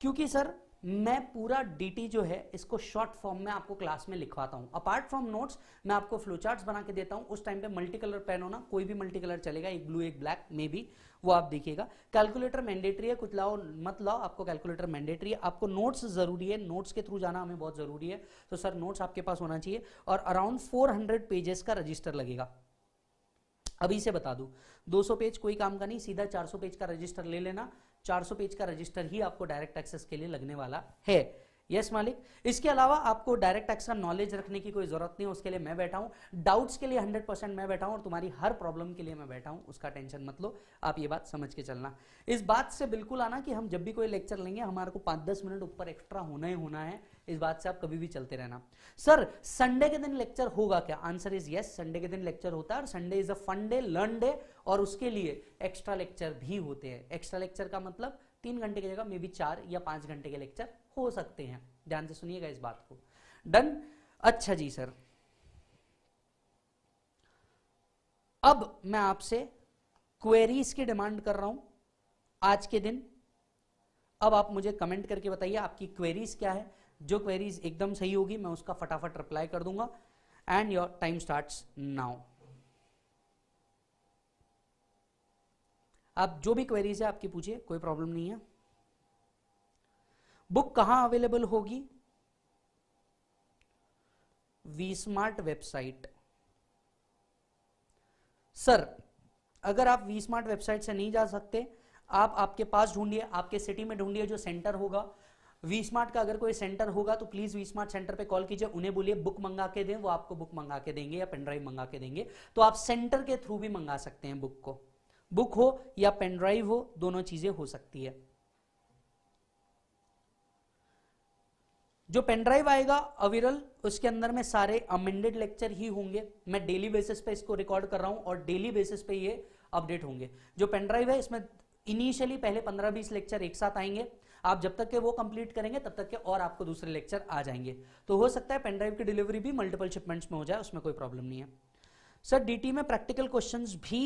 क्योंकि सर मैं पूरा डीटी जो है इसको शॉर्ट फॉर्म में आपको क्लास में लिखवाता हूं अपार्ट फ्रॉम नोट्स मैं आपको चार्ट बना के देता हूं उस टाइम पे मल्टी कलर पेन होना कोई भी मल्टी कलर चलेगा एक ब्लू एक ब्लैक में भी वो आप देखिएगा कैलकुलेटर मैंडेटरी है कुछ लाओ मत लाओ आपको कैलकुलेटर मैंडेटरी है आपको नोट्स जरूरी है नोट्स के थ्रू जाना हमें बहुत जरूरी है तो सर नोट्स आपके पास होना चाहिए और अराउंड फोर पेजेस का रजिस्टर लगेगा अभी से बता दू 200 पेज कोई काम का नहीं सीधा 400 पेज का रजिस्टर ले लेना 400 पेज का रजिस्टर ही आपको डायरेक्ट एक्सेस के लिए लगने वाला है यस मालिक इसके अलावा आपको डायरेक्ट एक्स्ट्रा नॉलेज रखने की कोई जरूरत नहीं है उसके लिए मैं बैठा हूं डाउट्स के लिए 100 परसेंट मैं बैठा हूं और तुम्हारी हर प्रॉब्लम के लिए मैं बैठा हूं उसका टेंशन मत लो आप ये बात समझ के चलना इस बात से बिल्कुल आना कि हम जब भी कोई लेक्चर लेंगे हमारे को पाँच दस मिनट ऊपर एक्स्ट्रा होना ही होना है इस बात से आप कभी भी चलते रहना सर संडे के दिन लेक्चर होगा क्या आंसर इज यस संडे के दिन लेक्चर होता है और Sunday is a fun day learn day और उसके लिए एक्स्ट्रा लेक्चर भी होते हैं एक्स्ट्रा लेक्चर का मतलब तीन घंटे की जगह मे बी चार या पांच घंटे के लेक्चर हो सकते हैं ध्यान से सुनिएगा इस बात को डन अच्छा जी सर अब मैं आपसे क्वेरीज की डिमांड कर रहा हूं आज के दिन अब आप मुझे कमेंट करके बताइए आपकी क्वेरीज क्या है जो क्वेरीज एकदम सही होगी मैं उसका फटाफट रिप्लाई कर दूंगा and your time starts now आप जो भी क्वेरीज है आपकी पूछिए कोई प्रॉब्लम नहीं है बुक कहां अवेलेबल होगी वी स्मार्ट वेबसाइट सर अगर आप वी स्मार्ट वेबसाइट से नहीं जा सकते आप आपके पास ढूंढिए आपके सिटी में ढूंढिए जो सेंटर होगा वी स्मार्ट का अगर कोई सेंटर होगा तो प्लीज वी स्मार्ट सेंटर पे कॉल कीजिए उन्हें बोलिए बुक मंगा के दें वो आपको बुक मंगा के देंगे या पेनड्राइव मंगा के देंगे तो आप सेंटर के थ्रू भी मंगा सकते हैं बुक को बुक हो या पेनड्राइव हो दोनों चीजें हो सकती है जो पेनड्राइव आएगा अविरल उसके अंदर में सारे अमेंडेड लेक्चर ही होंगे मैं डेली बेसिस पे इसको रिकॉर्ड कर रहा हूं और डेली बेसिस पे ये अपडेट होंगे जो पेनड्राइव है इसमें इनिशियली पहले 15-20 लेक्चर एक साथ आएंगे आप जब तक के वो कंप्लीट करेंगे तब तक के और आपको दूसरे लेक्चर आ जाएंगे तो हो सकता है पेनड्राइव की डिलीवरी भी मल्टीपल शिपमेंट्स में हो जाए उसमें कोई प्रॉब्लम नहीं है सर डीटी में प्रैक्टिकल क्वेश्चंस भी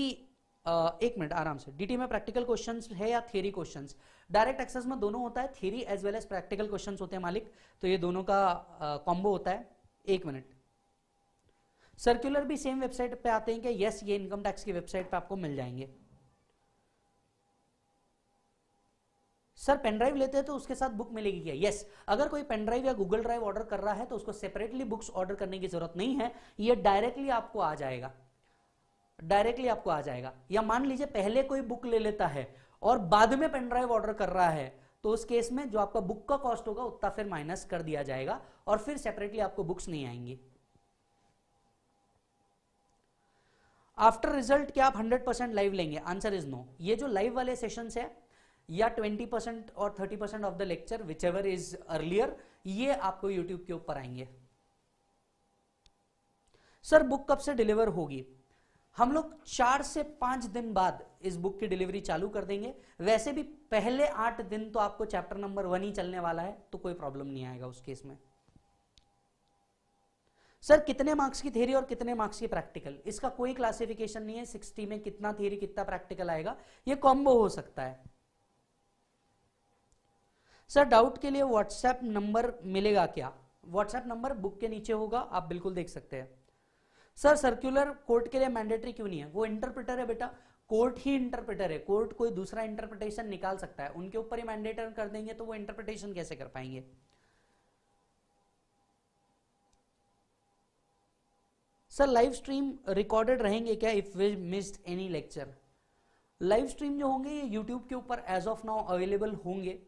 एक मिनट आराम से डीटी में प्रैक्टिकल क्वेश्चन है या थेरी क्वेश्चन डायरेक्ट एक्सेस में दोनों होता है theory as well as practical question होते हैं मालिक तो ये दोनों का कॉम्बो होता है एक मिनट सर्कुलर भी सेम वेबसाइट पे आते हैं कि यस ये इनकम टैक्स की वेबसाइट पे आपको मिल जाएंगे सर पेन ड्राइव लेते हैं तो उसके साथ बुक मिलेगी क्या यस अगर कोई पेनड्राइव या गूगल ड्राइव ऑर्डर कर रहा है तो उसको सेपरेटली बुक्स ऑर्डर करने की जरूरत नहीं है ये डायरेक्टली आपको आ जाएगा डायरेक्टली आपको आ जाएगा या मान लीजिए पहले कोई बुक ले लेता है और बाद में पेनड्राइव ऑर्डर कर रहा है तो उस केस में जो आपका बुक का कॉस्ट होगा उतना फिर माइनस कर दिया जाएगा और फिर सेपरेटली आपको बुक्स नहीं आएंगे आफ्टर रिजल्ट क्या आप हंड्रेड परसेंट लाइव लेंगे आंसर इज नो ये जो लाइव वाले सेशन है या 20 परसेंट और 30 percent of the lecture whichever is earlier ये आपको यूट्यूब के ऊपर आएंगे सर बुक कब से डिलीवर होगी हम लोग चार से पांच दिन बाद इस बुक की डिलीवरी चालू कर देंगे वैसे भी पहले आठ दिन तो आपको चैप्टर नंबर वन ही चलने वाला है तो कोई प्रॉब्लम नहीं आएगा उस केस में सर कितने मार्क्स की थ्योरी और कितने मार्क्स की प्रैक्टिकल इसका कोई क्लासिफिकेशन नहीं है सिक्सटी में कितना थ्योरी कितना प्रैक्टिकल आएगा ये कॉम्बो हो सकता है सर डाउट के लिए व्हाट्सएप नंबर मिलेगा क्या व्हाट्सएप नंबर बुक के नीचे होगा आप बिल्कुल देख सकते हैं सर सर्कुलर कोर्ट के लिए मैंडेटरी क्यों नहीं है वो इंटरप्रिटर है बेटा कोर्ट ही इंटरप्रेटर है कोर्ट कोई दूसरा इंटरप्रिटेशन निकाल सकता है उनके ऊपर ही मैंडेटर कर देंगे तो वो इंटरप्रिटेशन कैसे कर पाएंगे सर लाइव स्ट्रीम रिकॉर्डेड रहेंगे क्या if we missed any lecture live stream जो होंगे ये यूट्यूब के ऊपर एज ऑफ नाउ अवेलेबल होंगे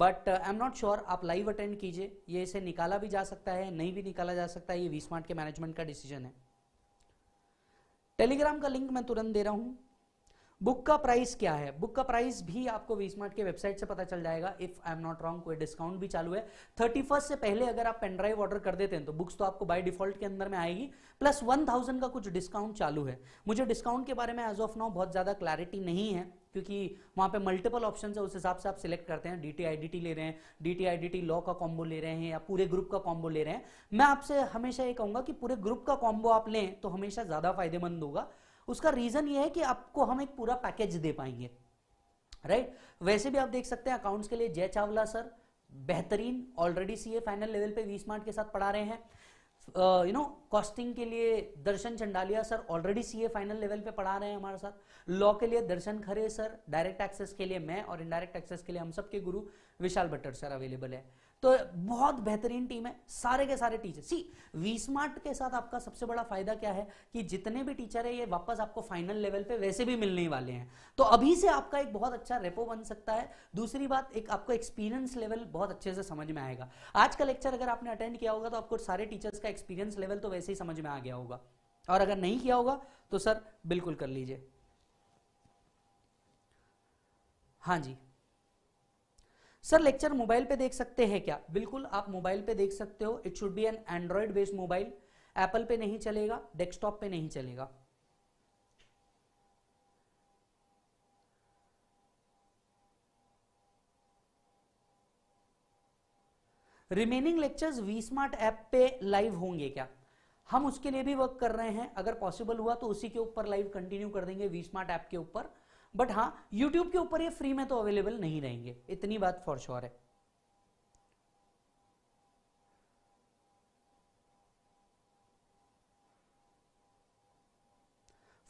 but I am not sure आप लाइव अटेंड कीजिए ये इसे निकाला भी जा सकता है नहीं भी निकाला जा सकता है ये वी स्मार्ट के मैनेजमेंट का डिसीजन है टेलीग्राम का लिंक मैं तुरंत दे रहा हूं बुक का प्राइस क्या है बुक का प्राइस भी आपको वीस्मार्ट के वेबसाइट से पता चल जाएगा if I am not wrong कोई डिस्काउंट भी चालू है थर्टी फर्स्ट से पहले अगर आप पेनड्राइव ऑर्डर कर देते हैं तो बुक्स तो आपको बाय डिफॉल्ट के अंदर में आएगी प्लस वन थाउजेंड का कुछ डिस्काउंट चालू है मुझे डिस्काउंट के बारे में एज ऑफ नाउ बहुत ज्यादा क्लैरिटी नहीं है क्योंकि वहां पे मल्टीपल ऑप्शन है उस हिसाब से आप सिलेक्ट करते हैं डीटी आईडीटी ले रहे हैं डीटी आईडीटी लॉ का कॉम्बो ले रहे हैं या पूरे ग्रुप का कॉम्बो ले रहे हैं मैं आपसे हमेशा ये कहूंगा कि पूरे ग्रुप का कॉम्बो आप लें तो हमेशा ज़्यादा फायदेमंद होगा उसका रीज़न ये है कि आपको हम एक पूरा पैकेज दे पाएंगे राइट वैसे भी आप देख सकते हैं अकाउंट्स के लिए जय चावला सर बेहतरीन ऑलरेडी सीए फाइनल लेवल पे वी स्मार्ट के साथ पढ़ा रहे हैं यू नो कॉस्टिंग के लिए Darshan Chandalia sir already CA final level पे पढ़ा रहे हैं हमारे साथ लॉ के लिए Darshan Khare sir direct access के लिए मैं और इनडायरेक्ट एक्सेस के लिए हम सबके गुरु विशाल भट्टर सर अवेलेबल है तो बहुत बेहतरीन टीम है सारे के सारे टीचर सी वी स्मार्ट के साथ आपका सबसे बड़ा फायदा क्या है कि जितने भी टीचर है ये वापस आपको फाइनल लेवल पे वैसे भी मिलने वाले हैं तो अभी से आपका एक बहुत अच्छा रेपो बन सकता है दूसरी बात एक आपको एक्सपीरियंस लेवल बहुत अच्छे से समझ में आएगा आज का लेक्चर अगर आपने अटेंड किया होगा तो आपको सारे टीचर्स का एक्सपीरियंस लेवल तो वैसे ही समझ में आ गया होगा और अगर नहीं किया होगा तो सर बिल्कुल कर लीजिए हाँ जी सर लेक्चर मोबाइल पे देख सकते हैं क्या बिल्कुल आप मोबाइल पे देख सकते हो it should be an android based mobile Apple पे नहीं चलेगा डेस्कटॉप पे नहीं चलेगा remaining lectures V smart app पे लाइव होंगे क्या हम उसके लिए भी वर्क कर रहे हैं अगर पॉसिबल हुआ तो उसी के ऊपर लाइव कंटिन्यू कर देंगे वी स्मार्ट ऐप के ऊपर बट हाँ यूट्यूब के ऊपर ये फ्री में तो अवेलेबल नहीं रहेंगे इतनी बात फॉर श्योर है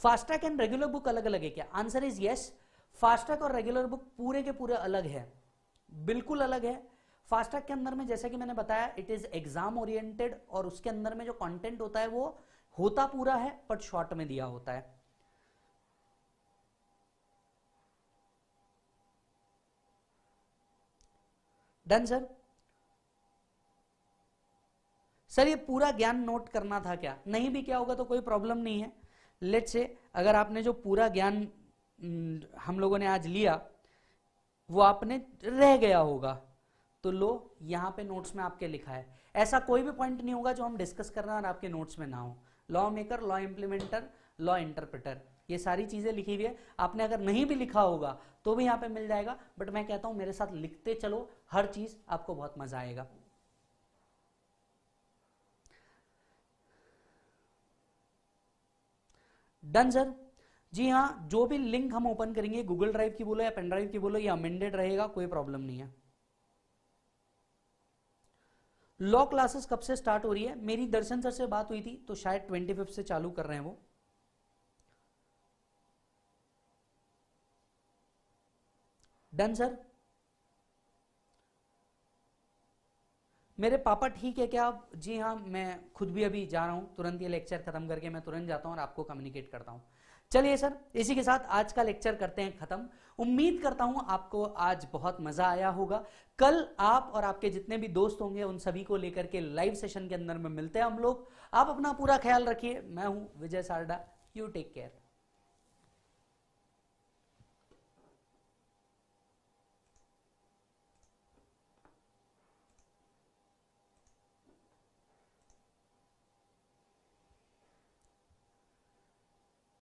फास्टैग एंड रेगुलर बुक अलग अलग है क्या आंसर इज यस फास्टैग और रेगुलर बुक पूरे के पूरे अलग है बिल्कुल अलग है फास्टैग के अंदर में जैसा कि मैंने बताया इट इज एग्जाम ओरिएंटेड और उसके अंदर में जो कंटेंट होता है वो होता पूरा है बट शॉर्ट में दिया होता है डन सर सर ये पूरा ज्ञान नोट करना था क्या नहीं भी क्या होगा तो कोई प्रॉब्लम नहीं है लेट से अगर आपने जो पूरा ज्ञान हम्म, हम लोगों ने आज लिया वो आपने रह गया होगा तो लो यहां पे नोट्स में आपके लिखा है ऐसा कोई भी पॉइंट नहीं होगा जो हम डिस्कस कर रहे हैं और आपके नोट्स में ना हो law maker law implementer law interpreter ये सारी चीज़ें लिखी हुई है आपने अगर नहीं भी लिखा होगा तो भी यहाँ पे मिल जाएगा बट मैं कहता हूं मेरे साथ लिखते चलो हर चीज़ आपको बहुत मज़ा आएगा डन सर जी हाँ जो भी लिंक हम ओपन करेंगे गूगल ड्राइव की बोलो या पेन ड्राइव की बोलो ये अमेंडेड रहेगा कोई प्रॉब्लम नहीं है लॉ क्लासेस कब से स्टार्ट हो रही है मेरी दर्शन सर से बात हुई थी तो शायद ट्वेंटी से चालू कर रहे हैं वो डन सर मेरे पापा ठीक है क्या जी हाँ मैं खुद भी अभी जा रहा हूँ तुरंत ये लेक्चर खत्म करके मैं तुरंत जाता हूँ और आपको कम्युनिकेट करता हूँ चलिए सर इसी के साथ आज का लेक्चर करते हैं खत्म उम्मीद करता हूं आपको आज बहुत मजा आया होगा कल आप और आपके जितने भी दोस्त होंगे उन सभी को लेकर के लाइव सेशन के अंदर में मिलते हैं हम लोग आप अपना पूरा ख्याल रखिए मैं हूं Vijay Sarda you take care